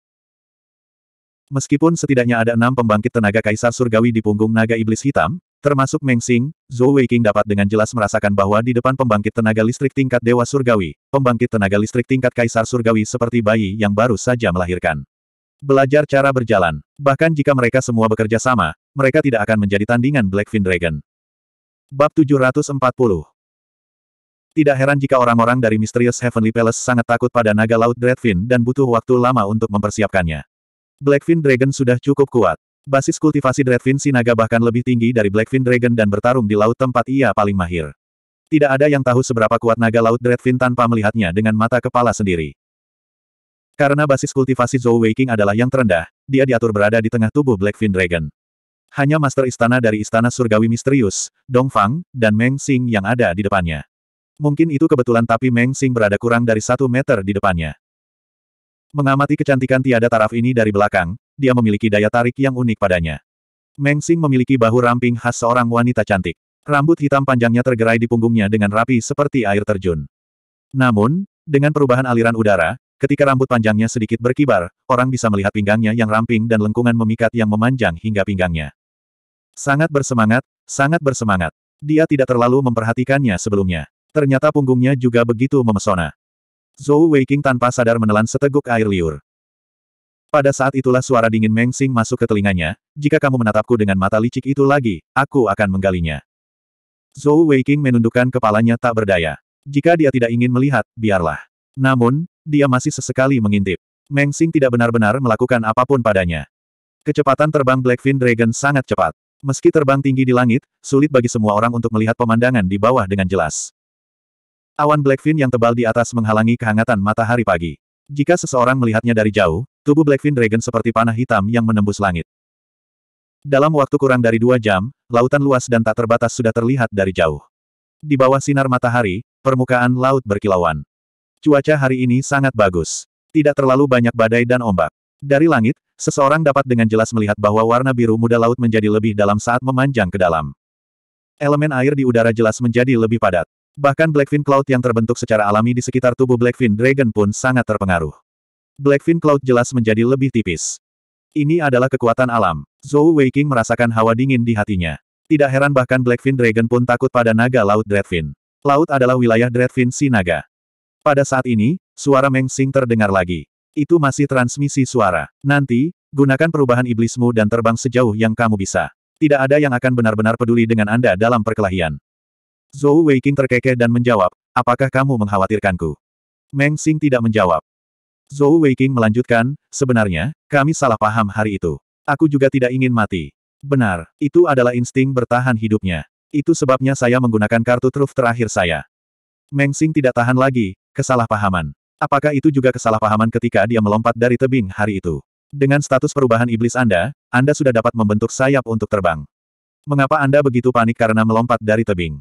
Meskipun setidaknya ada enam pembangkit tenaga kaisar surgawi di punggung naga iblis hitam, termasuk Meng Xing, Zhou Weiqing dapat dengan jelas merasakan bahwa di depan pembangkit tenaga listrik tingkat Dewa Surgawi, pembangkit tenaga listrik tingkat Kaisar Surgawi seperti bayi yang baru saja melahirkan. Belajar cara berjalan. Bahkan jika mereka semua bekerja sama, mereka tidak akan menjadi tandingan Blackfin Dragon. Bab 740 Tidak heran jika orang-orang dari Mysterious Heavenly Palace sangat takut pada naga laut Dreadfin dan butuh waktu lama untuk mempersiapkannya. Blackfin Dragon sudah cukup kuat. Basis kultivasi Dreadfin Sinaga bahkan lebih tinggi dari Blackfin Dragon dan bertarung di laut tempat ia paling mahir. Tidak ada yang tahu seberapa kuat naga laut Dreadfin tanpa melihatnya dengan mata kepala sendiri. Karena basis kultivasi Zhou Waking adalah yang terendah, dia diatur berada di tengah tubuh Blackfin Dragon. Hanya Master Istana dari Istana Surgawi Misterius, Dong Fang, dan Meng Xing yang ada di depannya. Mungkin itu kebetulan tapi Meng Xing berada kurang dari satu meter di depannya. Mengamati kecantikan tiada taraf ini dari belakang, dia memiliki daya tarik yang unik padanya. Meng Xing memiliki bahu ramping khas seorang wanita cantik. Rambut hitam panjangnya tergerai di punggungnya dengan rapi seperti air terjun. Namun, dengan perubahan aliran udara, ketika rambut panjangnya sedikit berkibar, orang bisa melihat pinggangnya yang ramping dan lengkungan memikat yang memanjang hingga pinggangnya. Sangat bersemangat, sangat bersemangat. Dia tidak terlalu memperhatikannya sebelumnya. Ternyata punggungnya juga begitu memesona. Zhou Weiqing tanpa sadar menelan seteguk air liur. Pada saat itulah suara dingin Meng Xing masuk ke telinganya, jika kamu menatapku dengan mata licik itu lagi, aku akan menggalinya. Zhou Weiqing menundukkan kepalanya tak berdaya. Jika dia tidak ingin melihat, biarlah. Namun, dia masih sesekali mengintip. Meng Xing tidak benar-benar melakukan apapun padanya. Kecepatan terbang Blackfin Dragon sangat cepat. Meski terbang tinggi di langit, sulit bagi semua orang untuk melihat pemandangan di bawah dengan jelas. Awan Blackfin yang tebal di atas menghalangi kehangatan matahari pagi. Jika seseorang melihatnya dari jauh, tubuh Blackfin Dragon seperti panah hitam yang menembus langit. Dalam waktu kurang dari dua jam, lautan luas dan tak terbatas sudah terlihat dari jauh. Di bawah sinar matahari, permukaan laut berkilauan. Cuaca hari ini sangat bagus. Tidak terlalu banyak badai dan ombak. Dari langit, Seseorang dapat dengan jelas melihat bahwa warna biru muda laut menjadi lebih dalam saat memanjang ke dalam. Elemen air di udara jelas menjadi lebih padat. Bahkan Blackfin Cloud yang terbentuk secara alami di sekitar tubuh Blackfin Dragon pun sangat terpengaruh. Blackfin Cloud jelas menjadi lebih tipis. Ini adalah kekuatan alam. Zhou Weiqing merasakan hawa dingin di hatinya. Tidak heran bahkan Blackfin Dragon pun takut pada naga laut Dreadfin. Laut adalah wilayah Dreadfin Sinaga. Pada saat ini, suara Meng Sing terdengar lagi. Itu masih transmisi suara. Nanti, gunakan perubahan iblismu dan terbang sejauh yang kamu bisa. Tidak ada yang akan benar-benar peduli dengan Anda dalam perkelahian. Zhou Weiqing terkekeh dan menjawab, apakah kamu mengkhawatirkanku? Meng Xing tidak menjawab. Zhou Weiqing melanjutkan, sebenarnya, kami salah paham hari itu. Aku juga tidak ingin mati. Benar, itu adalah insting bertahan hidupnya. Itu sebabnya saya menggunakan kartu truf terakhir saya. Meng Xing tidak tahan lagi, kesalahpahaman. Apakah itu juga kesalahpahaman ketika dia melompat dari tebing hari itu? Dengan status perubahan iblis Anda, Anda sudah dapat membentuk sayap untuk terbang. Mengapa Anda begitu panik karena melompat dari tebing?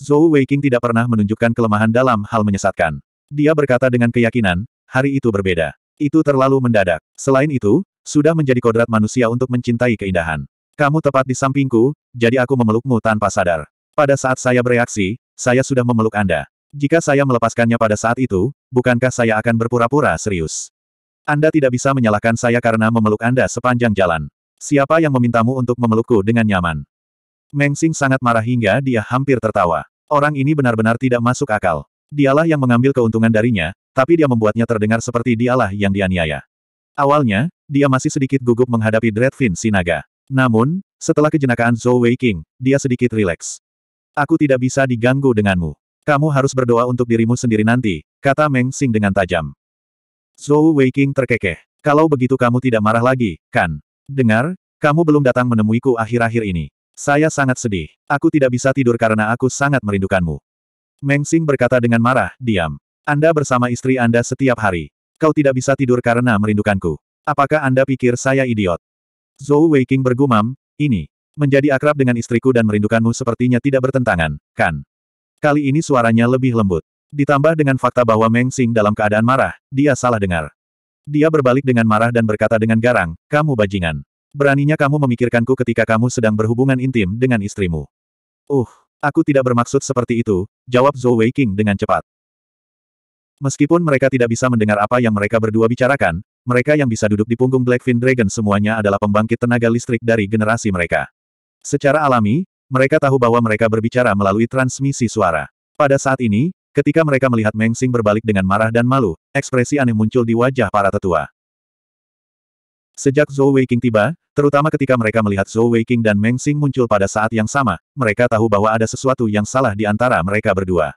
Zhou Weiqing tidak pernah menunjukkan kelemahan dalam hal menyesatkan. Dia berkata dengan keyakinan, hari itu berbeda. Itu terlalu mendadak. Selain itu, sudah menjadi kodrat manusia untuk mencintai keindahan. Kamu tepat di sampingku, jadi aku memelukmu tanpa sadar. Pada saat saya bereaksi, saya sudah memeluk Anda. Jika saya melepaskannya pada saat itu, bukankah saya akan berpura-pura serius? Anda tidak bisa menyalahkan saya karena memeluk Anda sepanjang jalan. Siapa yang memintamu untuk memelukku dengan nyaman? Meng Xing sangat marah hingga dia hampir tertawa. Orang ini benar-benar tidak masuk akal. Dialah yang mengambil keuntungan darinya, tapi dia membuatnya terdengar seperti dialah yang dianiaya. Awalnya, dia masih sedikit gugup menghadapi Dreadfin Sinaga. Namun, setelah kejenakaan Zhou Wei King, dia sedikit rileks. Aku tidak bisa diganggu denganmu. Kamu harus berdoa untuk dirimu sendiri nanti, kata Meng Xing dengan tajam. Zhou Weiqing terkekeh. Kalau begitu kamu tidak marah lagi, kan? Dengar, kamu belum datang menemuiku akhir-akhir ini. Saya sangat sedih. Aku tidak bisa tidur karena aku sangat merindukanmu. Meng Xing berkata dengan marah, diam. Anda bersama istri Anda setiap hari. Kau tidak bisa tidur karena merindukanku. Apakah Anda pikir saya idiot? Zhou Weiqing bergumam, ini. Menjadi akrab dengan istriku dan merindukanmu sepertinya tidak bertentangan, kan? Kali ini suaranya lebih lembut. Ditambah dengan fakta bahwa Meng Xing dalam keadaan marah, dia salah dengar. Dia berbalik dengan marah dan berkata dengan garang, kamu bajingan. Beraninya kamu memikirkanku ketika kamu sedang berhubungan intim dengan istrimu. Uh, aku tidak bermaksud seperti itu, jawab Zhou Wei King dengan cepat. Meskipun mereka tidak bisa mendengar apa yang mereka berdua bicarakan, mereka yang bisa duduk di punggung Blackfin Dragon semuanya adalah pembangkit tenaga listrik dari generasi mereka. Secara alami, mereka tahu bahwa mereka berbicara melalui transmisi suara. Pada saat ini, ketika mereka melihat Meng Xing berbalik dengan marah dan malu, ekspresi aneh muncul di wajah para tetua. Sejak Zhou Weiqing tiba, terutama ketika mereka melihat Zhou Weiqing dan Meng Xing muncul pada saat yang sama, mereka tahu bahwa ada sesuatu yang salah di antara mereka berdua.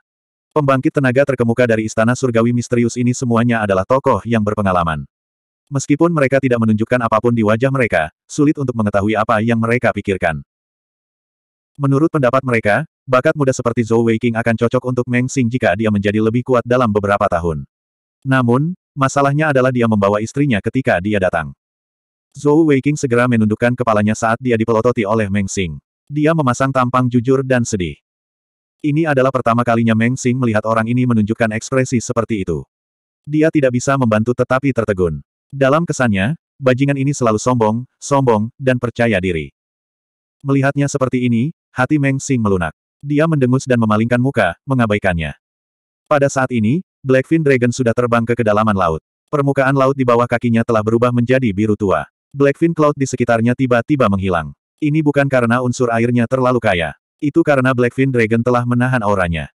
Pembangkit tenaga terkemuka dari Istana Surgawi Misterius ini semuanya adalah tokoh yang berpengalaman. Meskipun mereka tidak menunjukkan apapun di wajah mereka, sulit untuk mengetahui apa yang mereka pikirkan. Menurut pendapat mereka, bakat muda seperti Zhou Weiqing akan cocok untuk Meng Xing jika dia menjadi lebih kuat dalam beberapa tahun. Namun, masalahnya adalah dia membawa istrinya ketika dia datang. Zhou Weiqing segera menundukkan kepalanya saat dia dipelototi oleh Meng Xing. Dia memasang tampang jujur dan sedih. Ini adalah pertama kalinya Meng Xing melihat orang ini menunjukkan ekspresi seperti itu. Dia tidak bisa membantu tetapi tertegun. Dalam kesannya, bajingan ini selalu sombong, sombong, dan percaya diri. Melihatnya seperti ini, Hati Meng Xing melunak. Dia mendengus dan memalingkan muka, mengabaikannya. Pada saat ini, Blackfin Dragon sudah terbang ke kedalaman laut. Permukaan laut di bawah kakinya telah berubah menjadi biru tua. Blackfin Cloud di sekitarnya tiba-tiba menghilang. Ini bukan karena unsur airnya terlalu kaya. Itu karena Blackfin Dragon telah menahan auranya.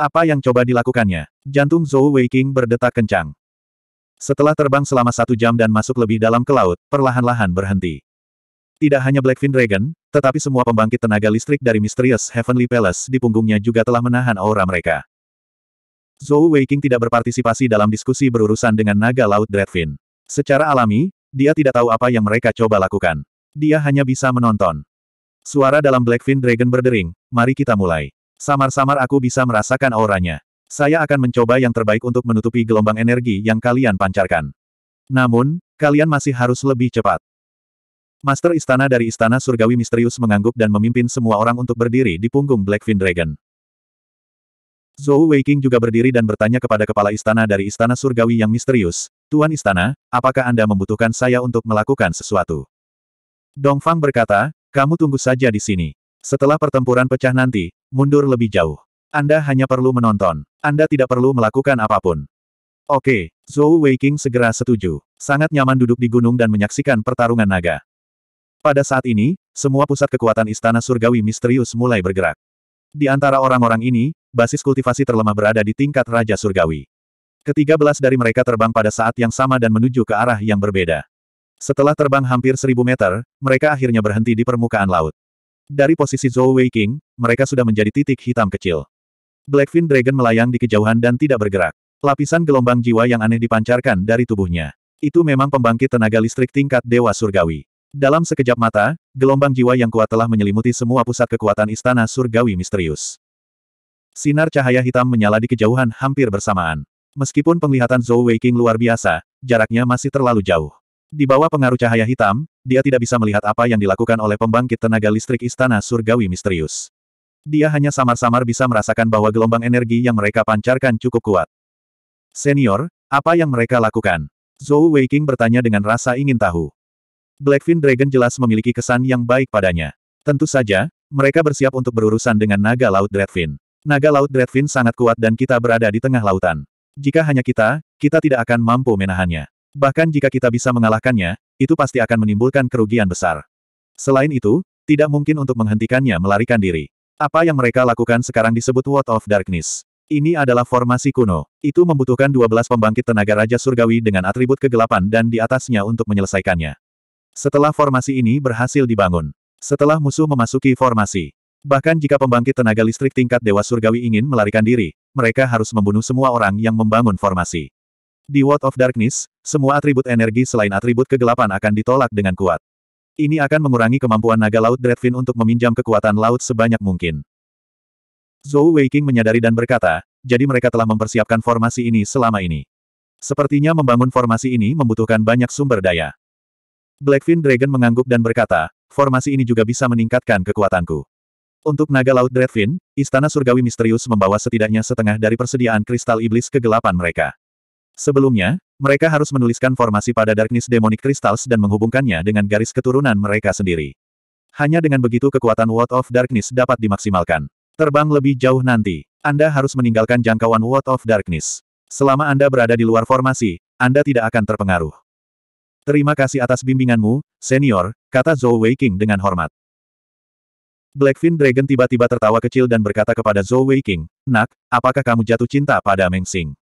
Apa yang coba dilakukannya? Jantung Zhou Weiking berdetak kencang. Setelah terbang selama satu jam dan masuk lebih dalam ke laut, perlahan-lahan berhenti. Tidak hanya Blackfin Dragon, tetapi semua pembangkit tenaga listrik dari misterius Heavenly Palace di punggungnya juga telah menahan aura mereka. Zhou Weiqing tidak berpartisipasi dalam diskusi berurusan dengan naga laut Dreadfin. Secara alami, dia tidak tahu apa yang mereka coba lakukan. Dia hanya bisa menonton. Suara dalam Blackfin Dragon berdering, mari kita mulai. Samar-samar aku bisa merasakan auranya. Saya akan mencoba yang terbaik untuk menutupi gelombang energi yang kalian pancarkan. Namun, kalian masih harus lebih cepat. Master Istana dari Istana Surgawi misterius mengangguk dan memimpin semua orang untuk berdiri di punggung Blackfin Dragon. Zhou Weiking juga berdiri dan bertanya kepada kepala istana dari Istana Surgawi yang misterius, Tuan Istana, apakah Anda membutuhkan saya untuk melakukan sesuatu? Dongfang berkata, kamu tunggu saja di sini. Setelah pertempuran pecah nanti, mundur lebih jauh. Anda hanya perlu menonton. Anda tidak perlu melakukan apapun. Oke, Zhou Weiking segera setuju. Sangat nyaman duduk di gunung dan menyaksikan pertarungan naga. Pada saat ini, semua pusat kekuatan istana surgawi misterius mulai bergerak. Di antara orang-orang ini, basis kultivasi terlemah berada di tingkat Raja Surgawi. Ketiga belas dari mereka terbang pada saat yang sama dan menuju ke arah yang berbeda. Setelah terbang hampir seribu meter, mereka akhirnya berhenti di permukaan laut. Dari posisi Zhou Wei King, mereka sudah menjadi titik hitam kecil. Blackfin Dragon melayang di kejauhan dan tidak bergerak. Lapisan gelombang jiwa yang aneh dipancarkan dari tubuhnya. Itu memang pembangkit tenaga listrik tingkat Dewa Surgawi. Dalam sekejap mata, gelombang jiwa yang kuat telah menyelimuti semua pusat kekuatan istana surgawi misterius. Sinar cahaya hitam menyala di kejauhan hampir bersamaan. Meskipun penglihatan Zhou Weiqing luar biasa, jaraknya masih terlalu jauh. Di bawah pengaruh cahaya hitam, dia tidak bisa melihat apa yang dilakukan oleh pembangkit tenaga listrik istana surgawi misterius. Dia hanya samar-samar bisa merasakan bahwa gelombang energi yang mereka pancarkan cukup kuat. Senior, apa yang mereka lakukan? Zhou Weiqing bertanya dengan rasa ingin tahu. Blackfin Dragon jelas memiliki kesan yang baik padanya. Tentu saja, mereka bersiap untuk berurusan dengan naga laut Dreadfin. Naga laut Dreadfin sangat kuat dan kita berada di tengah lautan. Jika hanya kita, kita tidak akan mampu menahannya. Bahkan jika kita bisa mengalahkannya, itu pasti akan menimbulkan kerugian besar. Selain itu, tidak mungkin untuk menghentikannya melarikan diri. Apa yang mereka lakukan sekarang disebut World of Darkness. Ini adalah formasi kuno. Itu membutuhkan 12 pembangkit tenaga Raja Surgawi dengan atribut kegelapan dan di atasnya untuk menyelesaikannya. Setelah formasi ini berhasil dibangun. Setelah musuh memasuki formasi. Bahkan jika pembangkit tenaga listrik tingkat Dewa Surgawi ingin melarikan diri, mereka harus membunuh semua orang yang membangun formasi. Di World of Darkness, semua atribut energi selain atribut kegelapan akan ditolak dengan kuat. Ini akan mengurangi kemampuan naga laut Dreadfin untuk meminjam kekuatan laut sebanyak mungkin. Zhou Weiking menyadari dan berkata, jadi mereka telah mempersiapkan formasi ini selama ini. Sepertinya membangun formasi ini membutuhkan banyak sumber daya. Blackfin Dragon mengangguk dan berkata, formasi ini juga bisa meningkatkan kekuatanku. Untuk naga laut Dreadfin, Istana Surgawi Misterius membawa setidaknya setengah dari persediaan kristal iblis kegelapan mereka. Sebelumnya, mereka harus menuliskan formasi pada Darkness Demonic Crystals dan menghubungkannya dengan garis keturunan mereka sendiri. Hanya dengan begitu kekuatan World of Darkness dapat dimaksimalkan. Terbang lebih jauh nanti, Anda harus meninggalkan jangkauan World of Darkness. Selama Anda berada di luar formasi, Anda tidak akan terpengaruh. Terima kasih atas bimbinganmu, senior, kata Zhou Weiqing dengan hormat. Blackfin Dragon tiba-tiba tertawa kecil dan berkata kepada Zhou Weiqing, Nak, apakah kamu jatuh cinta pada Meng Xing?